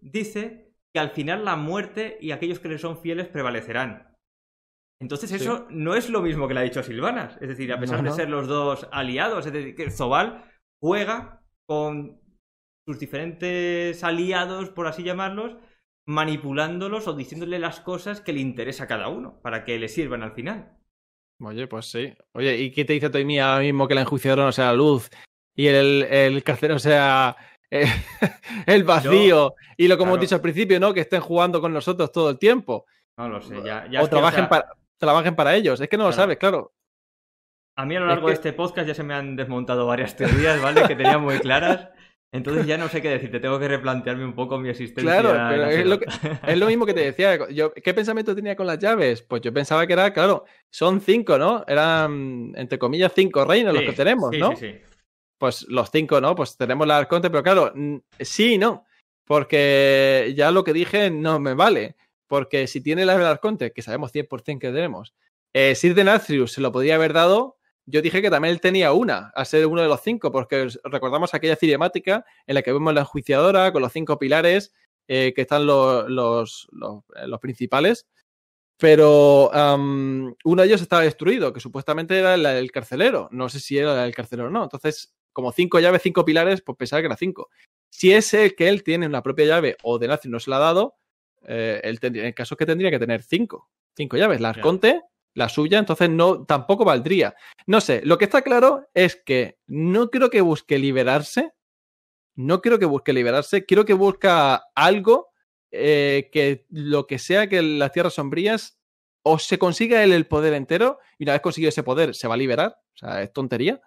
dice que al final la muerte y aquellos que le son fieles prevalecerán. Entonces eso no es lo mismo que le ha dicho Silvanas. Es decir, a pesar de ser los dos aliados, es decir, que Zobal juega con sus diferentes aliados, por así llamarlos, manipulándolos o diciéndole las cosas que le interesa a cada uno, para que le sirvan al final. Oye, pues sí. Oye, ¿y qué te dice Toymia ahora mismo que la enjuiciadora no sea, la luz y el, el o sea, eh, <laughs> el vacío y lo como he dicho al principio, ¿no? Que estén jugando con nosotros todo el tiempo. No lo sé, ya, ya o trabajen, para, trabajen para ellos. Es que no lo sabes, claro. A mí a lo largo de este podcast ya se me han desmontado varias teorías, ¿vale? que tenía muy claras. Entonces ya no sé qué decir te tengo que replantearme un poco mi existencia. Claro, es, lo mismo que te decía. Yo, ¿Qué pensamiento tenía con las llaves? Pues yo pensaba que era, claro, son cinco, ¿no? Eran, entre comillas, cinco reinos los que tenemos, sí, ¿no? Sí, sí pues los cinco, ¿no? Pues tenemos la Arconte, pero claro, sí y no, porque ya lo que dije no me vale, porque si tiene la Arconte, que sabemos 100% que tenemos, eh, Sir Denatrius se lo podría haber dado, yo dije que también él tenía una, a ser uno de los cinco, porque recordamos aquella cinemática en la que vemos la enjuiciadora con los cinco pilares eh, que están los, los, eh, los, principales, pero uno de ellos estaba destruido, que supuestamente era el, el, carcelero. No sé si era el carcelero o no. Entonces, como cinco llaves, cinco pilares, pues pensaba que era cinco. Si es el que él tiene una propia llave o de Nazi no se la ha dado, eh, el caso es que tendría que tener cinco, cinco llaves. La Arconte, la suya, entonces no, tampoco valdría. No sé, lo que está claro es que no creo que busque liberarse, no creo que busque liberarse, creo que busca algo eh, que lo que sea que las tierras sombrías o se consiga él el poder entero y una vez consigue ese poder se va a liberar, o sea, es tontería,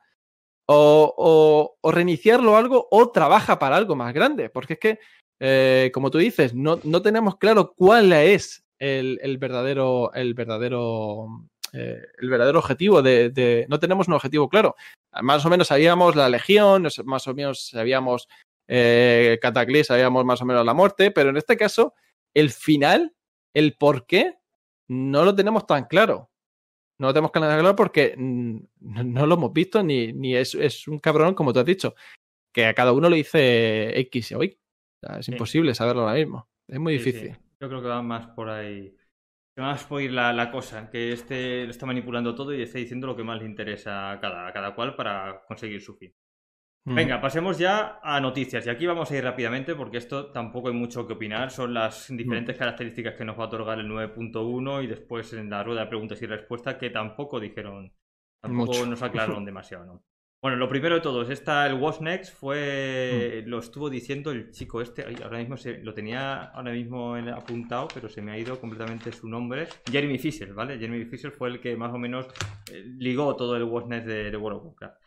o, reiniciarlo algo o trabaja para algo más grande, porque es que, eh, como tú dices, no, tenemos claro cuál es el, verdadero, el verdadero el verdadero eh, objetivo de, no tenemos un objetivo claro más o menos sabíamos la legión más o menos sabíamos eh, Cataclysm sabíamos más o menos la muerte pero en este caso el final el por qué no lo tenemos tan claro no lo tenemos que analizar porque no lo hemos visto ni, ni es, es, un cabrón, como tú has dicho, que a cada uno le dice X hoy Y. O es imposible saberlo ahora mismo. Es muy difícil. Yo creo que va más por ahí. Que más por ir la, la, cosa, que este lo está manipulando todo y está diciendo lo que más le interesa cada, a cada cual para conseguir su fin. Mm. Venga, pasemos ya a noticias. Y aquí vamos a ir rápidamente porque esto tampoco hay mucho que opinar. Son las mm. diferentes características que nos va a otorgar el 9.1 y después en la rueda de preguntas y respuestas que tampoco dijeron, tampoco nos aclararon <laughs> demasiado. Bueno, lo primero de todo esta, el What's fue, mm. lo estuvo diciendo el chico este, ahora mismo se, lo tenía ahora mismo apuntado, pero se me ha ido completamente su nombre, Jeremy Fisher, ¿vale? Jeremy Fisher fue el que más o menos eh, ligó todo el What's de, de World of Warcraft.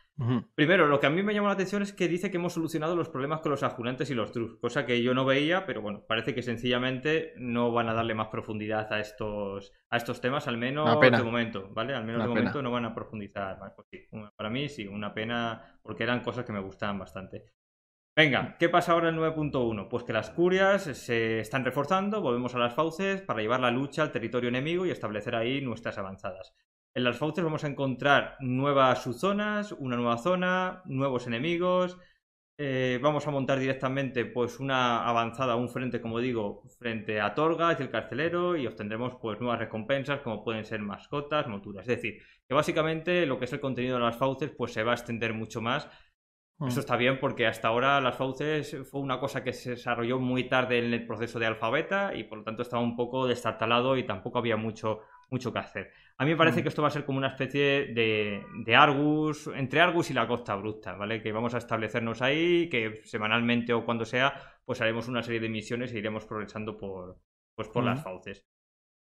Primero, lo que a mí me llama la atención es que dice que hemos solucionado los problemas con los adjurantes y los trus, cosa que yo no veía, pero bueno, parece que sencillamente no van a darle más profundidad a estos, a estos temas, al menos de momento, ¿vale? Al menos de momento no van a profundizar para mí sí, una pena, porque eran cosas que me gustaban bastante. Venga, ¿qué pasa ahora en 9.1? Pues que las curias se están reforzando, volvemos a las fauces para llevar la lucha al territorio enemigo y establecer ahí nuestras avanzadas. En las fauces vamos a encontrar nuevas subzonas, una nueva zona, nuevos enemigos. Eh, vamos a montar directamente pues una avanzada, un frente, como digo, frente a Torgas y el carcelero y obtendremos pues nuevas recompensas como pueden ser mascotas, monturas. Es decir, que básicamente lo que es el contenido de las fauces pues se va a extender mucho más. Mm. Eso está bien porque hasta ahora las fauces fue una cosa que se desarrolló muy tarde en el proceso de alfabeta y por lo tanto estaba un poco destartalado y tampoco había mucho, mucho que hacer. A mí me parece mm. que esto va a ser como una especie de, Argus, entre Argus y la Costa Bruta, ¿vale? Que vamos a establecernos ahí, que semanalmente o cuando sea, pues haremos una serie de misiones e iremos progresando por, pues por las fauces.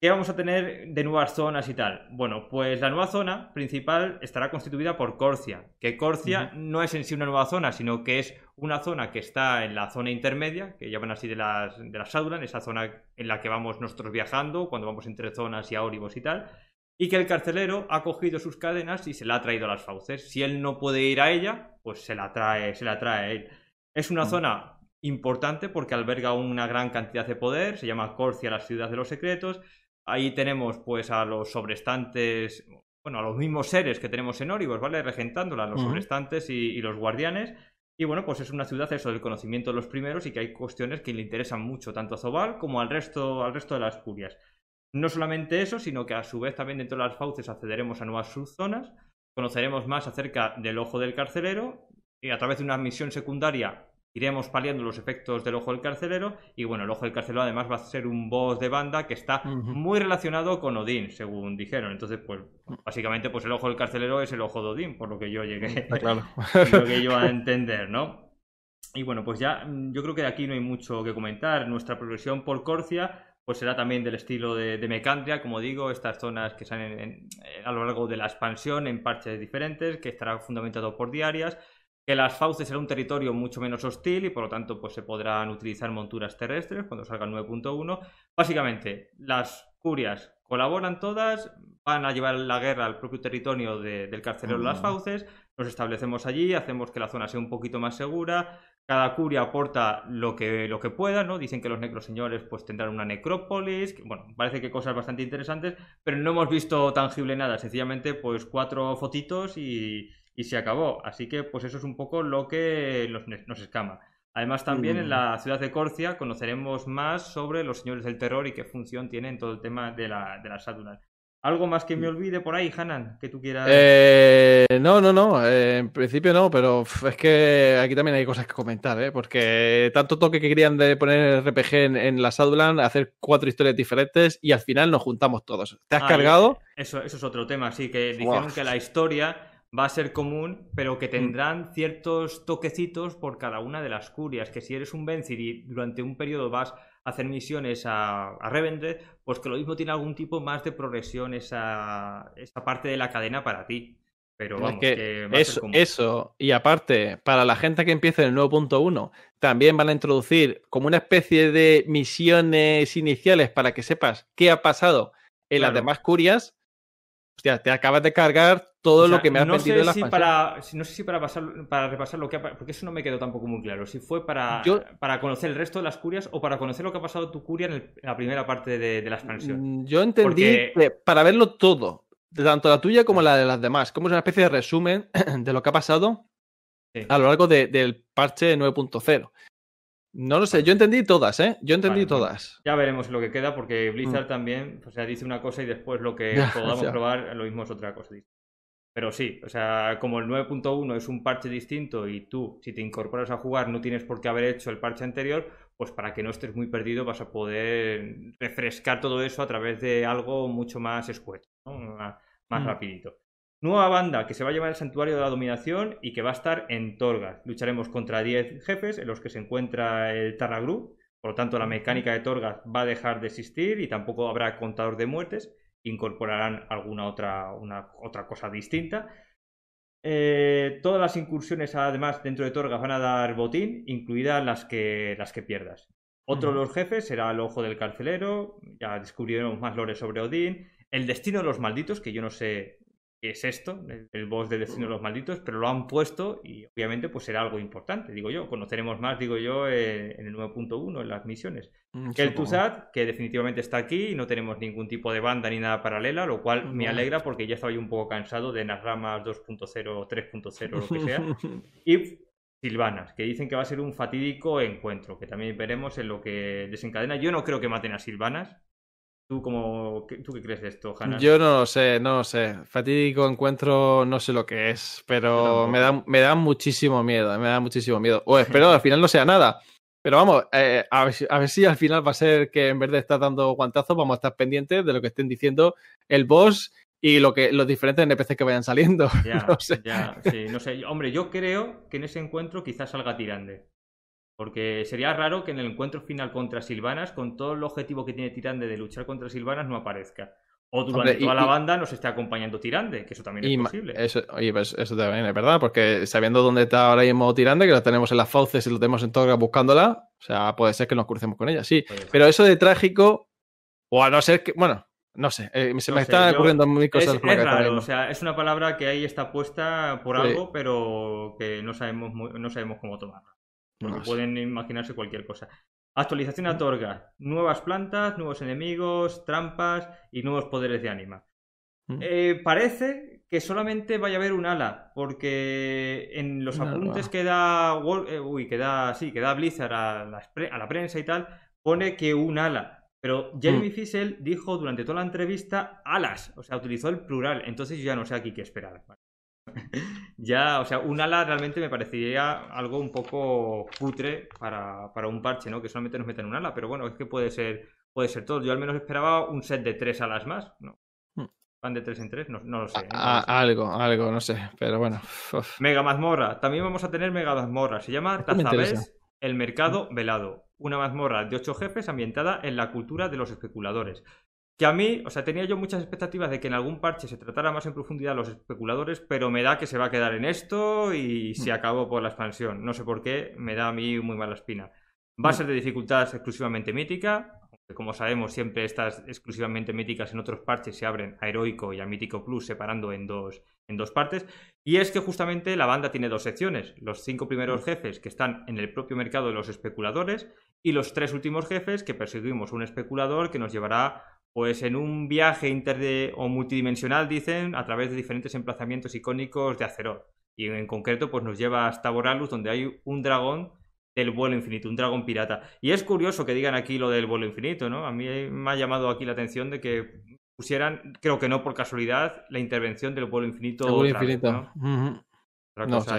¿Qué vamos a tener de nuevas zonas y tal? Bueno, pues la nueva zona principal estará constituida por Corcia, que Corcia no es en sí una nueva zona, sino que es una zona que está en la zona intermedia, que llaman así de las, de las esa zona en la que vamos nosotros viajando, cuando vamos entre zonas y a y tal y que el carcelero ha cogido sus cadenas y se la ha traído a las fauces. Si él no puede ir a ella, pues se la trae, se la trae a él. Es una mm. zona importante porque alberga una gran cantidad de poder, se llama Corcia, la ciudad de los secretos. Ahí tenemos pues a los sobrestantes, bueno, a los mismos seres que tenemos en Oribos, ¿vale? Regentándola, los sobrestantes y, los guardianes. Y bueno, pues es una ciudad eso del conocimiento de los primeros y que hay cuestiones que le interesan mucho tanto a Zobal como al resto, al resto de las curias. No solamente eso, sino que a su vez también dentro de las fauces accederemos a nuevas subzonas, conoceremos más acerca del ojo del carcelero y a través de una misión secundaria iremos paliando los efectos del ojo del carcelero y bueno, el ojo del carcelero además va a ser un boss de banda que está muy relacionado con Odín, según dijeron. Entonces, pues mm. básicamente pues el ojo del carcelero es el ojo de Odín, por lo que yo llegué mm, <laughs> que a <laughs> entender, ¿no? Y bueno, pues ya mm, yo creo que de aquí no hay mucho que comentar. Nuestra progresión por Corcia pues será también del estilo de, Mecandria, como digo, estas zonas que salen eh, a lo largo de la expansión en parches diferentes, que estará fundamentado por diarias, que las fauces será un territorio mucho menos hostil y por lo tanto pues, se podrán utilizar monturas terrestres cuando salga el 9.1. Básicamente, las curias colaboran todas, van a llevar la guerra al propio territorio del carcelero de las fauces, nos establecemos allí, hacemos que la zona sea un poquito más segura, cada curia aporta lo que, lo que pueda, ¿no? Dicen que los señores pues tendrán una necrópolis, bueno, parece que cosas bastante interesantes, pero no hemos visto tangible nada, sencillamente pues cuatro fotitos y, y se acabó. Así que pues eso es un poco lo que nos, escama. Además también en la ciudad de Corcia conoceremos más sobre los señores del terror y qué función tienen todo el tema de, la, de las sátulas. ¿Algo más que me mm. olvide por ahí, Hanan, que tú quieras? Eh, no, no, no, eh, en principio no, pero es que aquí también hay cosas que comentar, ¿eh? porque tanto toque que querían de poner RPG en, la Southland, hacer cuatro historias diferentes y al final nos juntamos todos. ¿Te has ah, cargado? Eso, eso es otro tema, sí, que dijeron que la historia va a ser común, pero que mm. tendrán ciertos toquecitos por cada una de las curias, que si eres un Benzir y durante un periodo vas hacer misiones a, a pues que lo mismo tiene algún tipo más de progresión esa, esa parte de la cadena para ti. Pero eso, eso, y aparte, para la gente que empiece en el 9.1, también van a introducir como una especie de misiones iniciales para que sepas qué ha pasado en las demás curias hostia, te acabas de cargar todo lo que me has no en la si para, No sé si para, pasar, para repasar lo que ha porque eso no me quedó tampoco muy claro. Si fue para, para conocer el resto de las curias o para conocer lo que ha pasado tu curia en, la primera parte de, la expansión. Mm, yo entendí para verlo todo, tanto la tuya como la de las demás, como es una especie de resumen <clears throat> de lo que ha pasado a lo largo del parche 9.0. No lo sé, yo entendí todas, ¿eh? Yo entendí todas. Ya veremos lo que queda, porque Blizzard mm. también, o sea, dice una cosa y después lo que <laughs> podamos probar, lo mismo es otra cosa. Pero sí, o sea, como el 9.1 es un parche distinto y tú, si te incorporas a jugar, no tienes por qué haber hecho el parche anterior, pues para que no estés muy perdido vas a poder refrescar todo eso a través de algo mucho más escueto, ¿no? más, mm. rapidito. Nueva banda que se va a llevar el Santuario de la Dominación y que va a estar en Torga. Lucharemos contra 10 jefes en los que se encuentra el Tarragru. Por lo tanto, la mecánica de Torga va a dejar de existir y tampoco habrá contador de muertes. Incorporarán alguna otra, una, otra cosa distinta. Eh, todas las incursiones, además, dentro de Torga van a dar botín, incluidas las que, las que pierdas. Otro de los jefes será el ojo del carcelero, ya descubriremos más lore sobre Odín, el destino de los malditos, que yo no sé que es esto, el boss de Destino de los Malditos, pero lo han puesto y obviamente pues será algo importante, digo yo. Conoceremos más, digo yo, eh, en el 9.1, en las misiones. Mm, el Tuzad, que definitivamente está aquí y no tenemos ningún tipo de banda ni nada paralela, lo cual me alegra porque ya estaba un poco cansado de las ramas 2.0, 3.0, lo que sea. <laughs> y Silvanas, que dicen que va a ser un fatídico encuentro, que también veremos en lo que desencadena. Yo no creo que maten a Silvanas, ¿Tú, como, qué crees de esto, Hannah? Yo no lo sé, no lo sé. Fatídico encuentro, no sé lo que es, pero me da, me da muchísimo miedo, me da muchísimo miedo. O <laughs> espero al final no sea nada. Pero vamos, eh, a, ver, si al final va a ser que en vez de estar dando guantazos, vamos a estar pendientes de lo que estén diciendo el boss y lo que, los diferentes NPC que vayan saliendo. <laughs> Ya, no sé. Hombre, yo creo que en ese encuentro quizás salga tirande. Porque sería raro que en el encuentro final contra Silvanas, con todo el objetivo que tiene Tirande de luchar contra Silvanas, no aparezca. O durante toda la banda nos esté acompañando Tirande, que eso también es posible. Pues eso, también es verdad, porque sabiendo dónde está ahora mismo Tirande, que la tenemos en las fauces y lo tenemos en Torga buscándola, o sea, puede ser que nos crucemos con ella, sí. Pero eso de trágico, o a no ser que, bueno, no sé, eh, se me está ocurriendo mil cosas. Es, o sea, es una palabra que ahí está puesta por algo, pero que no sabemos, no sabemos cómo tomarla pueden imaginarse cualquier cosa. Actualización Torga. nuevas plantas, nuevos enemigos, trampas y nuevos poderes de ánima. Mm. Eh, parece que solamente vaya a haber un ala, porque en los apuntes que da, eh, uy, que que da Blizzard a la, prensa y tal, pone que un ala. Pero Jeremy mm. fissel dijo durante toda la entrevista alas, o sea, utilizó el plural, entonces ya no sé aquí qué esperar. <laughs> ya, o sea, un ala realmente me parecería algo un poco putre para, para, un parche, ¿no? Que solamente nos meten un ala, pero bueno, es que puede ser, puede ser todo. Yo al menos esperaba un set de tres alas más, ¿no? Hmm. Van de tres en tres, no, lo sé. ¿eh? algo, algo, no sé, pero bueno. Mega mazmorra, también vamos a tener mega mazmorra. Se llama Tazabés, el mercado velado. Una mazmorra de ocho jefes ambientada en la cultura de los especuladores. Y a mí, o sea, tenía yo muchas expectativas de que en algún parche se tratara más en profundidad a los especuladores, pero me da que se va a quedar en esto y se hmm. acabó por la expansión. No sé por qué, me da a mí muy mala espina. Va a hmm. ser de dificultades exclusivamente mítica, como sabemos siempre estas exclusivamente míticas en otros parches se abren a heroico y a mítico plus separando en dos, en dos partes. Y es que justamente la banda tiene dos secciones, los cinco primeros hmm. jefes que están en el propio mercado de los especuladores y los tres últimos jefes que perseguimos un especulador que nos llevará pues en un viaje inter o multidimensional, dicen, a través de diferentes emplazamientos icónicos de Acero. Y en concreto, pues nos lleva hasta Boralus, donde hay un dragón del vuelo infinito, un dragón pirata. Y es curioso que digan aquí lo del vuelo infinito, ¿no? A mí me ha llamado aquí la atención de que pusieran, creo que no por casualidad, la intervención del vuelo infinito. El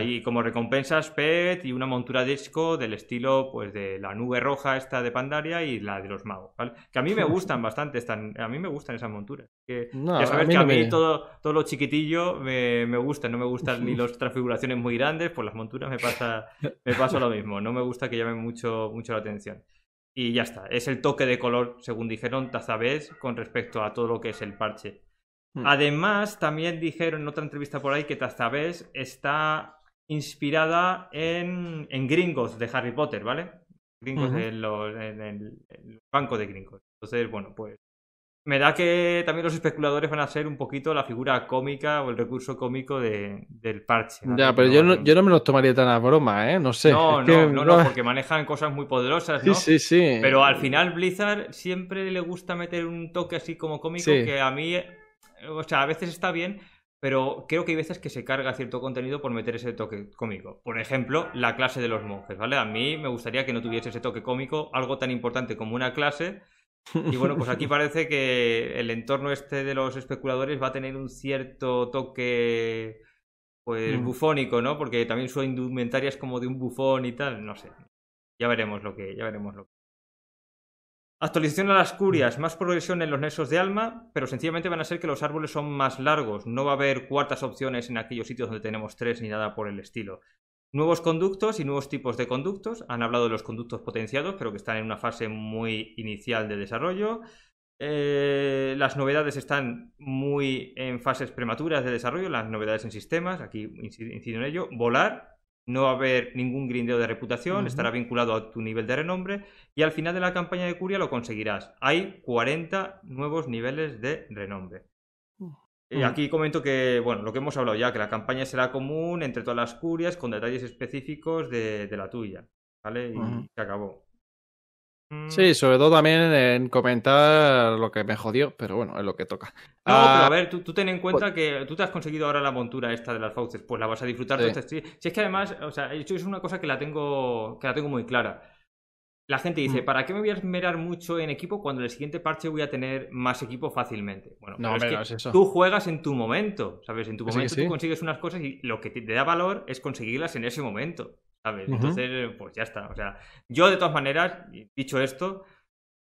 y como recompensas, pet y una montura disco del estilo pues de la nube roja esta de Pandaria y la de los magos, Que a mí me <laughs> gustan bastante, están, a mí me gustan esas monturas. Que, ya sabes que a mí todo, lo chiquitillo me, gusta, no me gustan ni <laughs> las transfiguraciones muy grandes, pues las monturas me pasa, me pasa lo mismo, no me gusta que llamen mucho, mucho la atención. Y ya está, es el toque de color, según dijeron, tazabés con respecto a todo lo que es el parche. Mm. Además, también dijeron en otra entrevista por ahí que Tastabés está inspirada en, en, gringos de Harry Potter, ¿vale? Gringos en, los, en, el, banco de gringos. Entonces, bueno, pues me da que también los especuladores van a ser un poquito la figura cómica o el recurso cómico de, del parche. Ya, pero yo, no, yo no me los tomaría tan a broma, ¿eh? No sé. No, no, no, porque manejan cosas muy poderosas, ¿no? Sí, sí, sí. Pero al final Blizzard siempre le gusta meter un toque así como cómico que a mí o sea, a veces está bien, pero creo que hay veces que se carga cierto contenido por meter ese toque cómico. Por ejemplo, la clase de los monjes, ¿vale? A mí me gustaría que no tuviese ese toque cómico, algo tan importante como una clase. Y bueno, pues aquí <laughs> parece que el entorno este de los especuladores va a tener un cierto toque pues mm. bufónico, ¿no? Porque también su indumentaria es como de un bufón y tal, no sé. Ya veremos lo que ya veremos lo que Actualización a las curias, más progresión en los nexos de alma, pero sencillamente van a ser que los árboles son más largos, no va a haber cuartas opciones en aquellos sitios donde tenemos tres ni nada por el estilo. Nuevos conductos y nuevos tipos de conductos, han hablado de los conductos potenciados, pero que están en una fase muy inicial de desarrollo. Eh, las novedades están muy en fases prematuras de desarrollo, las novedades en sistemas, aquí incido en ello. Volar, no va a haber ningún grindeo de reputación, estará vinculado a tu nivel de renombre y al final de la campaña de Curia lo conseguirás. Hay 40 nuevos niveles de renombre. y aquí comento que, bueno, lo que hemos hablado ya, que la campaña será común entre todas las curias con detalles específicos de, la tuya. ¿Vale? Y se acabó. Mm. Sí, sobre todo también en comentar lo que me jodió, pero bueno, es lo que toca. No, ah, pero a ver, tú, ten en pues cuenta que tú te has conseguido ahora la montura esta de las fauces, pues la vas a disfrutar. Sí. si, es que además, o sea, eso es una cosa que la tengo, que la tengo muy clara. La gente dice, mm. ¿para qué me voy a esmerar mucho en equipo cuando en el siguiente parche voy a tener más equipo fácilmente? Bueno, pero es que tú juegas en tu momento, ¿sabes? En tu ¿Ah, momento tú consigues unas cosas y lo que te da valor es conseguirlas en ese momento. Entonces, eh, pues ya está. O sea, yo de todas maneras, dicho esto,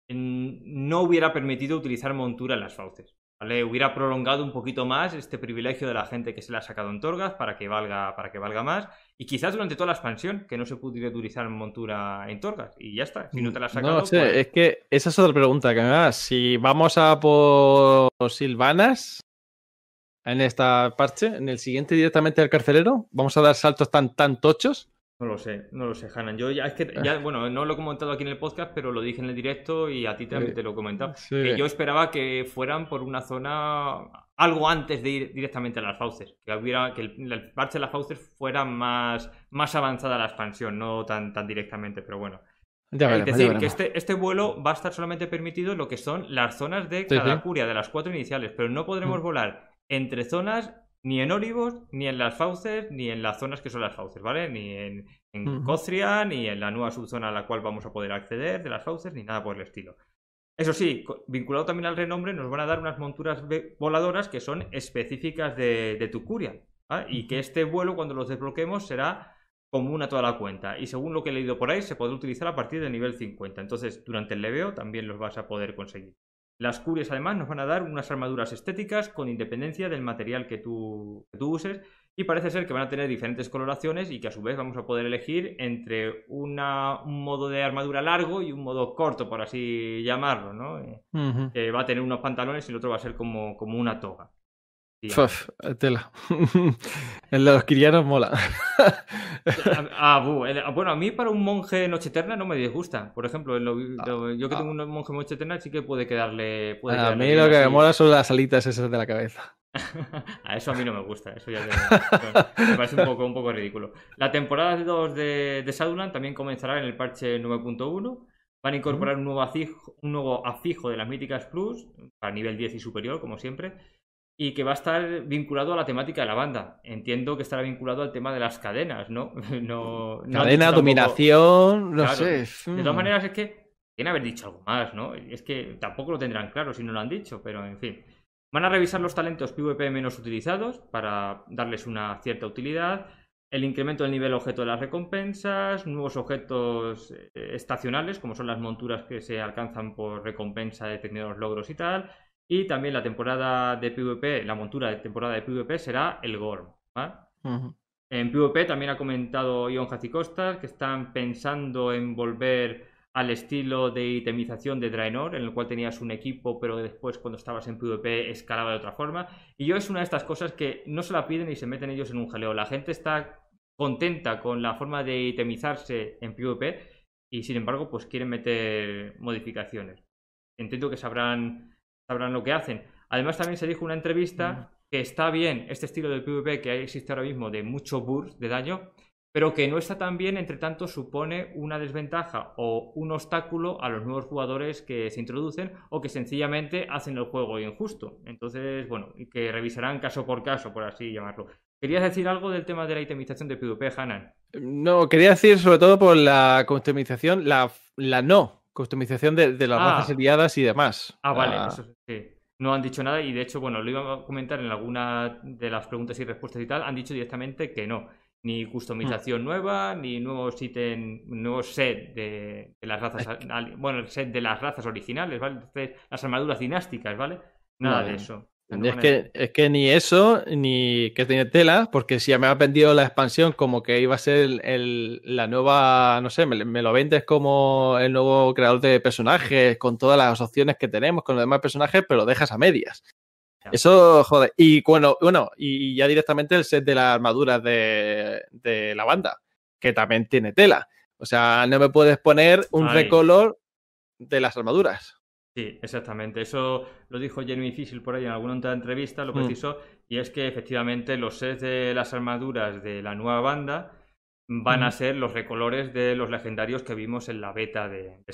mm, no hubiera permitido utilizar montura en las fauces. ¿vale? Hubiera prolongado un poquito más este privilegio de la gente que se la ha sacado en Torgas para que valga, para que valga más. Y quizás durante toda la expansión, que no se pudiera utilizar montura en Torgas. Y ya está. Si no te la has sacado. No pues es que esa es otra pregunta que me Si vamos a por Silvanas en esta parche, en el siguiente directamente al carcelero, vamos a dar saltos tan, tan tochos no lo sé, no lo sé, Hanan. Yo ya es que ah. bueno, no lo he comentado aquí en el podcast, pero lo dije en el directo y a ti también te lo he comentado, Que yo esperaba que fueran por una zona algo antes de ir directamente a las Fauces. Que hubiera, que el, parche de las Fauces fuera más, más avanzada la expansión, no tan, tan directamente, pero bueno. es decir, que este, este, vuelo va a estar solamente permitido en lo que son las zonas de cada curia, de las cuatro iniciales, pero no podremos mm. volar entre zonas ni en Oribos, ni en las fauces, ni en las zonas que son las fauces, ¿vale? Ni en, en ni en la nueva subzona a la cual vamos a poder acceder de las fauces, ni nada por el estilo. Eso sí, vinculado también al renombre, nos van a dar unas monturas voladoras que son específicas de, tu curia, Y que este vuelo, cuando los desbloquemos, será común a toda la cuenta. Y según lo que he leído por ahí, se podrá utilizar a partir del nivel 50. Entonces, durante el leveo también los vas a poder conseguir. Las Curies además nos van a dar unas armaduras estéticas con independencia del material que tú, uses y parece ser que van a tener diferentes coloraciones y que a su vez vamos a poder elegir entre una, un modo de armadura largo y un modo corto, por así llamarlo, ¿no? va a tener unos pantalones y el otro va a ser como una toga. <laughs> En Los kirianos mola. <laughs> Ah, ah, ah, bueno, a mí para un monje noche eterna no me disgusta. Por ejemplo, yo que tengo un monje noche eterna sí que puede quedarle. a mí lo que me mola son las alitas esas de la cabeza. <laughs> a eso a mí no me gusta, eso ya me parece un poco, ridículo. La temporada 2 de, de también comenzará en el parche 9.1. Van a incorporar un nuevo, afijo, un nuevo afijo de las míticas plus, a nivel 10 y superior, como siempre y que va a estar vinculado a la temática de la banda. Entiendo que estará vinculado al tema de las cadenas, ¿no? <laughs> no, Cadena, dominación, no sé. De todas maneras, es que tiene haber dicho algo más, ¿no? Es que tampoco lo tendrán claro si no lo han dicho, pero en fin. Van a revisar los talentos PvP menos utilizados para darles una cierta utilidad, el incremento del nivel objeto de las recompensas, nuevos objetos eh, estacionales, como son las monturas que se alcanzan por recompensa de determinados logros y tal, y también la temporada de PvP, la montura de temporada de PvP será el Gorm. En PvP también ha comentado Ion Costa, que están pensando en volver al estilo de itemización de Draenor, en el cual tenías un equipo, pero después cuando estabas en PvP escalaba de otra forma. Y yo es una de estas cosas que no se la piden y se meten ellos en un jaleo. La gente está contenta con la forma de itemizarse en PvP y sin embargo pues quieren meter modificaciones. Entiendo que sabrán sabrán lo que hacen. Además, también se dijo una entrevista que está bien este estilo de PvP que existe ahora mismo de mucho burst, de daño, pero que no está tan bien, entre tanto, supone una desventaja o un obstáculo a los nuevos jugadores que se introducen o que sencillamente hacen el juego injusto. Entonces, bueno, que revisarán caso por caso, por así llamarlo. ¿Querías decir algo del tema de la itemización de PvP, Hanan? No, quería decir sobre todo por la customización, la, la no Customización de, de las razas ah. enviadas y demás. Ah, vale, ah. No han dicho nada y de hecho, bueno, lo iba a comentar en alguna de las preguntas y respuestas y tal, han dicho directamente que no. Ni hmm. customización nueva, ni nuevos ítem, nuevo set de, las razas, bueno, el set de las razas originales, ¿vale? Entonces, las armaduras dinásticas, ¿vale? Nada de eso es, que, es que ni eso, ni que tiene tela, porque si ya me ha vendido la expansión como que iba a ser el, la nueva, no sé, me, lo vendes como el nuevo creador de personajes, con todas las opciones que tenemos, con los demás personajes, pero lo dejas a medias. Eso, joder. Y bueno, y ya directamente el set de las armaduras de, la banda, que también tiene tela. O sea, no me puedes poner un recolor de las armaduras. Sí, exactamente. Eso lo dijo Jeremy Fischel por ahí en alguna otra entrevista, lo mm. precisó, y es que efectivamente los sets de las armaduras de la nueva banda van a ser los recolores de los legendarios que vimos en la beta de,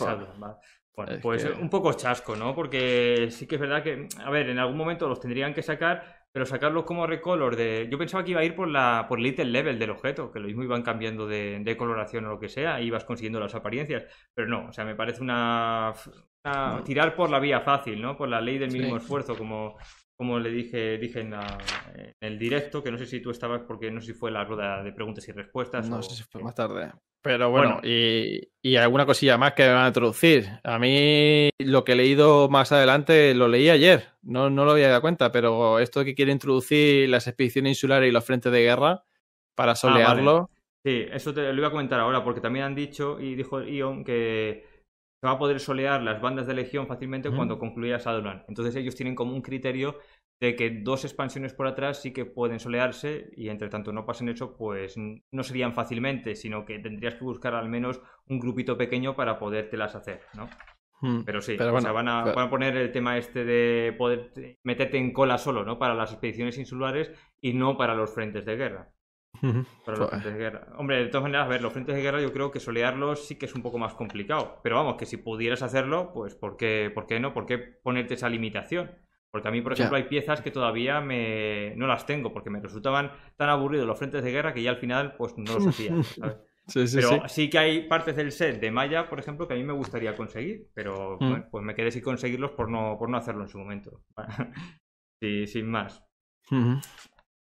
Bueno, pues un poco chasco, ¿no? Porque sí que es verdad que, a ver, en algún momento los tendrían que sacar, pero sacarlos como recolor de... Yo pensaba que iba a ir por la por el level del objeto, que lo mismo iban cambiando de, coloración o lo que sea, y e ibas consiguiendo las apariencias, pero no, o sea, me parece una, tirar por la vía fácil, ¿no? Por la ley del mismo esfuerzo, como, como le dije, dije en, el directo, que no sé si tú estabas, porque no sé si fue la rueda de preguntas y respuestas. No sé si fue más tarde. Pero bueno, Y, alguna cosilla más que me van a introducir. A mí lo que he leído más adelante lo leí ayer, no, lo había dado cuenta, pero esto que quiere introducir las expediciones insulares y los frentes de guerra para ah, solearlo. Sí, eso te lo iba a comentar ahora, porque también han dicho, y dijo Ion, que se va a poder solear las bandas de legión fácilmente cuando concluya Shadowrun. Entonces ellos tienen como un criterio de que dos expansiones por atrás sí que pueden solearse y entre tanto no pasen eso, pues no serían fácilmente, sino que tendrías que buscar al menos un grupito pequeño para podértelas hacer, ¿no? Hmm. Pero sí, van, a, van, a, poner el tema este de poder meterte en cola solo, ¿no? Para las expediciones insulares y no para los frentes de guerra los frentes de Hombre, de todas maneras, a ver, los frentes de guerra yo creo que solearlos sí que es un poco más complicado. Pero vamos, que si pudieras hacerlo, pues ¿por qué, no? ¿Por qué ponerte esa limitación? Porque a mí, por ejemplo, hay piezas que todavía me... no las tengo, porque me resultaban tan aburridos los frentes de guerra que ya al final pues no los hacía. <laughs> Sí, pero sí. que hay partes del set de Maya, por ejemplo, que a mí me gustaría conseguir, pero mm. pues me quedé sin conseguirlos por no, por no hacerlo en su momento. <laughs> sí, sin más.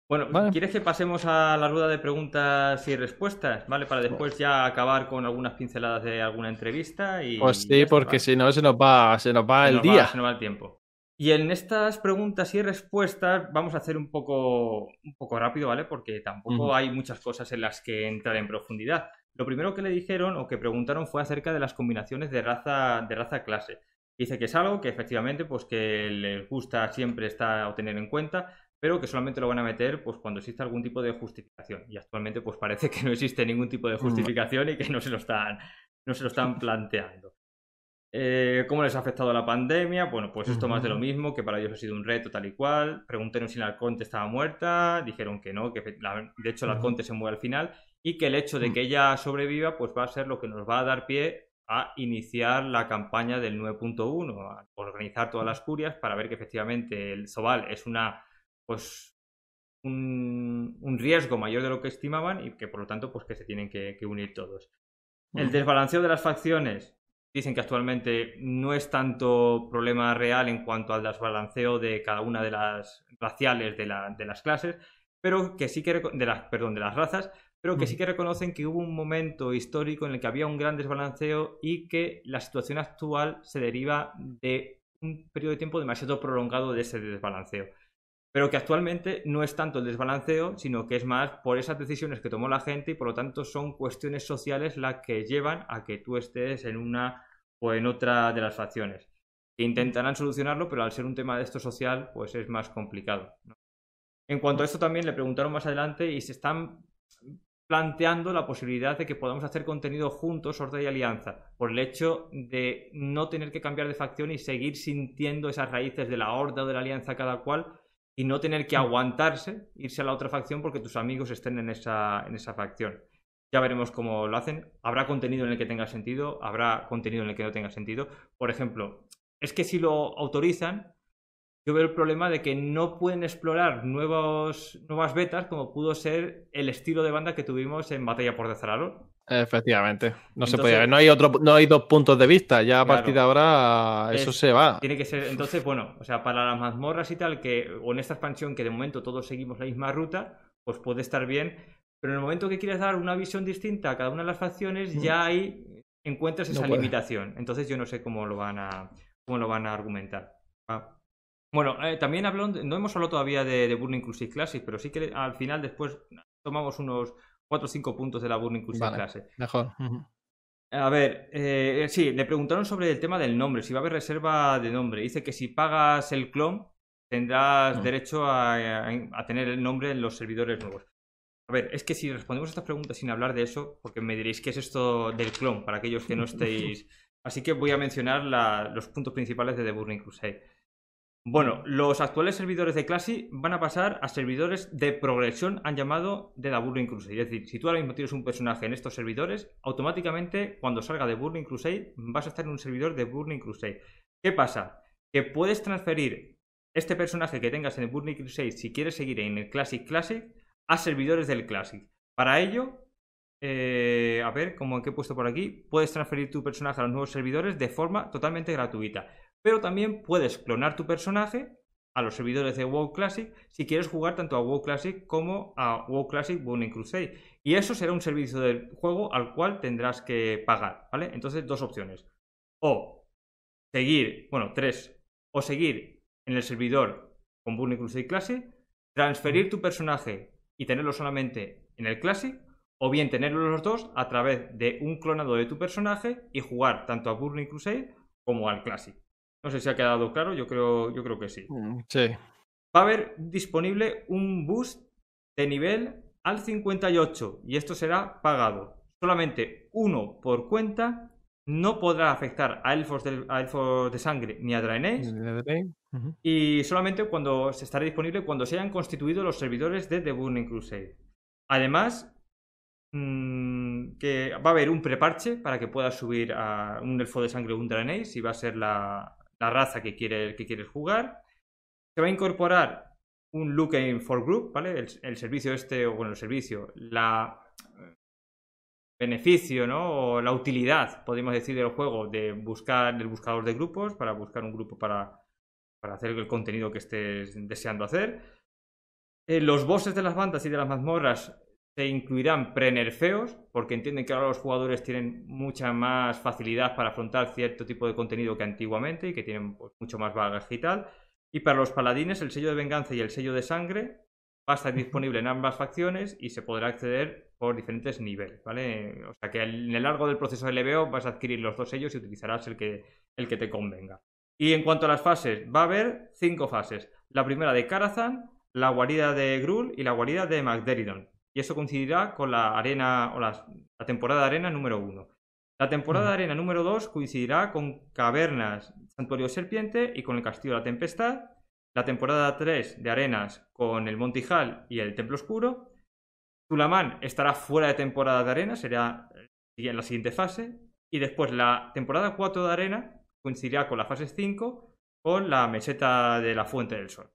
Bueno, ¿quieres que pasemos a la rueda de preguntas y respuestas? ¿Vale? Para después ya acabar con algunas pinceladas de alguna entrevista. Y pues sí, porque si no se nos va, se nos va el día. se nos va el tiempo. Y en estas preguntas y respuestas vamos a hacer un poco, un poco rápido, ¿vale? Porque tampoco hay muchas cosas en las que entrar en profundidad. Lo primero que le dijeron o que preguntaron fue acerca de las combinaciones de raza, de raza clase. Dice que es algo que efectivamente pues que les gusta siempre está o tener en cuenta, pero que solamente lo van a meter pues cuando exista algún tipo de justificación. Y actualmente pues parece que no existe ningún tipo de mm. justificación y que no se lo están, no se lo están planteando. Eh, ¿Cómo les ha afectado la pandemia? Bueno, pues esto más de lo mismo, que para ellos ha sido un reto tal y cual. Preguntaron si la Conte estaba muerta, dijeron que no, que de hecho la Conte se mueve al final y que el hecho de mm. que ella sobreviva pues va a ser lo que nos va a dar pie a iniciar la campaña del 9.1, a organizar todas las curias para ver que efectivamente el Zobal es una pues un, riesgo mayor de lo que estimaban y que por lo tanto pues que se tienen que, unir todos. El desbalanceo de las facciones dicen que actualmente no es tanto problema real en cuanto al desbalanceo de cada una de las raciales de, las clases, pero que sí que las perdón de las razas, pero que sí que reconocen que hubo un momento histórico en el que había un gran desbalanceo y que la situación actual se deriva de un periodo de tiempo demasiado prolongado de ese desbalanceo pero que actualmente no es tanto el desbalanceo, sino que es más por esas decisiones que tomó la gente y por lo tanto son cuestiones sociales las que llevan a que tú estés en una o en otra de las facciones. Intentarán solucionarlo, pero al ser un tema de esto social, pues es más complicado. En cuanto a esto también le preguntaron más adelante y se están planteando la posibilidad de que podamos hacer contenido juntos, Horda y Alianza, por el hecho de no tener que cambiar de facción y seguir sintiendo esas raíces de la Horda o de la Alianza cada cual, y no tener que mm. aguantarse, irse a la otra facción porque tus amigos estén en esa, facción. Ya veremos cómo lo hacen. Habrá contenido en el que tenga sentido, habrá contenido en el que no tenga sentido. Por ejemplo, es que si lo autorizan, yo veo el problema de que no pueden explorar nuevas betas como pudo ser el estilo de banda que tuvimos en Batalla por Dezararo. Efectivamente, no se puede No hay, otro, no hay dos puntos de vista, ya a partir de ahora eso se va. Tiene que ser, entonces, bueno, o sea, para las mazmorras y tal, que o en esta expansión que de momento todos seguimos la misma ruta, pues puede estar bien, pero en el momento que quieres dar una visión distinta a cada una de las facciones, ya mm. ahí encuentras esa limitación. Entonces yo no sé cómo lo van a, cómo lo van a argumentar. Ah. Bueno, eh, también habló, no hemos hablado todavía de, de Burning Crusade Classic, pero sí que al final después tomamos unos 4 o 5 puntos de la Burning Crusade. clase. Mejor. A ver, eh, sí, le preguntaron sobre el tema del nombre, si va a haber reserva de nombre. Dice que si pagas el clon, tendrás mm. derecho a, tener el nombre en los servidores nuevos. A ver, es que si respondemos a estas preguntas sin hablar de eso, porque me diréis qué es esto del clon, para aquellos que no <laughs> estéis. Así que voy a mencionar los puntos principales de The Burning Crusade. Bueno, los actuales servidores de Classic van a pasar a servidores de progresión, han llamado de la Burning Crusade. Es decir, si tú ahora mismo tienes un personaje en estos servidores, automáticamente cuando salga de Burning Crusade vas a estar en un servidor de Burning Crusade. ¿Qué pasa? Que puedes transferir este personaje que tengas en el Burning Crusade, si quieres seguir en el Classic Classic, a servidores del Classic. Para ello, eh, a ver, como que he puesto por aquí, puedes transferir tu personaje a los nuevos servidores de forma totalmente gratuita. Pero también puedes clonar tu personaje a los servidores de WoW Classic si quieres jugar tanto a WoW Classic como a WoW Classic Burning Crusade. Y eso será un servicio del juego al cual tendrás que pagar, ¿vale? Entonces, dos opciones. O seguir, bueno, tres, o seguir en el servidor con Burning Crusade Classic, transferir tu personaje y tenerlo solamente en el Classic, o bien tenerlo los dos a través de un clonado de tu personaje y jugar tanto a Burning Crusade como al Classic. No sé si ha quedado claro, yo creo, yo creo que sí. Mm, sí. Va a haber disponible un boost de nivel al 58 y esto será pagado. Solamente uno por cuenta no podrá afectar a elfos de, sangre ni a Draenei. Y solamente cuando se estará disponible cuando se hayan constituido los servidores de The Burning Crusade. Además, mm, que va a haber un preparche para que pueda subir a un elfo de sangre o un Draenei, si va a ser la, la raza que quiere, que quiere jugar. Se va a incorporar un looking for group, ¿vale? El, servicio este, o bueno, el servicio, la beneficio, ¿no? O la utilidad, podemos decir, del juego de buscar el buscador de grupos para buscar un grupo para, para hacer el contenido que estés deseando hacer. Eh, los bosses de las bandas y de las mazmorras se incluirán prenerfeos, porque entienden que ahora los jugadores tienen mucha más facilidad para afrontar cierto tipo de contenido que antiguamente y que tienen pues, mucho más bagaje y tal. Y para los paladines, el sello de venganza y el sello de sangre va a estar disponible en ambas facciones y se podrá acceder por diferentes niveles, ¿vale? O sea que en el largo del proceso de LBO vas a adquirir los dos sellos y utilizarás el que, el que te convenga. Y en cuanto a las fases, va a haber cinco fases. La primera de Karazhan, la guarida de Grul y la guarida de Magderidon y eso coincidirá con la arena o la, temporada de arena número 1. La temporada de arena número 2 mm. coincidirá con Cavernas, Santuario Serpiente y con el Castillo de la Tempestad. La temporada 3 de Arenas con el Montijal y el Templo Oscuro. Tulamán estará fuera de temporada de arena, será en eh, la siguiente fase. Y después la temporada 4 de arena coincidirá con la fase 5 con la meseta de la Fuente del Sol.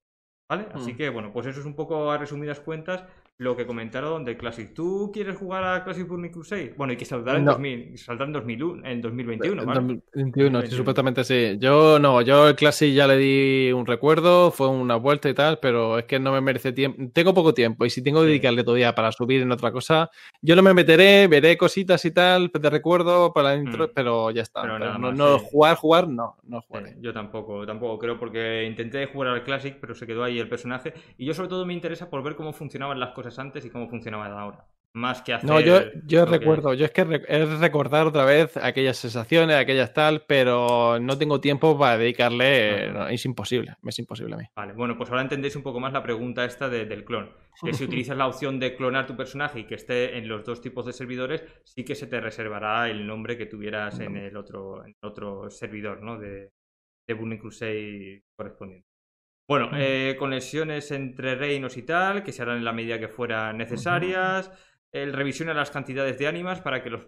¿Vale? Así mm. que, bueno, pues eso es un poco a resumidas cuentas lo que comentaron de Classic. ¿Tú quieres jugar a Classic Burning Crusade? Bueno, hay que saltar en, 2000, saltar en, 2001, en 2021, 2021, supuestamente sí. Yo no, yo el Classic ya le di un recuerdo, fue una vuelta y tal, pero es que no me merece tiempo. Tengo poco tiempo y si tengo que dedicarle todavía para subir en otra cosa, yo no me meteré, veré cositas y tal, de recuerdo para intro, mm. pero ya está. no, jugar, jugar, no, no jugaré. yo tampoco, tampoco creo porque intenté jugar al Classic, pero se quedó ahí el personaje y yo sobre todo me interesa por ver cómo funcionaban las cosas antes y cómo funcionaba ahora. Más que No, yo, yo recuerdo, yo es que es recordar otra vez aquellas sensaciones, aquellas tal, pero no tengo tiempo para dedicarle. Ah. es imposible, es imposible a mí. Vale, bueno, pues ahora entendéis un poco más la pregunta esta del clon. <laughs> Que si utilizas la opción de clonar tu personaje y que esté en los dos tipos de servidores, sí que se te reservará el nombre que tuvieras en el otro, otro servidor, ¿no? De, de Burning Crusade correspondiente. Bueno, eh, entre reinos y tal, que se harán en la medida que fueran necesarias. El revisión a las cantidades de ánimas para que los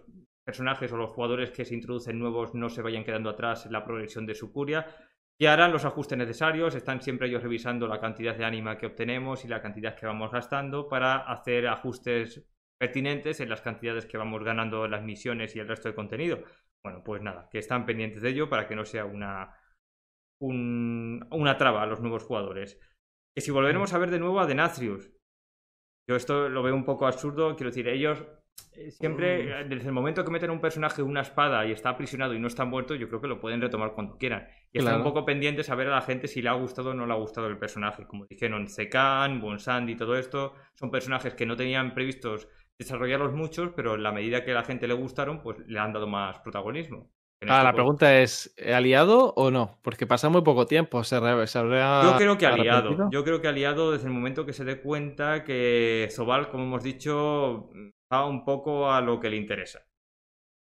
personajes o los jugadores que se introducen nuevos no se vayan quedando atrás en la progresión de su curia. Y harán los ajustes necesarios, están siempre ellos revisando la cantidad de ánima que obtenemos y la cantidad que vamos gastando para hacer ajustes pertinentes en las cantidades que vamos ganando en las misiones y el resto de contenido. Bueno, pues nada, que están pendientes de ello para que no sea una, una traba a los nuevos jugadores. Que si volveremos a ver de nuevo a Denatrius. Yo esto lo veo un poco absurdo, quiero decir, ellos eh, siempre, eh, desde el momento que meten a un personaje una espada y está aprisionado y no está muerto, yo creo que lo pueden retomar cuando quieran. Y están un poco pendientes a ver a la gente si le ha gustado o no le ha gustado el personaje. Como dijeron, Zekan, y todo esto, son personajes que no tenían previstos desarrollarlos muchos, pero en la medida que a la gente le gustaron, pues le han dado más protagonismo ah, este la pregunta es, ¿eh, ¿aliado o no? Porque pasa muy poco tiempo, se, se Yo creo que aliado, yo creo que aliado desde el momento que se dé cuenta que Zobal, como hemos dicho, va un poco a lo que le interesa.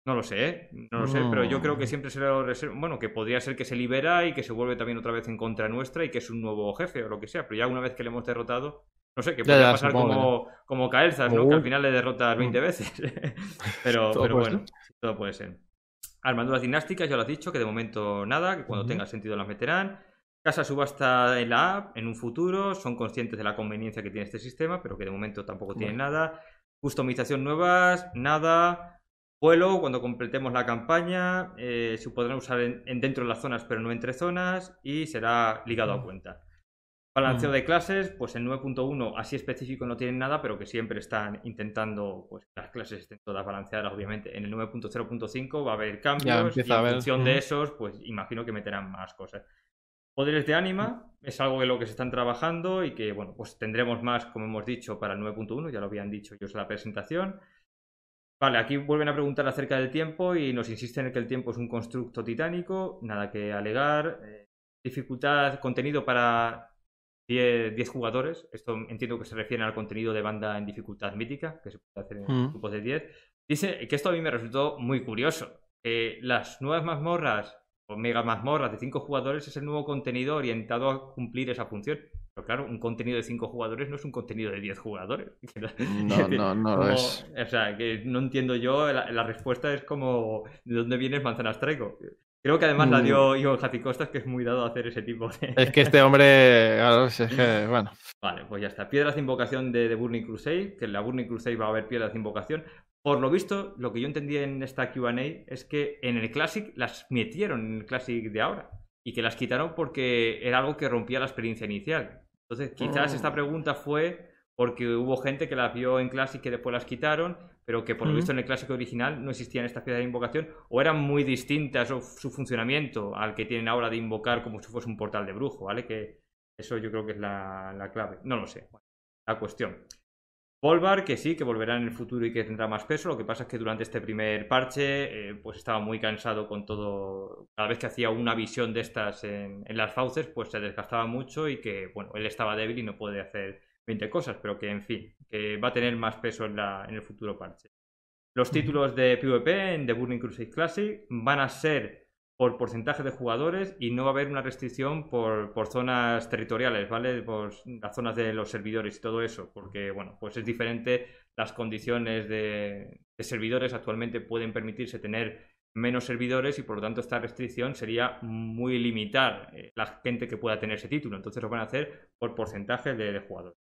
No lo sé, ¿eh? no lo sé, pero yo creo que mm. siempre será Bueno, que podría ser que se libera y que se vuelve también otra vez en contra nuestra y que es un nuevo jefe o lo que sea, pero ya una vez que le hemos derrotado, no sé, que puede pasar como, como ¿no? Que al final le derrotas 20 mm. veces. <laughs> pero <laughs> bueno, todo puede ser. Armaduras dinásticas, ya lo has dicho, que de momento nada, que cuando tenga sentido las meterán. Casa subasta en la app, en un futuro, son conscientes de la conveniencia que tiene este sistema, pero que de momento tampoco tienen nada. Customización nuevas, nada. Vuelo, cuando completemos la campaña, eh, se podrán usar en, dentro de las zonas, pero no entre zonas, y será ligado a cuenta. Balanceo de clases, pues el 9.1 así específico no tienen nada, pero que siempre están intentando pues, que las clases estén todas balanceadas, obviamente. En el 9.0.5 va a haber cambios y en función de esos, pues imagino que meterán más cosas. Poderes de ánima es algo de lo que se están trabajando y que, bueno, pues tendremos más, como hemos dicho, para el 9.1, ya lo habían dicho ellos en la presentación. Vale, aquí vuelven a preguntar acerca del tiempo y nos insisten en que el tiempo es un constructo titánico, nada que alegar. Eh, dificultad, contenido para 10, jugadores. Esto entiendo que se refiere al contenido de banda en dificultad mítica, que se puede hacer en mm. grupos de 10. Dice que esto a mí me resultó muy curioso. las nuevas mazmorras o mega mazmorras de 5 jugadores es el nuevo contenido orientado a cumplir esa función. Pero claro, un contenido de 5 jugadores no es un contenido de 10 jugadores. <laughs> <laughs> No, no, no es. O sea, que no entiendo yo. La, respuesta es como: ¿de dónde vienes manzanas traigo? Creo que además la mm. dio Jati Costas, que es muy dado a hacer ese tipo de. Es que este hombre. <laughs> bueno. Vale, pues ya está. Piedras de invocación de, de Burning Crusade, que en la Burning Crusade va a haber piedras de invocación. Por lo visto, lo que yo entendí en esta QA es que en el Classic las metieron en el Classic de ahora y que las quitaron porque era algo que rompía la experiencia inicial. Entonces, quizás oh. esta pregunta fue porque hubo gente que las vio en y que después las quitaron, pero que por lo visto en el Clásico original no existían estas piezas de invocación o eran muy distintas o su funcionamiento al que tienen ahora de invocar como si fuese un portal de brujo, ¿vale? Que eso yo creo que es la, clave. No lo sé, la cuestión. Polvar, que sí, que volverá en el futuro y que tendrá más peso. Lo que pasa es que durante este primer parche, eh, pues estaba muy cansado con todo. Cada vez que hacía una visión de estas en, en las fauces, pues se desgastaba mucho y que, bueno, él estaba débil y no puede hacer 20 cosas, pero que en fin, que va a tener más peso en, el futuro parche. Los títulos de PvP en The Burning Crusade Classic van a ser por porcentaje de jugadores y no va a haber una restricción por, por zonas territoriales, ¿vale? Por las zonas de los servidores y todo eso, porque, bueno, pues es diferente las condiciones de, servidores actualmente pueden permitirse tener menos servidores y por lo tanto esta restricción sería muy limitar eh, la gente que pueda tener ese título. Entonces lo van a hacer por porcentaje de jugadores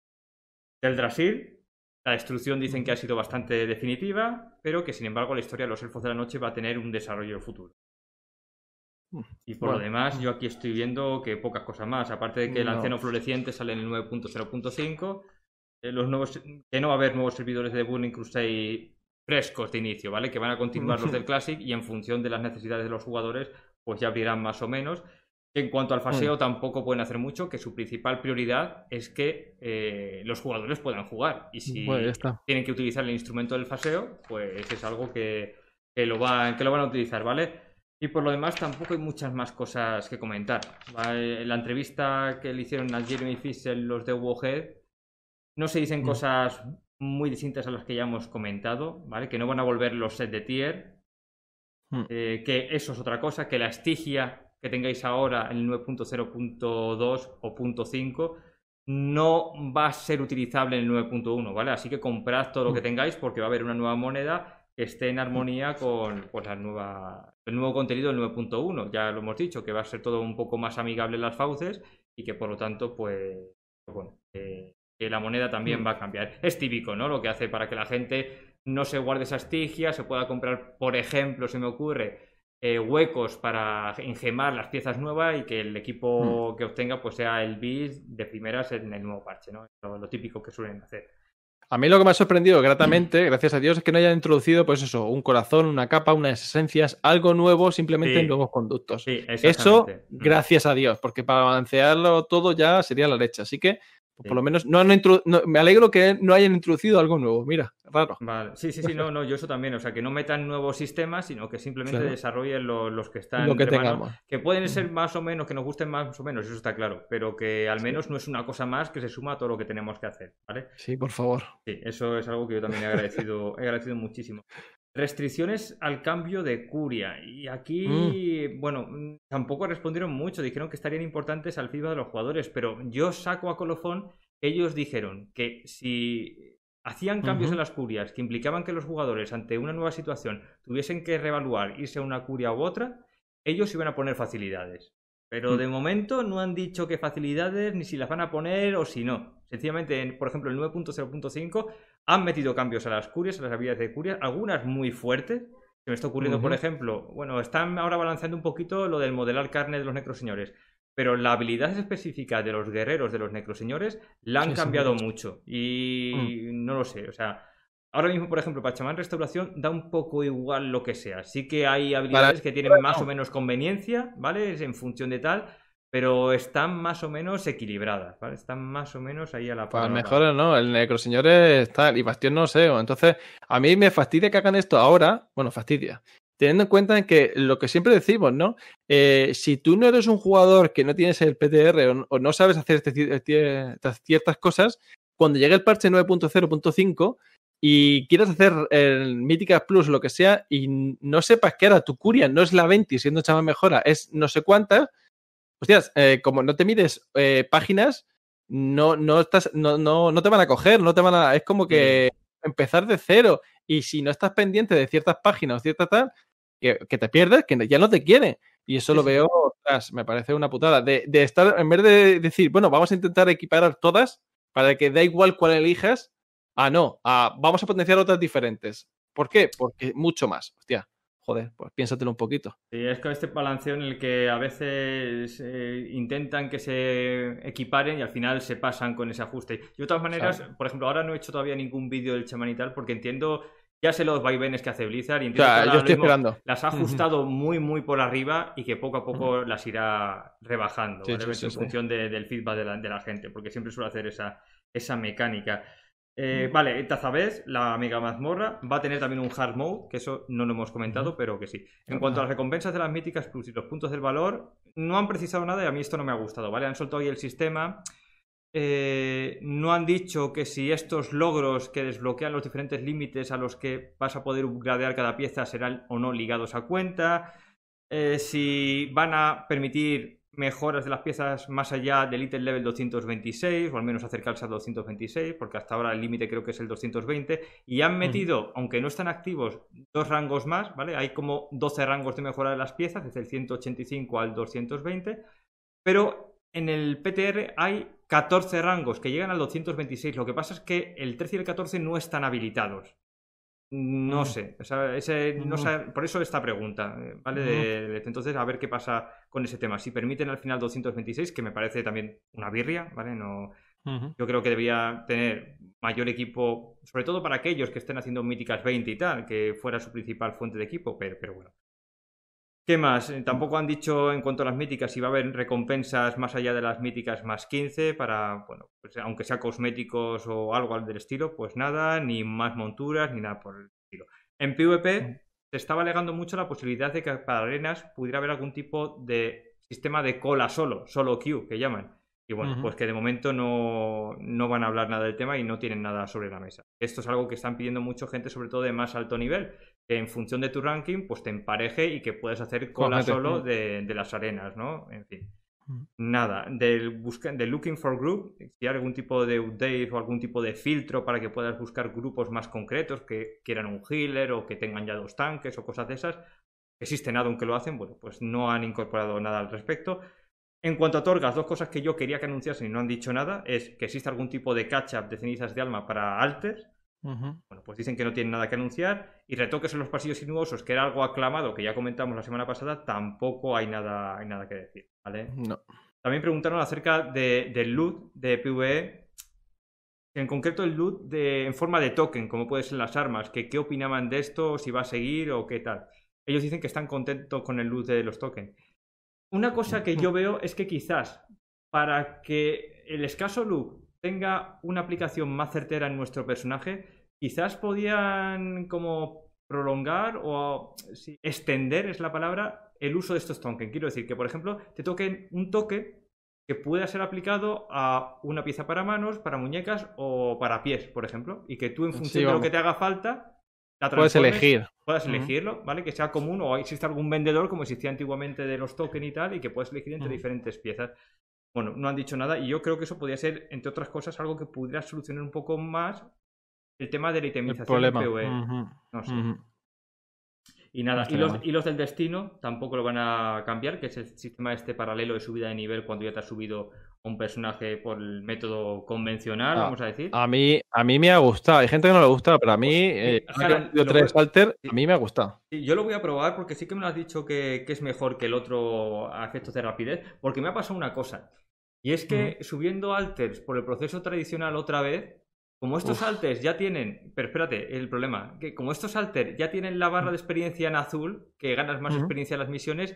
del Drasil. La destrucción dicen que ha sido bastante definitiva, pero que sin embargo la historia de los elfos de la noche va a tener un desarrollo futuro. Y por lo demás, yo aquí estoy viendo que pocas cosas más. Aparte de que el Anceno floreciente sale en el 9.0.5, eh, que no va a haber nuevos servidores de Burning Crusade frescos de inicio, ¿vale? Que van a continuar los del Classic y en función de las necesidades de los jugadores, pues ya abrirán más o menos en cuanto al mm. faseo tampoco pueden hacer mucho, que su principal prioridad es que eh, los jugadores puedan jugar. Y si tienen que utilizar el instrumento del faseo, pues es algo que, lo van, que lo van a utilizar, ¿vale? Y por lo demás tampoco hay muchas más cosas que comentar. En La entrevista que le hicieron a Jeremy en los de Wohead, no se dicen mm. cosas muy distintas a las que ya hemos comentado, ¿vale? Que no van a volver los sets de tier. Mm. Eh, que eso es otra cosa, que la estigia que tengáis ahora, el 9.0.2 o .5, no va a ser utilizable en el 9.1, ¿vale? Así que comprad todo lo que mm. tengáis porque va a haber una nueva moneda que esté en armonía mm. con la nueva, el nuevo contenido del 9.1. Ya lo hemos dicho, que va a ser todo un poco más amigable en las fauces y que por lo tanto, pues, pues bueno, que la moneda también mm. va a cambiar. Es típico, ¿no? Lo que hace para que la gente no se guarde esas tigias, se pueda comprar, por ejemplo, se me ocurre, eh, huecos para engemar las piezas nuevas y que el equipo mm. que obtenga pues sea el bis de primeras en el nuevo parche, ¿no? Lo, típico que suelen hacer. A mí lo que me ha sorprendido gratamente, <clears throat> gracias a Dios, es que no hayan introducido, pues eso, un corazón, una capa, unas esencias, algo nuevo simplemente en nuevos conductos. eso, gracias a Dios, porque para balancearlo todo ya sería la leche. Así que por lo menos me alegro que no hayan introducido algo nuevo, mira, raro. Sí, sí, sí, no, no, yo eso también, o sea, que no metan nuevos sistemas, sino que simplemente desarrollen los que están lo que que pueden ser más o menos, que nos gusten más o menos, eso está claro, pero que al menos no es una cosa más que se suma a todo lo que tenemos que hacer, ¿vale? Sí, por favor. Sí, eso es algo que yo también he agradecido, he agradecido muchísimo. Restricciones al cambio de curia. Y aquí, mm. bueno, tampoco respondieron mucho. Dijeron que estarían importantes al feedback de los jugadores, pero yo saco a colofón. Ellos dijeron que si hacían cambios en las curias que implicaban que los jugadores, ante una nueva situación, tuviesen que reevaluar irse a una curia u otra, ellos iban a poner facilidades. Pero mm. de momento no han dicho qué facilidades, ni si las van a poner o si no. Sencillamente, por ejemplo, el 9.0.5 han metido cambios a las curias, a las habilidades de curias, algunas muy fuertes. Se me está ocurriendo, por ejemplo, bueno, están ahora balanceando un poquito lo del modelar carne de los necroseñores. Pero la habilidad específica de los guerreros de los necroseñores la han cambiado mucho. Y mm. no lo sé, o sea, Ahora mismo, por ejemplo, para chamán restauración da un poco igual lo que sea. Sí que hay habilidades que tienen más o menos conveniencia, ¿vale? en función de tal, pero están más o menos equilibradas, ¿vale? Están más o menos ahí a la pues par. lo mejor no, el necroseñor es tal, y Bastión no sé. Entonces, a mí me fastidia que hagan esto ahora. Bueno, fastidia. Teniendo en cuenta que lo que siempre decimos, ¿no? Eh, si tú no eres un jugador que no tienes el PTR o, no sabes hacer este, este, ciertas cosas, cuando llegue el parche 9.0.5 y quieres hacer el Míticas Plus, lo que sea, y no sepas que ahora tu curia no es la 20, siendo chama mejora, es no sé cuántas hostias, eh, como no te mides eh, páginas, no, no, estás, no, no, no te van a coger, no te van a. Es como que mm. empezar de cero. Y si no estás pendiente de ciertas páginas o ciertas tal, que, te pierdas, que ya no te quiere Y eso lo veo, me parece una putada. De, de estar, en vez de decir, bueno, vamos a intentar equiparar todas para que da igual cuál elijas, Ah, no, ah, vamos a potenciar otras diferentes. ¿Por qué? Porque mucho más. Hostia, joder, pues piénsatelo un poquito. Sí, es que este balanceo en el que a veces eh, intentan que se equiparen y al final se pasan con ese ajuste. y de todas maneras, por ejemplo, ahora no he hecho todavía ningún vídeo del chamanital porque entiendo ya sé los vaivenes que hace Blizzard y entiendo que las ha ajustado muy, muy por arriba y que poco a poco las irá rebajando en función del feedback de la, de la, gente, porque siempre suele hacer esa, esa mecánica. Eh, vale, Tazabez, la mega mazmorra, va a tener también un hard mode, que eso no lo hemos comentado, pero que sí. En cuanto a las recompensas de las míticas plus y los puntos del valor, no han precisado nada y a mí esto no me ha gustado, ¿vale? Han soltado ahí el sistema. Eh, no han dicho que si estos logros que desbloquean los diferentes límites a los que vas a poder upgradear cada pieza serán o no ligados a cuenta. Eh, si van a permitir mejoras de las piezas más allá del ítem level 226 o al menos acercarse al 226 porque hasta ahora el límite creo que es el 220 y han metido, aunque no están activos, dos rangos más, ¿vale? Hay como 12 rangos de mejora de las piezas, desde el 185 al 220, pero en el PTR hay 14 rangos que llegan al 226, lo que pasa es que el 13 y el 14 no están habilitados. No mm. sé, ese, no mm. por eso esta pregunta, eh, ¿vale? entonces, a ver qué pasa con ese tema. Si permiten al final 226, que me parece también una birria, ¿vale? No, Yo creo que debía tener mayor equipo, sobre todo para aquellos que estén haciendo míticas 20 y tal, que fuera su principal fuente de equipo, pero, pero bueno, ¿Qué más? Eh, tampoco han dicho en cuanto a las míticas si va a haber recompensas más allá de las míticas más 15 para, bueno, pues aunque sea cosméticos o algo del estilo, pues nada, ni más monturas, ni nada por el estilo. En PvP se estaba alegando mucho la posibilidad de que para arenas pudiera haber algún tipo de sistema de cola solo, solo queue, que llaman. Y bueno, pues que de momento no, no, van a hablar nada del tema y no tienen nada sobre la mesa. Esto es algo que están pidiendo mucho gente, sobre todo de más alto nivel que en función de tu ranking, pues te empareje y que puedas hacer cola solo de, de, las arenas, ¿no? En fin. Mm. Nada, del, Looking for Group, si hay algún tipo de update o algún tipo de filtro para que puedas buscar grupos más concretos que quieran un healer o que tengan ya dos tanques o cosas de esas, existe nada aunque lo hacen, bueno, pues no han incorporado nada al respecto. En cuanto a Torgas, dos cosas que yo quería que anunciasen y no han dicho nada es que existe algún tipo de catch-up de cenizas de alma para alters bueno, pues dicen que no tienen nada que anunciar y retoques en los pasillos sinuosos, que era algo aclamado que ya comentamos la semana pasada, tampoco hay nada, hay nada que decir, ¿vale? No. También preguntaron acerca del loot de PvE, en concreto el loot de, en forma de token, como pueden ser las armas, que qué opinaban de esto, si va a seguir o qué tal. Ellos dicen que están contentos con el loot de los tokens. Una cosa que yo veo es que quizás para que el escaso loot tenga una aplicación más certera en nuestro personaje, quizás podían como prolongar o extender, es la palabra, el uso de estos tokens. Quiero decir que, por ejemplo, te toquen un toque que pueda ser aplicado a una pieza para manos, para muñecas o para pies, por ejemplo, y que tú en función de lo que te haga falta, la puedes elegir. Puedas elegirlo, ¿vale? Que sea común o existe algún vendedor como existía antiguamente de los tokens y tal, y que puedes elegir entre diferentes piezas. Bueno, no han dicho nada y yo creo que eso podría ser, entre otras cosas, algo que pudiera solucionar un poco más el tema de la itemización del PvE. Y nada, y, los, y los, del destino tampoco lo van a cambiar, que es el sistema este paralelo de subida de nivel cuando ya te has subido un personaje por el método convencional, ah, vamos a decir. A mí, a mí me ha gustado. Hay gente que no le gusta, pero a mí, pues, eh, eh, a mí me ha gustado. yo lo voy a probar porque sí que me lo has dicho que, es mejor que el otro a efectos de rapidez, porque me ha pasado una cosa. Y es que subiendo alters por el proceso tradicional otra vez, como estos alters ya tienen, pero espérate, el problema, que como estos alters ya tienen la barra mm. de experiencia en azul, que ganas más experiencia en las misiones,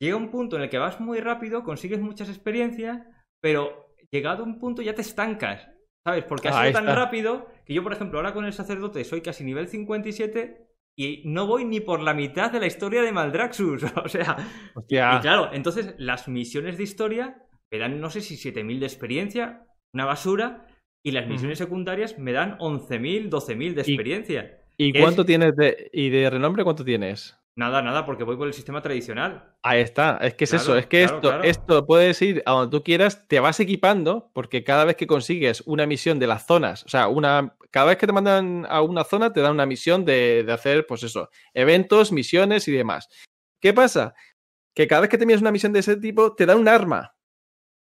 llega un punto en el que vas muy rápido, consigues muchas experiencias, pero llegado a un punto ya te estancas, ¿sabes? Porque ha sido tan rápido que yo, por ejemplo, ahora con el sacerdote soy casi nivel 57 y no voy ni por la mitad de la historia de Maldraxxus, <laughs> o sea... Hostia. Y claro, entonces las misiones de historia me dan, no sé si 7.000 de experiencia, una basura, y las misiones secundarias me dan 11.000, 12.000 de experiencia. ¿Y, cuánto tienes de... y de renombre cuánto tienes? Nada, nada, porque voy por el sistema tradicional. Ahí está, es que es eso, es que esto, esto puedes ir a donde tú quieras, te vas equipando, porque cada vez que consigues una misión de las zonas, o sea, una, cada vez que te mandan a una zona, te dan una misión de, hacer, pues eso, eventos, misiones y demás. ¿Qué pasa? Que cada vez que tenías una misión de ese tipo, te dan un arma.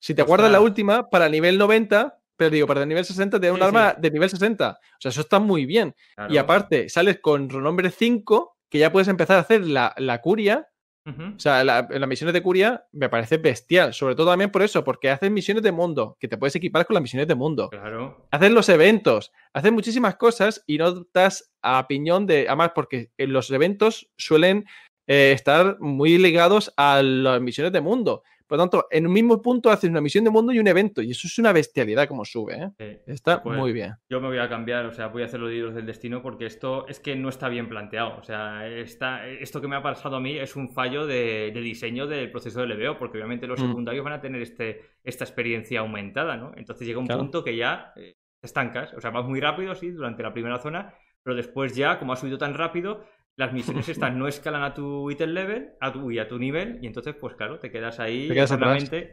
Si te guardas la última, para el nivel 90, pero digo, para el nivel 60 te da un arma de nivel 60. O sea, eso está muy bien. Y aparte, sales con renombre 5 que ya puedes empezar a hacer la, curia. O sea, las misiones de curia me parece bestial, sobre todo también por eso, porque haces misiones de mundo, que te puedes equipar con las misiones de mundo. Claro. Haces los eventos, haces muchísimas cosas y no estás a piñón de. Además, porque eh, los eventos suelen eh, estar muy ligados a las misiones de mundo. Por lo tanto, en un mismo punto haces una misión de mundo y un evento, y eso es una bestialidad como sube, ¿eh? está pues muy bien. Yo me voy a cambiar, o sea, voy a hacer los libros del destino porque esto es que no está bien planteado. O sea, está, esto que me ha pasado a mí es un fallo de, diseño del proceso de LBO, e porque obviamente los mm. secundarios van a tener este, esta experiencia aumentada, ¿no? Entonces llega un punto que ya eh, te estancas, o sea, vas muy rápido, sí, durante la primera zona, pero después ya, como ha subido tan rápido, las misiones <laughs> estas no escalan a tu item level, a tu, y a tu nivel, y entonces, pues claro, te quedas ahí ¿Te quedas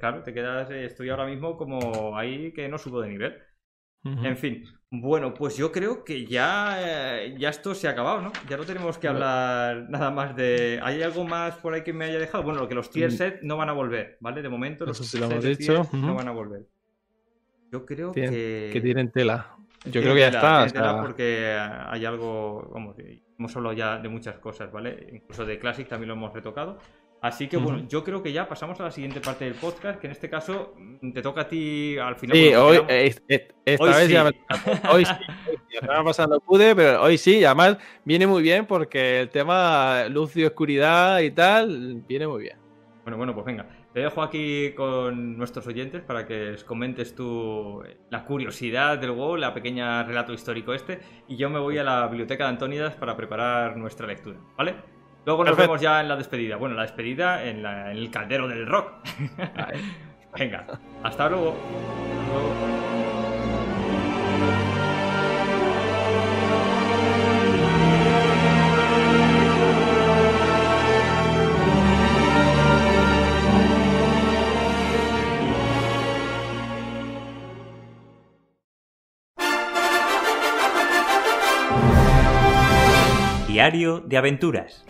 claro, te quedas, eh, estoy ahora mismo como ahí que no subo de nivel. En fin, bueno, pues yo creo que ya, eh, ya esto se ha acabado, ¿no? Ya no tenemos que hablar nada más de. ¿Hay algo más por ahí que me haya dejado? Bueno, lo que los tier mm. set no van a volver, ¿vale? De momento, los tier lo no van a volver. Yo creo que. Que tienen tela. Yo creo que ya está. porque hay algo. Vamos, hemos hablado ya de muchas cosas, ¿vale? Incluso de Classic también lo hemos retocado. Así que bueno, yo creo que ya pasamos a la siguiente parte del podcast, que en este caso mm, te toca a ti al final. Sí, hoy, eh, esta vez sí. ya me... Hoy sí, ya pude, pero hoy sí, además viene muy bien porque el tema luz y oscuridad y tal, viene muy bien. Bueno, bueno, pues venga. Te dejo aquí con nuestros oyentes para que les comentes tú la curiosidad del WoW, la pequeña relato histórico este, y yo me voy a la biblioteca de Antónidas para preparar nuestra lectura, ¿vale? Luego nos vemos ya en la despedida. Bueno, la despedida en, el caldero del rock. <laughs> Venga, Hasta luego. Diario de Aventuras.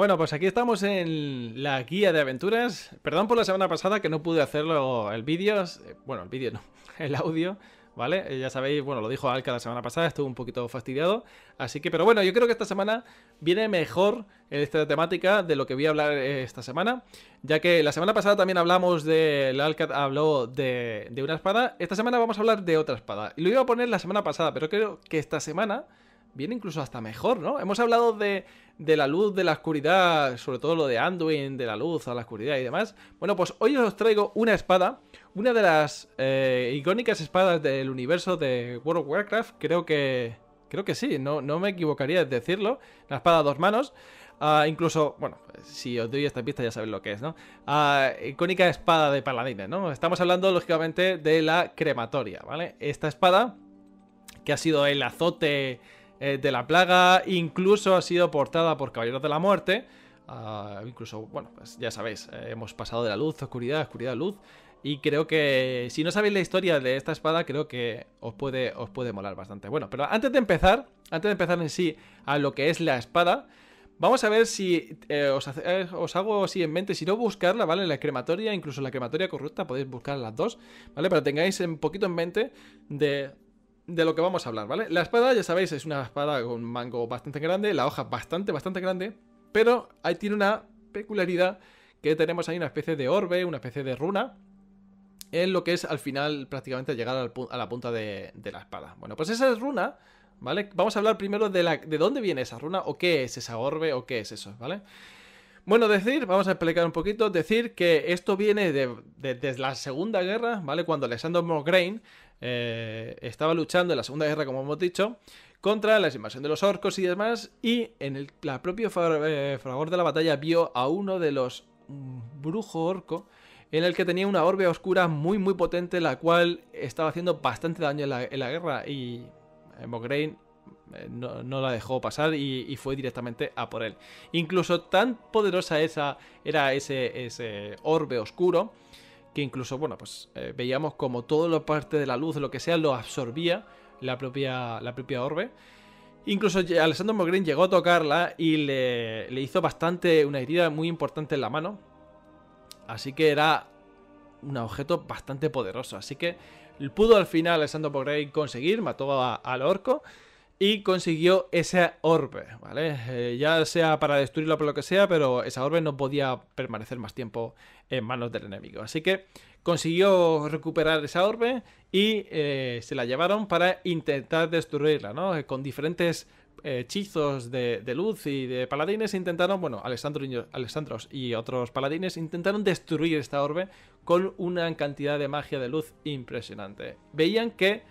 Bueno, pues aquí estamos en la guía de aventuras. Perdón por la semana pasada que no pude hacerlo el vídeo. Eh, bueno, el vídeo no, <laughs> el audio. ¿Vale? Eh, ya sabéis, bueno, lo dijo Alka la semana pasada, estuvo un poquito fastidiado. Así que, pero bueno, yo creo que esta semana viene mejor esta temática de lo que voy a hablar eh, esta semana. Ya que la semana pasada también hablamos de. La Alcat habló de, de una espada. Esta semana vamos a hablar de otra espada. Y lo iba a poner la semana pasada, pero creo que esta semana viene incluso hasta mejor, ¿no? Hemos hablado de de la luz, de la oscuridad, sobre todo lo de Anduin, de la luz a la oscuridad y demás. Bueno, pues hoy os traigo una espada, una de las eh, icónicas espadas del universo de World of Warcraft, creo que... Creo que sí, no, no me equivocaría en decirlo, la espada a dos manos. Ah, incluso, bueno, si os doy esta pista ya sabéis lo que es, ¿no? Ah, icónica espada de paladines, ¿no? Estamos hablando, lógicamente, de la crematoria, ¿vale? Esta espada, que ha sido el azote eh, de la Plaga, incluso ha sido portada por Caballeros de la Muerte. Ah, incluso, bueno, pues ya sabéis, eh, hemos pasado de la luz, oscuridad, oscuridad, luz. Y creo que si no sabéis la historia de esta espada, creo que os puede, os puede molar bastante. Bueno, pero antes de empezar, antes de empezar en sí a lo que es la espada, vamos a ver si eh, os, hago así en mente, si no buscarla, ¿vale? En La crematoria, incluso en la crematoria corrupta, podéis buscar las dos, ¿vale? Pero tengáis un poquito en mente de de lo que vamos a hablar, ¿vale? La espada, ya sabéis, es una espada con mango bastante grande, la hoja bastante, bastante grande, pero ahí tiene una peculiaridad que tenemos ahí una especie de orbe, una especie de runa, en lo que es al final prácticamente llegar a la punta de, la espada. Bueno, pues esa es runa, ¿vale? Vamos a hablar primero de, la, de dónde viene esa runa o qué es esa orbe o qué es eso, ¿vale? Bueno, decir, vamos a explicar un poquito, decir que esto viene desde la Segunda Guerra, ¿vale? Cuando Alexander Mograine eh, estaba luchando en la Segunda Guerra, como hemos dicho, contra la invasión de los orcos y demás, y en el la propio fragor eh, de la batalla vio a uno de los mm, brujo orco en el que tenía una orbe oscura muy muy potente, la cual estaba haciendo bastante daño en la, guerra, y eh, Mograine no, la dejó pasar y, y, fue directamente a por él. Incluso tan poderosa esa, era ese, ese orbe oscuro que incluso, bueno, pues eh, veíamos como toda la parte de la luz, lo que sea, lo absorbía la propia, la propia orbe. Incluso Alessandro Mogrin llegó a tocarla y le, hizo bastante una herida muy importante en la mano. Así que era un objeto bastante poderoso. Así que pudo al final Alessandro Mogrin conseguir, mató al orco y consiguió esa orbe, ¿vale? Eh, ya sea para destruirlo por lo que sea, pero esa orbe no podía permanecer más tiempo en manos del enemigo. Así que consiguió recuperar esa orbe y eh, se la llevaron para intentar destruirla, ¿no? Eh, con diferentes hechizos de, luz y de paladines intentaron, bueno, Alessandro Alessandros y otros paladines intentaron destruir esta orbe con una cantidad de magia de luz impresionante. Veían que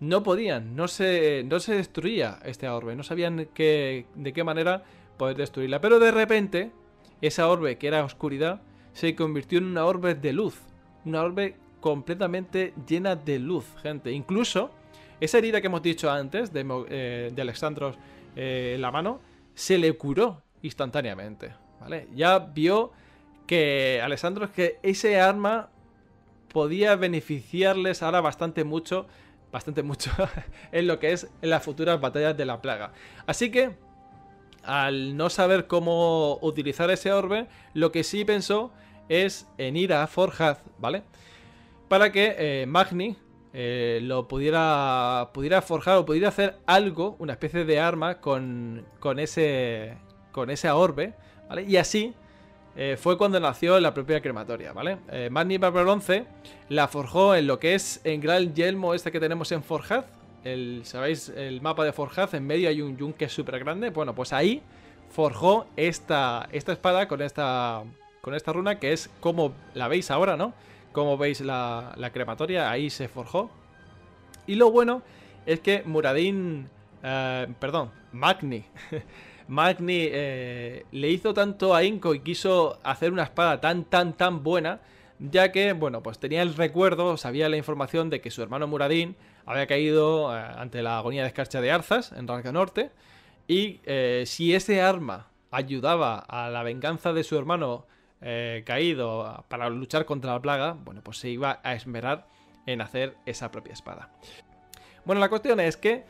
no podían, no se, no se destruía este orbe, no sabían qué, de qué manera poder destruirla. Pero de repente, esa orbe que era oscuridad se convirtió en una orbe de luz, una orbe completamente llena de luz, gente. Incluso esa herida que hemos dicho antes de, eh, Alexandros en eh, la mano se le curó instantáneamente, ¿vale? Ya vio que Alexandros que ese arma podía beneficiarles ahora bastante mucho bastante mucho <laughs> en lo que es las futuras batallas de la plaga. Así que, al no saber cómo utilizar ese orbe, lo que sí pensó es en ir a Forjaz, ¿vale? Para que eh, Magni eh, lo pudiera, pudiera forjar o pudiera hacer algo, una especie de arma con, ese, con ese orbe, ¿vale? Y así eh, fue cuando nació la propia crematoria, ¿vale? Eh, Magni Barber 11 la forjó en lo que es en Gran Yelmo este que tenemos en Forjaz. El, ¿Sabéis? El mapa de Forjaz, en medio hay un yunque súper grande. Bueno, pues ahí forjó esta, esta espada con esta, con esta runa, que es como la veis ahora, ¿no? Como veis la, crematoria, ahí se forjó. Y lo bueno es que Muradin... Eh, perdón, Magni <laughs> Magni eh, le hizo tanto a ahínco y quiso hacer una espada tan, tan, tan buena, ya que, bueno, pues tenía el recuerdo, sabía la información de que su hermano Muradin había caído eh, ante la agonía de escarcha de Arzas, en Ranca Norte, y eh, si ese arma ayudaba a la venganza de su hermano caído para luchar contra la plaga, bueno, pues se iba a esmerar en hacer esa propia espada. Bueno, la cuestión es que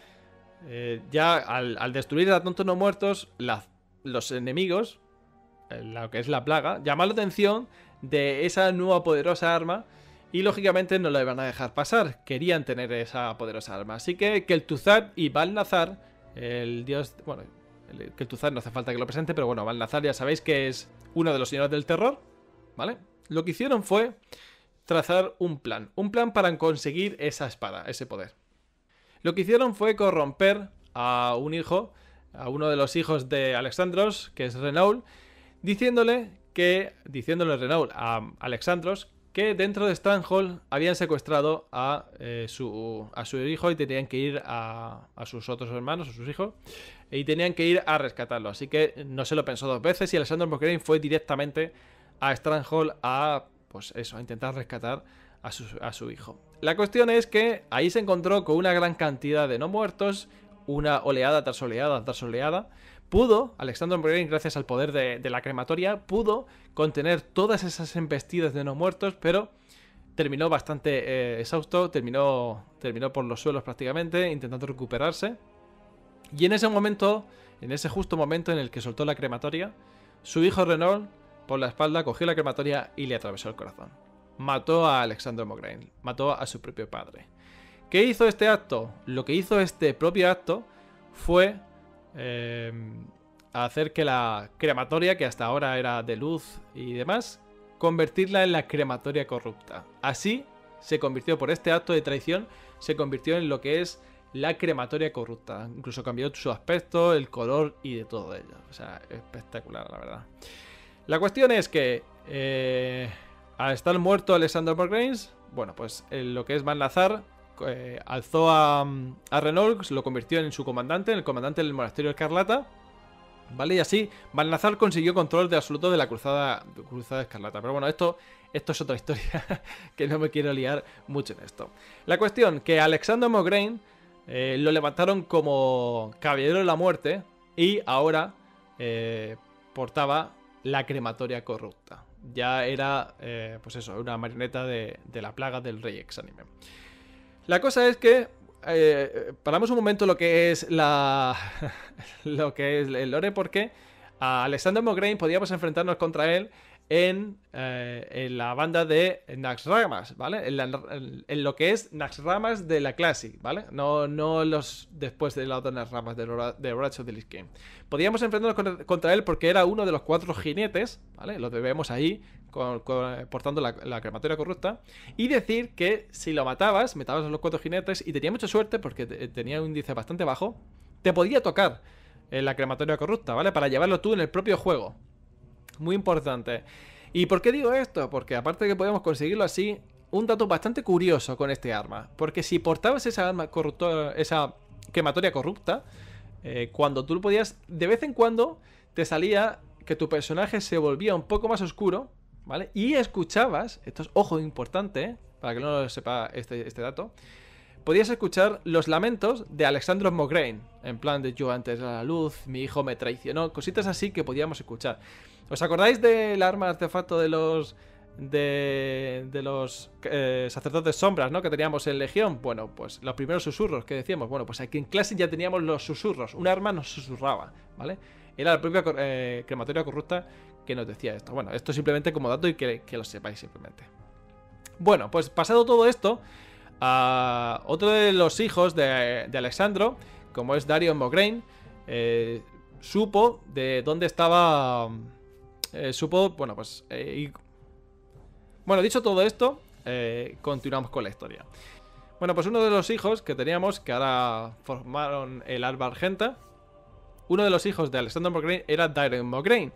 eh, ya al, destruir a tontos no muertos, los enemigos, eh, lo que es la plaga, llama la atención de esa nueva poderosa arma y lógicamente no la iban a dejar pasar, querían tener esa poderosa arma. Así que Kel'Thuzad y Balnazar, el dios, bueno, Kel'Thuzad no hace falta que lo presente, pero bueno, Balnazar ya sabéis que es uno de los señores del terror, ¿vale? Lo que hicieron fue trazar un plan, un plan para conseguir esa espada, ese poder. Lo que hicieron fue corromper a un hijo, a uno de los hijos de Alexandros, que es Renault, diciéndole que, diciéndole Renault a Alexandros que dentro de Stranghold habían secuestrado a, eh, su, a su hijo y tenían que ir a, sus otros hermanos, a sus hijos, y tenían que ir a rescatarlo. Así que no se lo pensó dos veces y Alexandros Mochrane fue directamente a Stranghold a, pues eso, a intentar rescatar a su hijo. La cuestión es que ahí se encontró con una gran cantidad de no muertos, una oleada tras oleada tras oleada. Pudo, Alexander Morgan gracias al poder de, la crematoria, pudo contener todas esas embestidas de no muertos, pero terminó bastante eh, exhausto, terminó, terminó por los suelos prácticamente, intentando recuperarse. Y en ese momento, en ese justo momento en el que soltó la crematoria, su hijo Renault, por la espalda, cogió la crematoria y le atravesó el corazón mató a Alexander Mograine, mató a su propio padre. ¿Qué hizo este acto? Lo que hizo este propio acto fue eh, hacer que la crematoria, que hasta ahora era de luz y demás, convertirla en la crematoria corrupta. Así se convirtió, por este acto de traición, se convirtió en lo que es la crematoria corrupta. Incluso cambió su aspecto, el color y de todo ello. O sea, espectacular, la verdad. La cuestión es que... Eh, al estar muerto Alexander Margrains, bueno, pues eh, lo que es Van eh, alzó a, mm, a Renault, lo convirtió en su comandante, en el comandante del monasterio Escarlata. ¿Vale? Y así Van consiguió control de absoluto de la cruzada, cruzada escarlata. Pero bueno, esto, es otra <laughs> historia que no me quiero liar mucho en esto. La cuestión que Alexander Mograine eh, lo levantaron como caballero de la muerte y ahora eh, portaba la crematoria corrupta. Ya era, eh, pues eso, una marioneta de, la plaga del rey exánime. La cosa es que eh, paramos un momento lo que es la, <laughs> lo que es el lore porque a Alexander Mograine podíamos enfrentarnos contra él eh, en, la banda de ramas, ¿vale? En, lo que es ramas de la Classic, ¿vale? No, no los después de la otra Nax de, de Wrath of Podíamos enfrentarnos contra él porque era uno de los cuatro jinetes, ¿vale? lo vemos ahí eh, portando la, crematoria corrupta. Y decir que si lo matabas, Metabas a los cuatro jinetes y tenía mucha suerte porque tenía un índice bastante bajo, te podía tocar eh, la crematoria corrupta, ¿vale? Para llevarlo tú en el propio juego muy importante. ¿Y por qué digo esto? Porque aparte de que podíamos conseguirlo así, un dato bastante curioso con este arma. Porque si portabas esa arma corruptora, esa quematoria corrupta, eh, cuando tú lo podías, de vez en cuando te salía que tu personaje se volvía un poco más oscuro, ¿vale? Y escuchabas, esto es ojo importante, ¿eh? para que no lo sepa este, este, dato, podías escuchar los lamentos de Alexandros Mograine, en plan de yo antes era la luz, mi hijo me traicionó, cositas así que podíamos escuchar. ¿Os acordáis del arma artefacto de los de, de los eh, sacerdotes sombras, ¿no? Que teníamos en Legión. Bueno, pues los primeros susurros que decíamos. Bueno, pues aquí en clase ya teníamos los susurros. Un arma nos susurraba, ¿vale? Era la propia eh, crematoria corrupta que nos decía esto. Bueno, esto simplemente como dato y que, lo sepáis simplemente. Bueno, pues pasado todo esto, otro de los hijos de, Alexandro, como es Dario Mograine, eh, supo de dónde estaba... Eh, supo, bueno, pues... Eh, bueno, dicho todo esto, eh, continuamos con la historia. Bueno, pues uno de los hijos que teníamos, que ahora formaron el Alba Argenta, uno de los hijos de Alexander Mograine era Darren Mograin,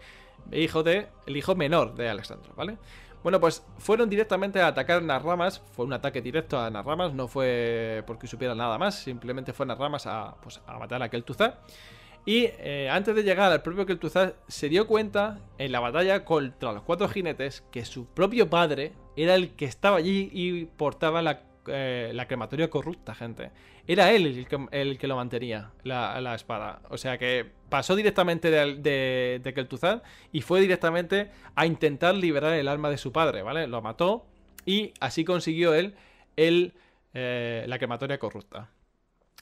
hijo de, el hijo menor de Alexander, ¿vale? Bueno, pues fueron directamente a atacar a las ramas, fue un ataque directo a las ramas, no fue porque supiera nada más, simplemente fue a ramas a, pues, a matar a aquel tuza y eh, antes de llegar al propio Kel'Thuzad, se dio cuenta en la batalla contra los cuatro jinetes que su propio padre era el que estaba allí y portaba la, eh, crematoria corrupta, gente. Era él el que, lo mantenía, la, espada. O sea que pasó directamente de, de, y fue directamente a intentar liberar el alma de su padre, ¿vale? Lo mató y así consiguió él eh, la crematoria corrupta.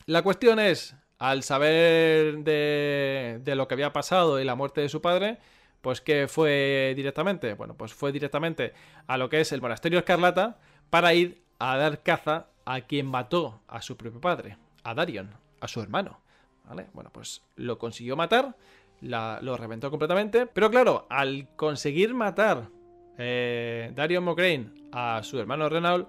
La cuestión es, al saber de, de lo que había pasado y la muerte de su padre, pues que fue directamente, bueno, pues fue directamente a lo que es el monasterio Escarlata para ir a dar caza a quien mató a su propio padre, a Darion, a su hermano. ¿Vale? Bueno, pues lo consiguió matar, lo reventó completamente, pero claro, al conseguir matar eh, Darion Mograine, a su hermano Renault,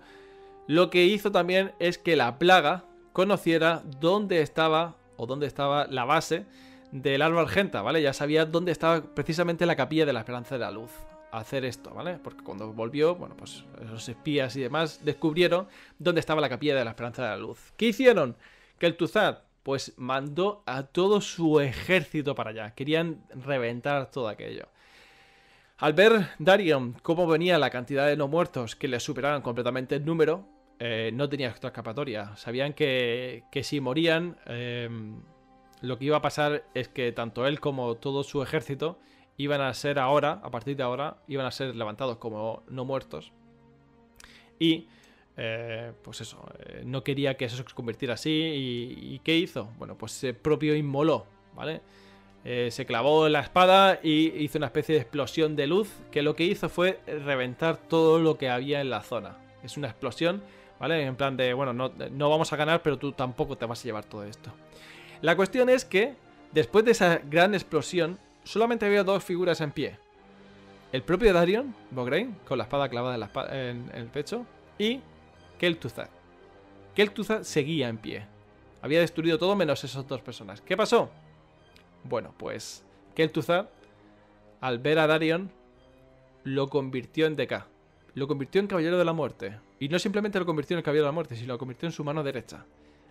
lo que hizo también es que la plaga conociera dónde estaba o dónde estaba la base del Árbol argenta, ¿vale? Ya sabía dónde estaba precisamente la capilla de la Esperanza de la Luz. hacer esto, ¿vale? Porque cuando volvió, bueno, pues los espías y demás descubrieron dónde estaba la capilla de la Esperanza de la Luz. ¿Qué hicieron? Que el Tuzad, pues mandó a todo su ejército para allá. Querían reventar todo aquello. Al ver Darion cómo venía la cantidad de no muertos que le superaban completamente el número, eh, no tenía escapatoria. Sabían que, si morían, em, lo que iba a pasar es que tanto él como todo su ejército iban a ser ahora, a partir de ahora, iban a ser levantados como no muertos. Y, eh, pues eso, eh, no quería que eso se convirtiera así. ¿Y, qué hizo? Bueno, pues se propio inmoló, ¿vale? se clavó la espada y hizo una especie de explosión de luz que lo que hizo fue reventar todo lo que había en la zona. Es una explosión ¿vale? En plan de, bueno, no, no vamos a ganar, pero tú tampoco te vas a llevar todo esto. La cuestión es que, después de esa gran explosión, solamente había dos figuras en pie. El propio Darion, Bogrein, con la espada clavada en, el pecho, y Kel'Thuzad. Kel'Thuzad seguía en pie. Había destruido todo menos esas dos personas. ¿Qué pasó? Bueno, pues Kel'Thuzad, al ver a Darion, lo convirtió en DK. Lo convirtió en Caballero de la Muerte. Y no simplemente lo convirtió en el caballero de la muerte, sino lo convirtió en su mano derecha.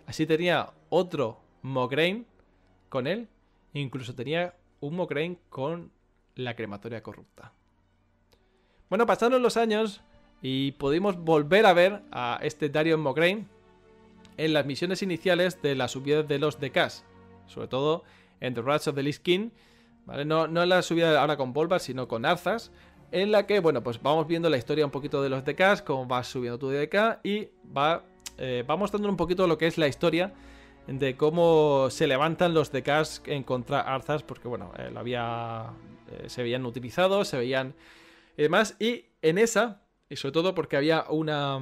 Así tenía otro Mograine con él, incluso tenía un Mograine con la crematoria corrupta. Bueno, pasaron los años y pudimos volver a ver a este Darion Mograine en las misiones iniciales de la subida de los Decas, sobre todo en The Rats of the Lich King, ¿vale? No, no en la subida ahora con Volvar, sino con Arzas, en la que, bueno, pues vamos viendo la historia un poquito de los DKs, cómo vas subiendo tu DK y va, eh, mostrando un poquito lo que es la historia de cómo se levantan los DKs en contra Arzas, porque, bueno, eh, había, eh, se veían utilizados, se veían eh, más y en esa, y sobre todo porque había una...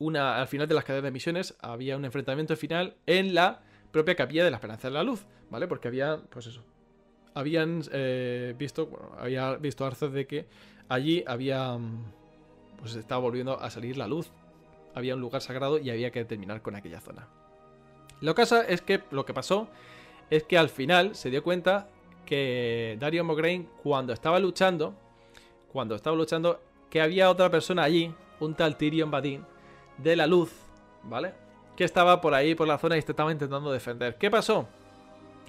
Una, al final de las cadenas de misiones había un enfrentamiento final en la propia capilla de la Esperanza de la Luz, ¿vale? Porque había, pues eso, habían eh, visto, bueno, había visto de que allí había, mm, pues estaba volviendo a salir la luz, había un lugar sagrado y había que terminar con aquella zona. Lo que es que lo que pasó es que al final se dio cuenta que Dario Mograine cuando estaba luchando, cuando estaba luchando, que había otra persona allí, un tal Tyrion Badin, de la luz, ¿vale? Que estaba por ahí, por la zona y estaba intentando defender. ¿Qué pasó?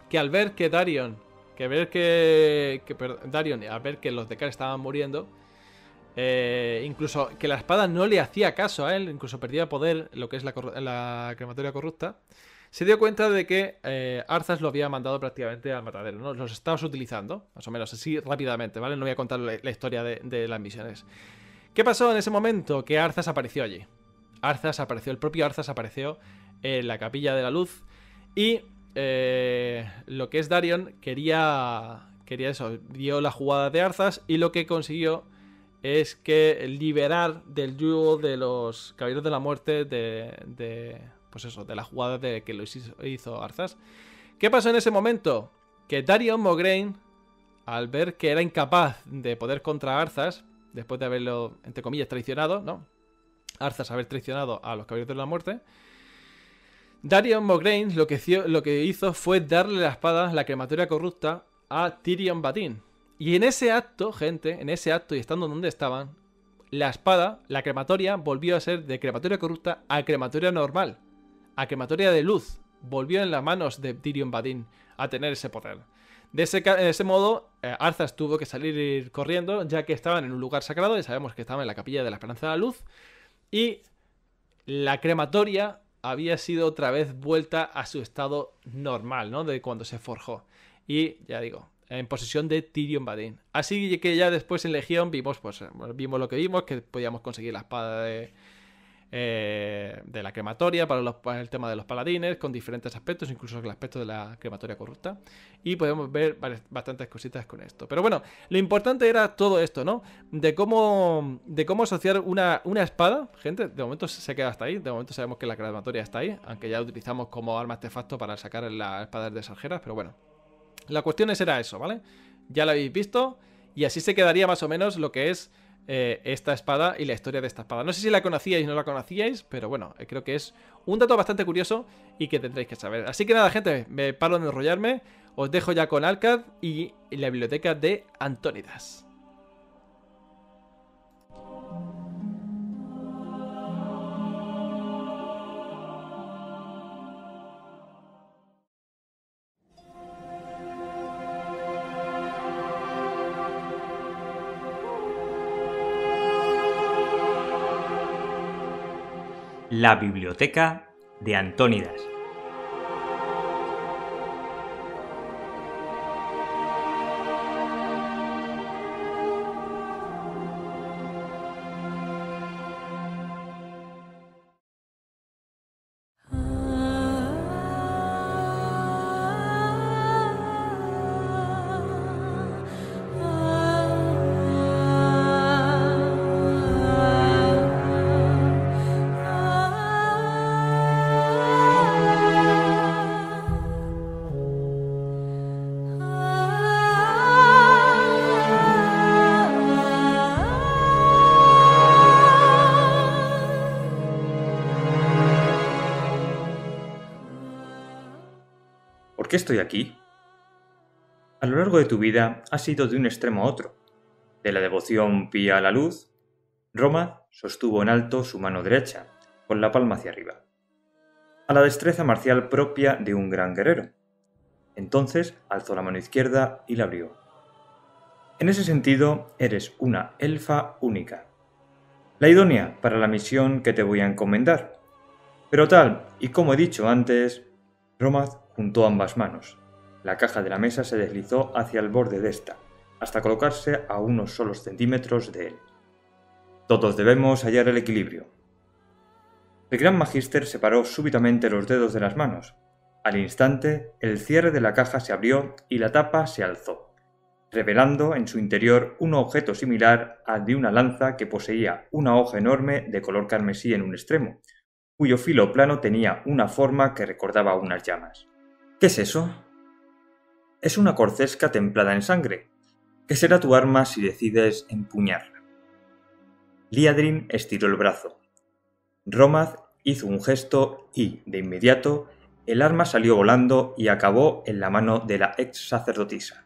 Que al ver que Darion que ver que, Darion, a ver que los de estaban muriendo, eh, incluso que la espada no le hacía caso a él, incluso perdía poder, lo que es la, crematoria corrupta, se dio cuenta de que eh, Arzas lo había mandado prácticamente al matadero, ¿no? Los estabas utilizando, más o menos, así rápidamente, ¿vale? No voy a contar la, historia de, de, las misiones. ¿Qué pasó en ese momento? Que Arzas apareció allí. Arzas apareció, el propio Arzas apareció en la capilla de la luz y eh, lo que es Darion quería, quería eso, dio la jugada de Arzas y lo que consiguió es que liberar del yugo de los Caballeros de la Muerte de, pues eso, de la jugada de que lo hizo Arzas. ¿Qué pasó en ese momento? Que Darion Mograine, al ver que era incapaz de poder contra Arzas, después de haberlo, entre comillas, traicionado, ¿no? Arzas haber traicionado a los Caballeros de la Muerte, Darion Mograine lo que, lo que hizo fue darle la espada, la crematoria corrupta, a Tyrion Badin. Y en ese acto, gente, en ese acto y estando donde estaban, la espada, la crematoria, volvió a ser de crematoria corrupta a crematoria normal, a crematoria de luz. Volvió en las manos de Tyrion Badin a tener ese poder. De ese, modo, eh, Arthas tuvo que salir corriendo, ya que estaban en un lugar sagrado y sabemos que estaban en la capilla de la Esperanza de la Luz. Y la crematoria había sido otra vez vuelta a su estado normal, ¿no? De cuando se forjó. Y ya digo, en posesión de Tyrion Badin. Así que ya después en Legión vimos, pues, vimos lo que vimos, que podíamos conseguir la espada de eh, de la crematoria, para, el tema de los paladines, con diferentes aspectos, incluso el aspecto de la crematoria corrupta. Y podemos ver bastantes cositas con esto. Pero bueno, lo importante era todo esto, ¿no? De cómo, de cómo asociar una, una espada. Gente, de momento se queda hasta ahí. De momento sabemos que la crematoria está ahí, aunque ya la utilizamos como arma artefacto para sacar las espadas de sarjeras, pero bueno. La cuestión es, era eso, ¿vale? Ya lo habéis visto. Y así se quedaría más o menos lo que es eh, esta espada y la historia de esta espada. No sé si la conocíais o no la conocíais, pero bueno, eh, creo que es un dato bastante curioso y que tendréis que saber. Así que nada, gente, me paro de enrollarme, os dejo ya con Alcad y la biblioteca de Antónidas. la biblioteca de Antónidas. estoy aquí? A lo largo de tu vida has sido de un extremo a otro. De la devoción pía a la luz, Roma sostuvo en alto su mano derecha, con la palma hacia arriba, a la destreza marcial propia de un gran guerrero. Entonces alzó la mano izquierda y la abrió. En ese sentido, eres una elfa única. La idónea para la misión que te voy a encomendar. Pero tal, y como he dicho antes, roma Juntó ambas manos. La caja de la mesa se deslizó hacia el borde de esta, hasta colocarse a unos solos centímetros de él. Todos debemos hallar el equilibrio. El gran magíster separó súbitamente los dedos de las manos. Al instante, el cierre de la caja se abrió y la tapa se alzó, revelando en su interior un objeto similar al de una lanza que poseía una hoja enorme de color carmesí en un extremo, cuyo filo plano tenía una forma que recordaba unas llamas. ¿Qué es eso? Es una corcesca templada en sangre, que será tu arma si decides empuñarla. Liadrin estiró el brazo. Romaz hizo un gesto y, de inmediato, el arma salió volando y acabó en la mano de la ex sacerdotisa.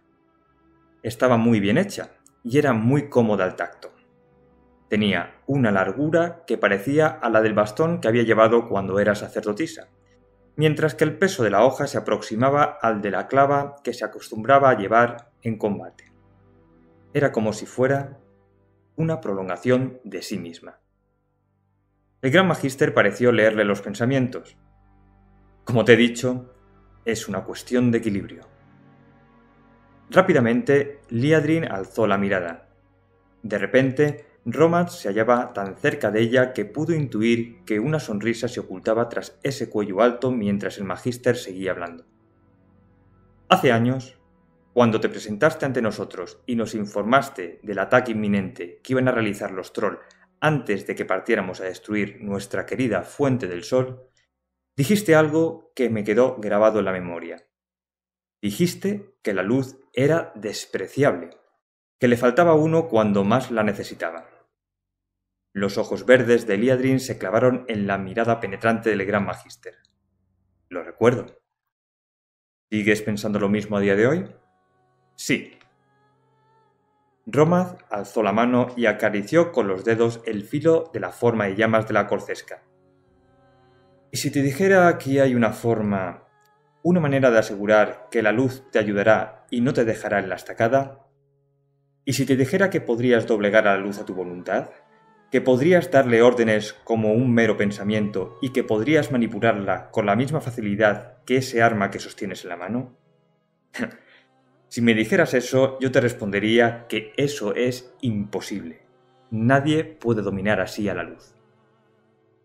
Estaba muy bien hecha y era muy cómoda al tacto. Tenía una largura que parecía a la del bastón que había llevado cuando era sacerdotisa, mientras que el peso de la hoja se aproximaba al de la clava que se acostumbraba a llevar en combate. Era como si fuera una prolongación de sí misma. El gran magíster pareció leerle los pensamientos. Como te he dicho, es una cuestión de equilibrio. Rápidamente, Liadrin alzó la mirada. De repente, Romance se hallaba tan cerca de ella que pudo intuir que una sonrisa se ocultaba tras ese cuello alto mientras el magíster seguía hablando. Hace años, cuando te presentaste ante nosotros y nos informaste del ataque inminente que iban a realizar los troll antes de que partiéramos a destruir nuestra querida fuente del sol, dijiste algo que me quedó grabado en la memoria. Dijiste que la luz era despreciable, que le faltaba uno cuando más la necesitaba. Los ojos verdes de Liadrin se clavaron en la mirada penetrante del gran magíster. Lo recuerdo. ¿Sigues pensando lo mismo a día de hoy? Sí. Romaz alzó la mano y acarició con los dedos el filo de la forma y llamas de la corcesca. ¿Y si te dijera que hay una forma, una manera de asegurar que la luz te ayudará y no te dejará en la estacada? ¿Y si te dijera que podrías doblegar a la luz a tu voluntad? que podrías darle órdenes como un mero pensamiento y que podrías manipularla con la misma facilidad que ese arma que sostienes en la mano? <laughs> si me dijeras eso, yo te respondería que eso es imposible. Nadie puede dominar así a la luz.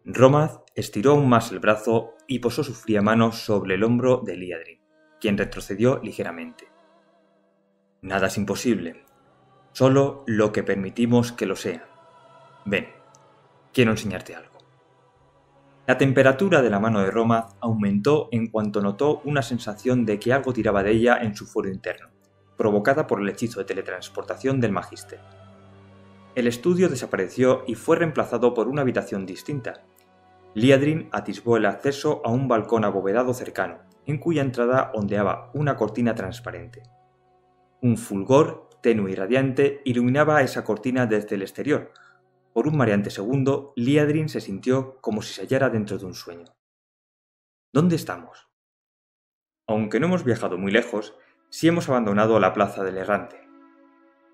Romaz estiró aún más el brazo y posó su fría mano sobre el hombro de Liadrin, quien retrocedió ligeramente. Nada es imposible, solo lo que permitimos que lo sea Ven, quiero enseñarte algo. La temperatura de la mano de Roma aumentó en cuanto notó una sensación de que algo tiraba de ella en su fuero interno, provocada por el hechizo de teletransportación del magister. El estudio desapareció y fue reemplazado por una habitación distinta. Liadrin atisbó el acceso a un balcón abovedado cercano, en cuya entrada ondeaba una cortina transparente. Un fulgor, tenue y radiante, iluminaba esa cortina desde el exterior, por un mareante segundo, Liadrin se sintió como si se hallara dentro de un sueño. ¿Dónde estamos? Aunque no hemos viajado muy lejos, sí hemos abandonado la plaza del errante.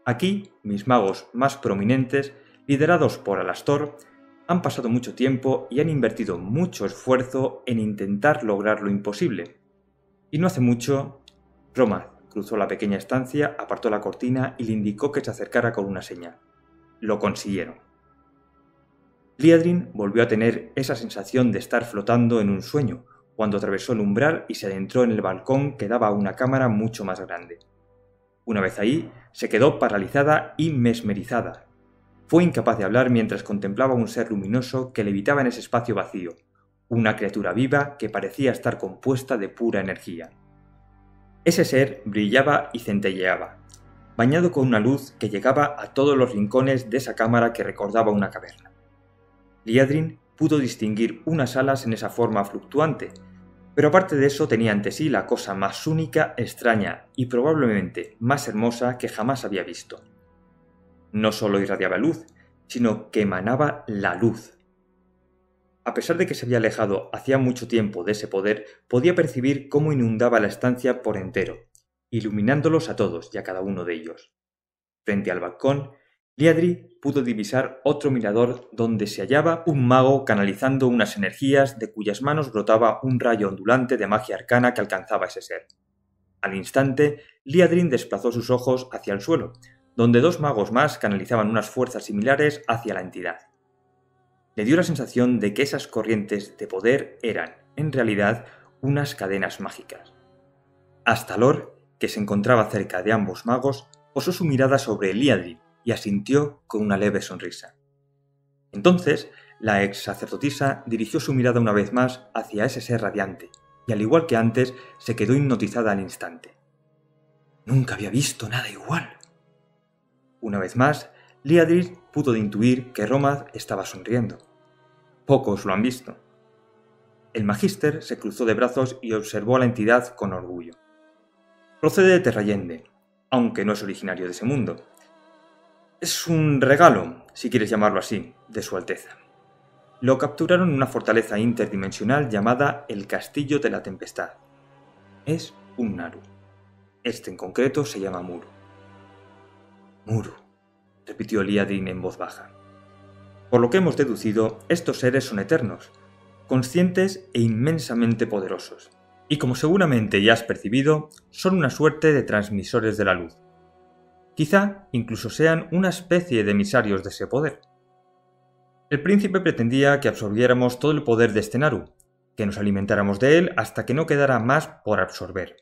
Aquí, mis magos más prominentes, liderados por Alastor, han pasado mucho tiempo y han invertido mucho esfuerzo en intentar lograr lo imposible. Y no hace mucho, Roma cruzó la pequeña estancia, apartó la cortina y le indicó que se acercara con una señal. Lo consiguieron. Liadrin volvió a tener esa sensación de estar flotando en un sueño, cuando atravesó el umbral y se adentró en el balcón que daba a una cámara mucho más grande. Una vez ahí, se quedó paralizada y mesmerizada. Fue incapaz de hablar mientras contemplaba un ser luminoso que levitaba en ese espacio vacío, una criatura viva que parecía estar compuesta de pura energía. Ese ser brillaba y centelleaba, bañado con una luz que llegaba a todos los rincones de esa cámara que recordaba una caverna. Liadrin pudo distinguir unas alas en esa forma fluctuante, pero aparte de eso tenía ante sí la cosa más única, extraña y probablemente más hermosa que jamás había visto. No solo irradiaba luz, sino que emanaba la luz. A pesar de que se había alejado hacía mucho tiempo de ese poder, podía percibir cómo inundaba la estancia por entero, iluminándolos a todos y a cada uno de ellos. Frente al balcón Liadri pudo divisar otro mirador donde se hallaba un mago canalizando unas energías de cuyas manos brotaba un rayo ondulante de magia arcana que alcanzaba ese ser. Al instante, Liadrin desplazó sus ojos hacia el suelo, donde dos magos más canalizaban unas fuerzas similares hacia la entidad. Le dio la sensación de que esas corrientes de poder eran, en realidad, unas cadenas mágicas. Hasta Astalor, que se encontraba cerca de ambos magos, posó su mirada sobre Liadrin y asintió con una leve sonrisa. Entonces, la ex sacerdotisa dirigió su mirada una vez más hacia ese ser radiante, y al igual que antes, se quedó hipnotizada al instante. Nunca había visto nada igual. Una vez más, Liadrid pudo intuir que Romaz estaba sonriendo. Pocos lo han visto. El magíster se cruzó de brazos y observó a la entidad con orgullo. Procede de Terrayende, aunque no es originario de ese mundo, es un regalo, si quieres llamarlo así, de Su Alteza. Lo capturaron en una fortaleza interdimensional llamada el Castillo de la Tempestad. Es un Naru. Este en concreto se llama Muru. Muru, repitió Liadin en voz baja. Por lo que hemos deducido, estos seres son eternos, conscientes e inmensamente poderosos. Y como seguramente ya has percibido, son una suerte de transmisores de la luz Quizá incluso sean una especie de emisarios de ese poder. El príncipe pretendía que absorbiéramos todo el poder de este Naru, que nos alimentáramos de él hasta que no quedara más por absorber.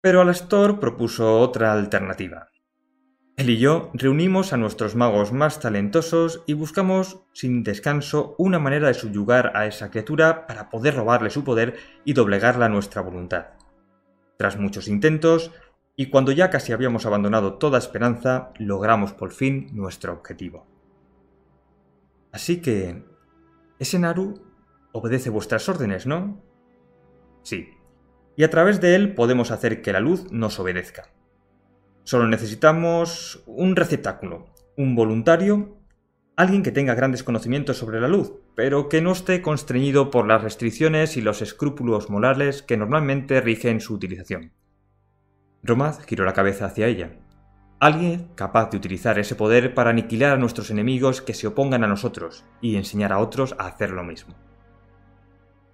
Pero Alastor propuso otra alternativa. Él y yo reunimos a nuestros magos más talentosos y buscamos sin descanso una manera de subyugar a esa criatura para poder robarle su poder y doblegarla a nuestra voluntad. Tras muchos intentos, y cuando ya casi habíamos abandonado toda esperanza, logramos por fin nuestro objetivo. Así que... Ese Naru obedece vuestras órdenes, ¿no? Sí. Y a través de él podemos hacer que la luz nos obedezca. Solo necesitamos un receptáculo, un voluntario, alguien que tenga grandes conocimientos sobre la luz, pero que no esté constreñido por las restricciones y los escrúpulos morales que normalmente rigen su utilización. Romaz giró la cabeza hacia ella. Alguien capaz de utilizar ese poder para aniquilar a nuestros enemigos que se opongan a nosotros y enseñar a otros a hacer lo mismo.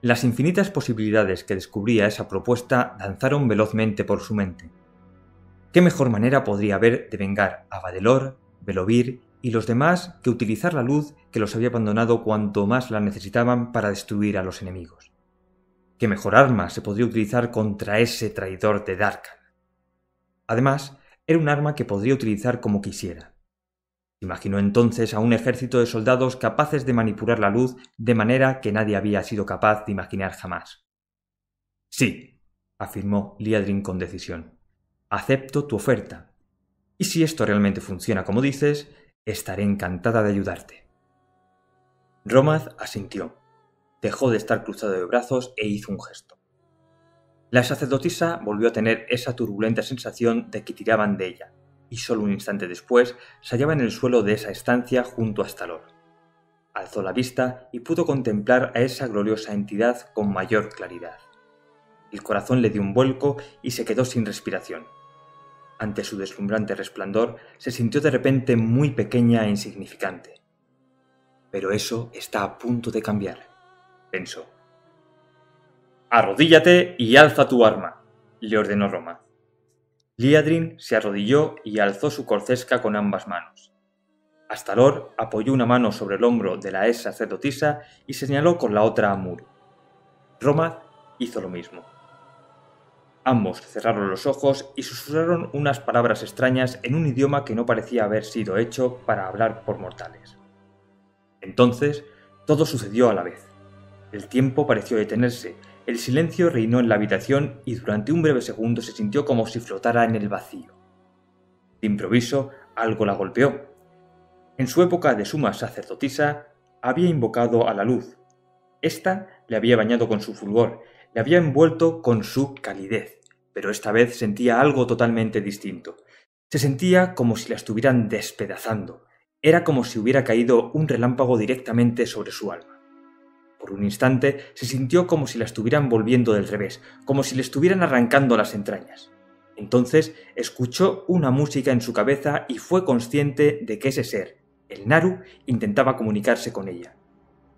Las infinitas posibilidades que descubría esa propuesta danzaron velozmente por su mente. ¿Qué mejor manera podría haber de vengar a Vadelor, Belovir y los demás que utilizar la luz que los había abandonado cuanto más la necesitaban para destruir a los enemigos? ¿Qué mejor arma se podría utilizar contra ese traidor de Darkan? Además, era un arma que podría utilizar como quisiera. Imaginó entonces a un ejército de soldados capaces de manipular la luz de manera que nadie había sido capaz de imaginar jamás. Sí, afirmó Liadrin con decisión. Acepto tu oferta. Y si esto realmente funciona como dices, estaré encantada de ayudarte. Romaz asintió, dejó de estar cruzado de brazos e hizo un gesto. La sacerdotisa volvió a tener esa turbulenta sensación de que tiraban de ella, y solo un instante después se hallaba en el suelo de esa estancia junto a Stalor. Alzó la vista y pudo contemplar a esa gloriosa entidad con mayor claridad. El corazón le dio un vuelco y se quedó sin respiración. Ante su deslumbrante resplandor se sintió de repente muy pequeña e insignificante. Pero eso está a punto de cambiar, pensó. Arrodíllate y alza tu arma, le ordenó Roma. Liadrin se arrodilló y alzó su corcesca con ambas manos. Astalor apoyó una mano sobre el hombro de la ex sacerdotisa y señaló con la otra a Mur. Roma hizo lo mismo. Ambos cerraron los ojos y susurraron unas palabras extrañas en un idioma que no parecía haber sido hecho para hablar por mortales. Entonces, todo sucedió a la vez. El tiempo pareció detenerse el silencio reinó en la habitación y durante un breve segundo se sintió como si flotara en el vacío. De improviso, algo la golpeó. En su época de suma sacerdotisa, había invocado a la luz. Esta le había bañado con su fulgor, le había envuelto con su calidez, pero esta vez sentía algo totalmente distinto. Se sentía como si la estuvieran despedazando. Era como si hubiera caído un relámpago directamente sobre su alma. Por un instante se sintió como si la estuvieran volviendo del revés, como si le estuvieran arrancando las entrañas. Entonces escuchó una música en su cabeza y fue consciente de que ese ser, el Naru, intentaba comunicarse con ella.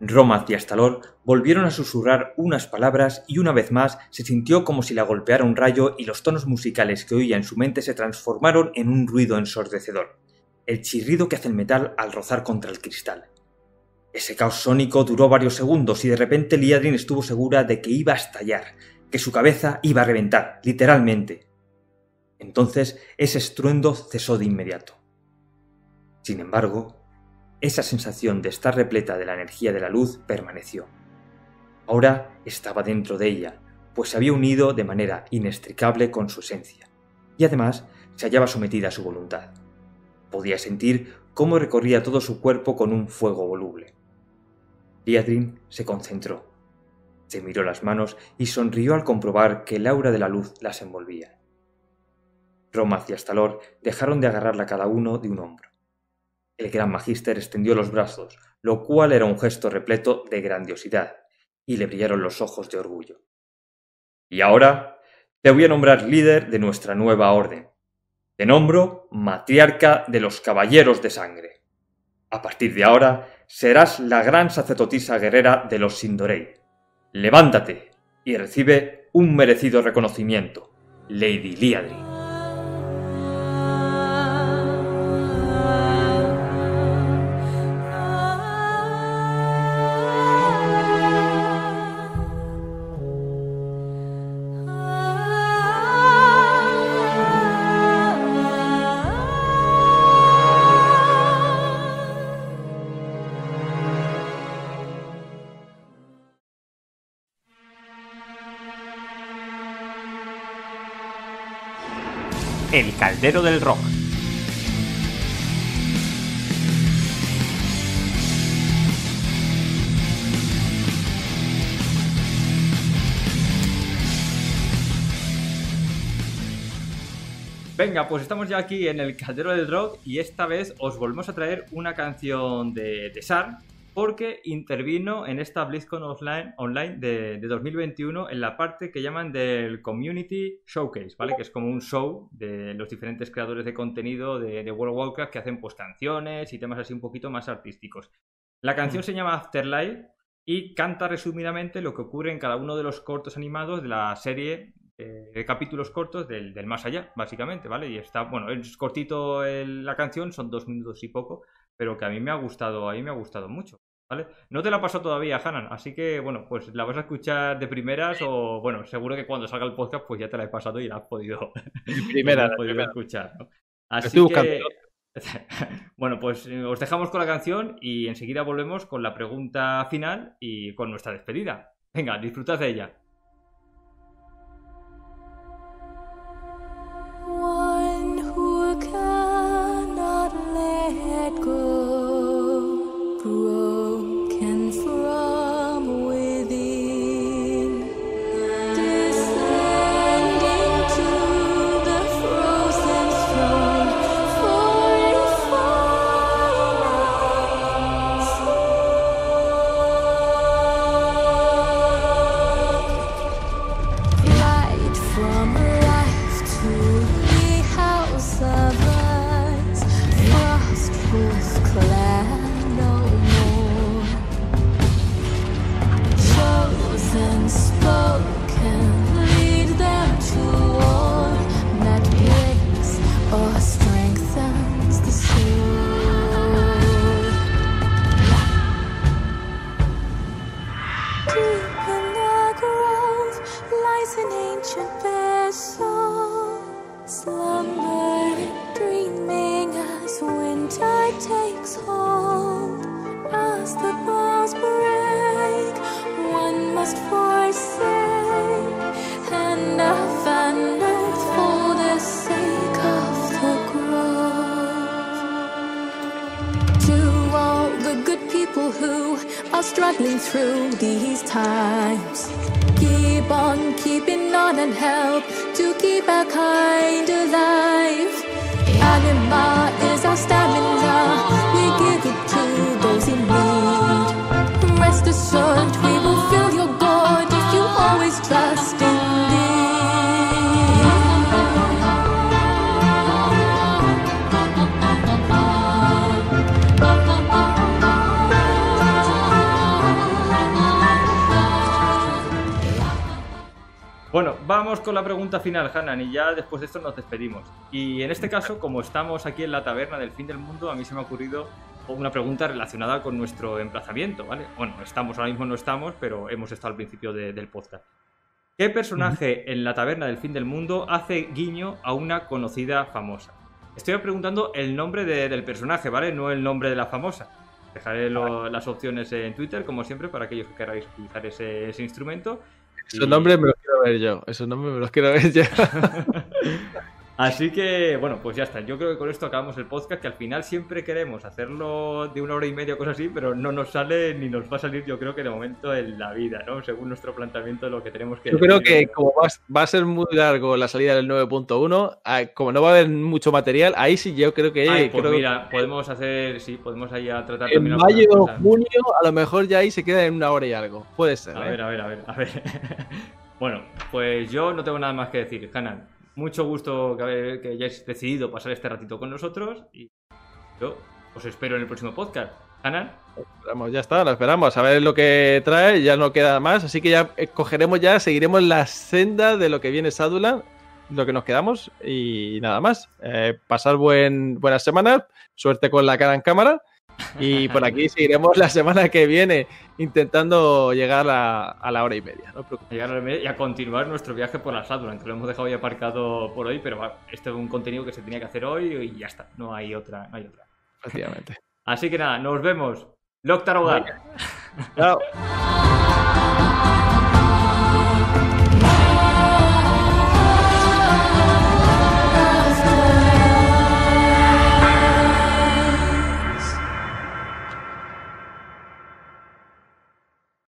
roma y Astalor volvieron a susurrar unas palabras y una vez más se sintió como si la golpeara un rayo y los tonos musicales que oía en su mente se transformaron en un ruido ensordecedor, el chirrido que hace el metal al rozar contra el cristal. Ese caos sónico duró varios segundos y de repente Liadrin estuvo segura de que iba a estallar, que su cabeza iba a reventar, literalmente. Entonces ese estruendo cesó de inmediato. Sin embargo, esa sensación de estar repleta de la energía de la luz permaneció. Ahora estaba dentro de ella, pues se había unido de manera inextricable con su esencia, y además se hallaba sometida a su voluntad. Podía sentir cómo recorría todo su cuerpo con un fuego voluble. Liadrin se concentró. Se miró las manos y sonrió al comprobar que el aura de la luz las envolvía. Roma y Astalor dejaron de agarrarla cada uno de un hombro. El gran magíster extendió los brazos, lo cual era un gesto repleto de grandiosidad, y le brillaron los ojos de orgullo. Y ahora te voy a nombrar líder de nuestra nueva orden. Te nombro matriarca de los caballeros de sangre. A partir de ahora serás la gran sacerdotisa guerrera de los Sindorei. Levántate y recibe un merecido reconocimiento, Lady Liadri. El Caldero del Rock. Venga, pues estamos ya aquí en el Caldero del Rock y esta vez os volvemos a traer una canción de, de porque intervino en esta BlizzCon Online, online de, 2021 en la parte que llaman del Community Showcase, ¿vale? Que es como un show de los diferentes creadores de contenido de, World of Warcraft que hacen pues canciones y temas así un poquito más artísticos. La canción se llama Afterlife y canta resumidamente lo que ocurre en cada uno de los cortos animados de la serie eh, de capítulos cortos del, más allá, básicamente, ¿vale? Y está, bueno, es cortito la canción, son dos minutos y poco, pero que a mí me ha gustado, a mí me ha gustado mucho. ¿Vale? No te la pasó todavía, Hanan, así que bueno, pues la vas a escuchar de primeras o bueno, seguro que cuando salga el podcast pues ya te la he pasado y la has podido, <laughs> primera, podido escuchar. Así que... <laughs> bueno, pues eh, os dejamos con la canción y enseguida volvemos con la pregunta final y con nuestra despedida. Venga, disfrutad de ella. let go. grow. struggling through these times. Keep on keeping on and help to keep our kind alive. Anima is our stamina, we give it to those in need. Rest assured, we will fill your gourd if you always trust. Bueno, vamos con la pregunta final, Hanan, y ya después de esto nos despedimos. Y en este caso, como estamos aquí en la taberna del fin del mundo, a mí se me ha ocurrido una pregunta relacionada con nuestro emplazamiento, ¿vale? Bueno, estamos, ahora mismo no estamos, pero hemos estado al principio del podcast. ¿Qué personaje en la taberna del fin del mundo hace guiño a una conocida famosa? Estoy preguntando el nombre del personaje, ¿vale? No el nombre de la famosa. Dejaré las opciones en Twitter, como siempre, para aquellos que queráis utilizar ese instrumento. Esos nombre nombres me los quiero ver yo. Esos nombres me los quiero ver yo. <laughs> Así que, bueno, pues ya está. Yo creo que con esto acabamos el podcast, que al final siempre queremos hacerlo de una hora y media o cosas así, pero no nos sale ni nos va a salir, yo creo que de momento en la vida, ¿no? Según nuestro planteamiento lo que tenemos que... Yo creo que como va, a ser muy largo la salida del 9.1, ah, como no va a haber mucho material, ahí sí yo creo que... pues mira, podemos hacer, sí, podemos ahí a tratar... En mayo junio a lo mejor ya ahí se queda en una hora y algo. Puede ser. A ¿eh? ver, a ver, a ver, a ver. <laughs> bueno, pues yo no tengo nada más que decir, Hanan. Mucho gusto que, hayáis decidido pasar este ratito con nosotros y yo os espero en el próximo podcast. Ana. ya está, lo esperamos. A ver lo que trae, ya no queda más. Así que ya eh, cogeremos ya, seguiremos la senda de lo que viene Sadula, lo que nos quedamos y nada más. Eh, pasar buen, buenas semanas, suerte con la cara en cámara. Y por aquí <laughs> seguiremos la semana que viene intentando llegar a, la hora y media. No llegar a a continuar nuestro viaje por la Saturn, que lo hemos dejado ya aparcado por hoy, pero va, este es un contenido que se tenía que hacer hoy y ya está, no hay otra. No hay otra. Así que nada, nos vemos. Loctar Chao. <laughs>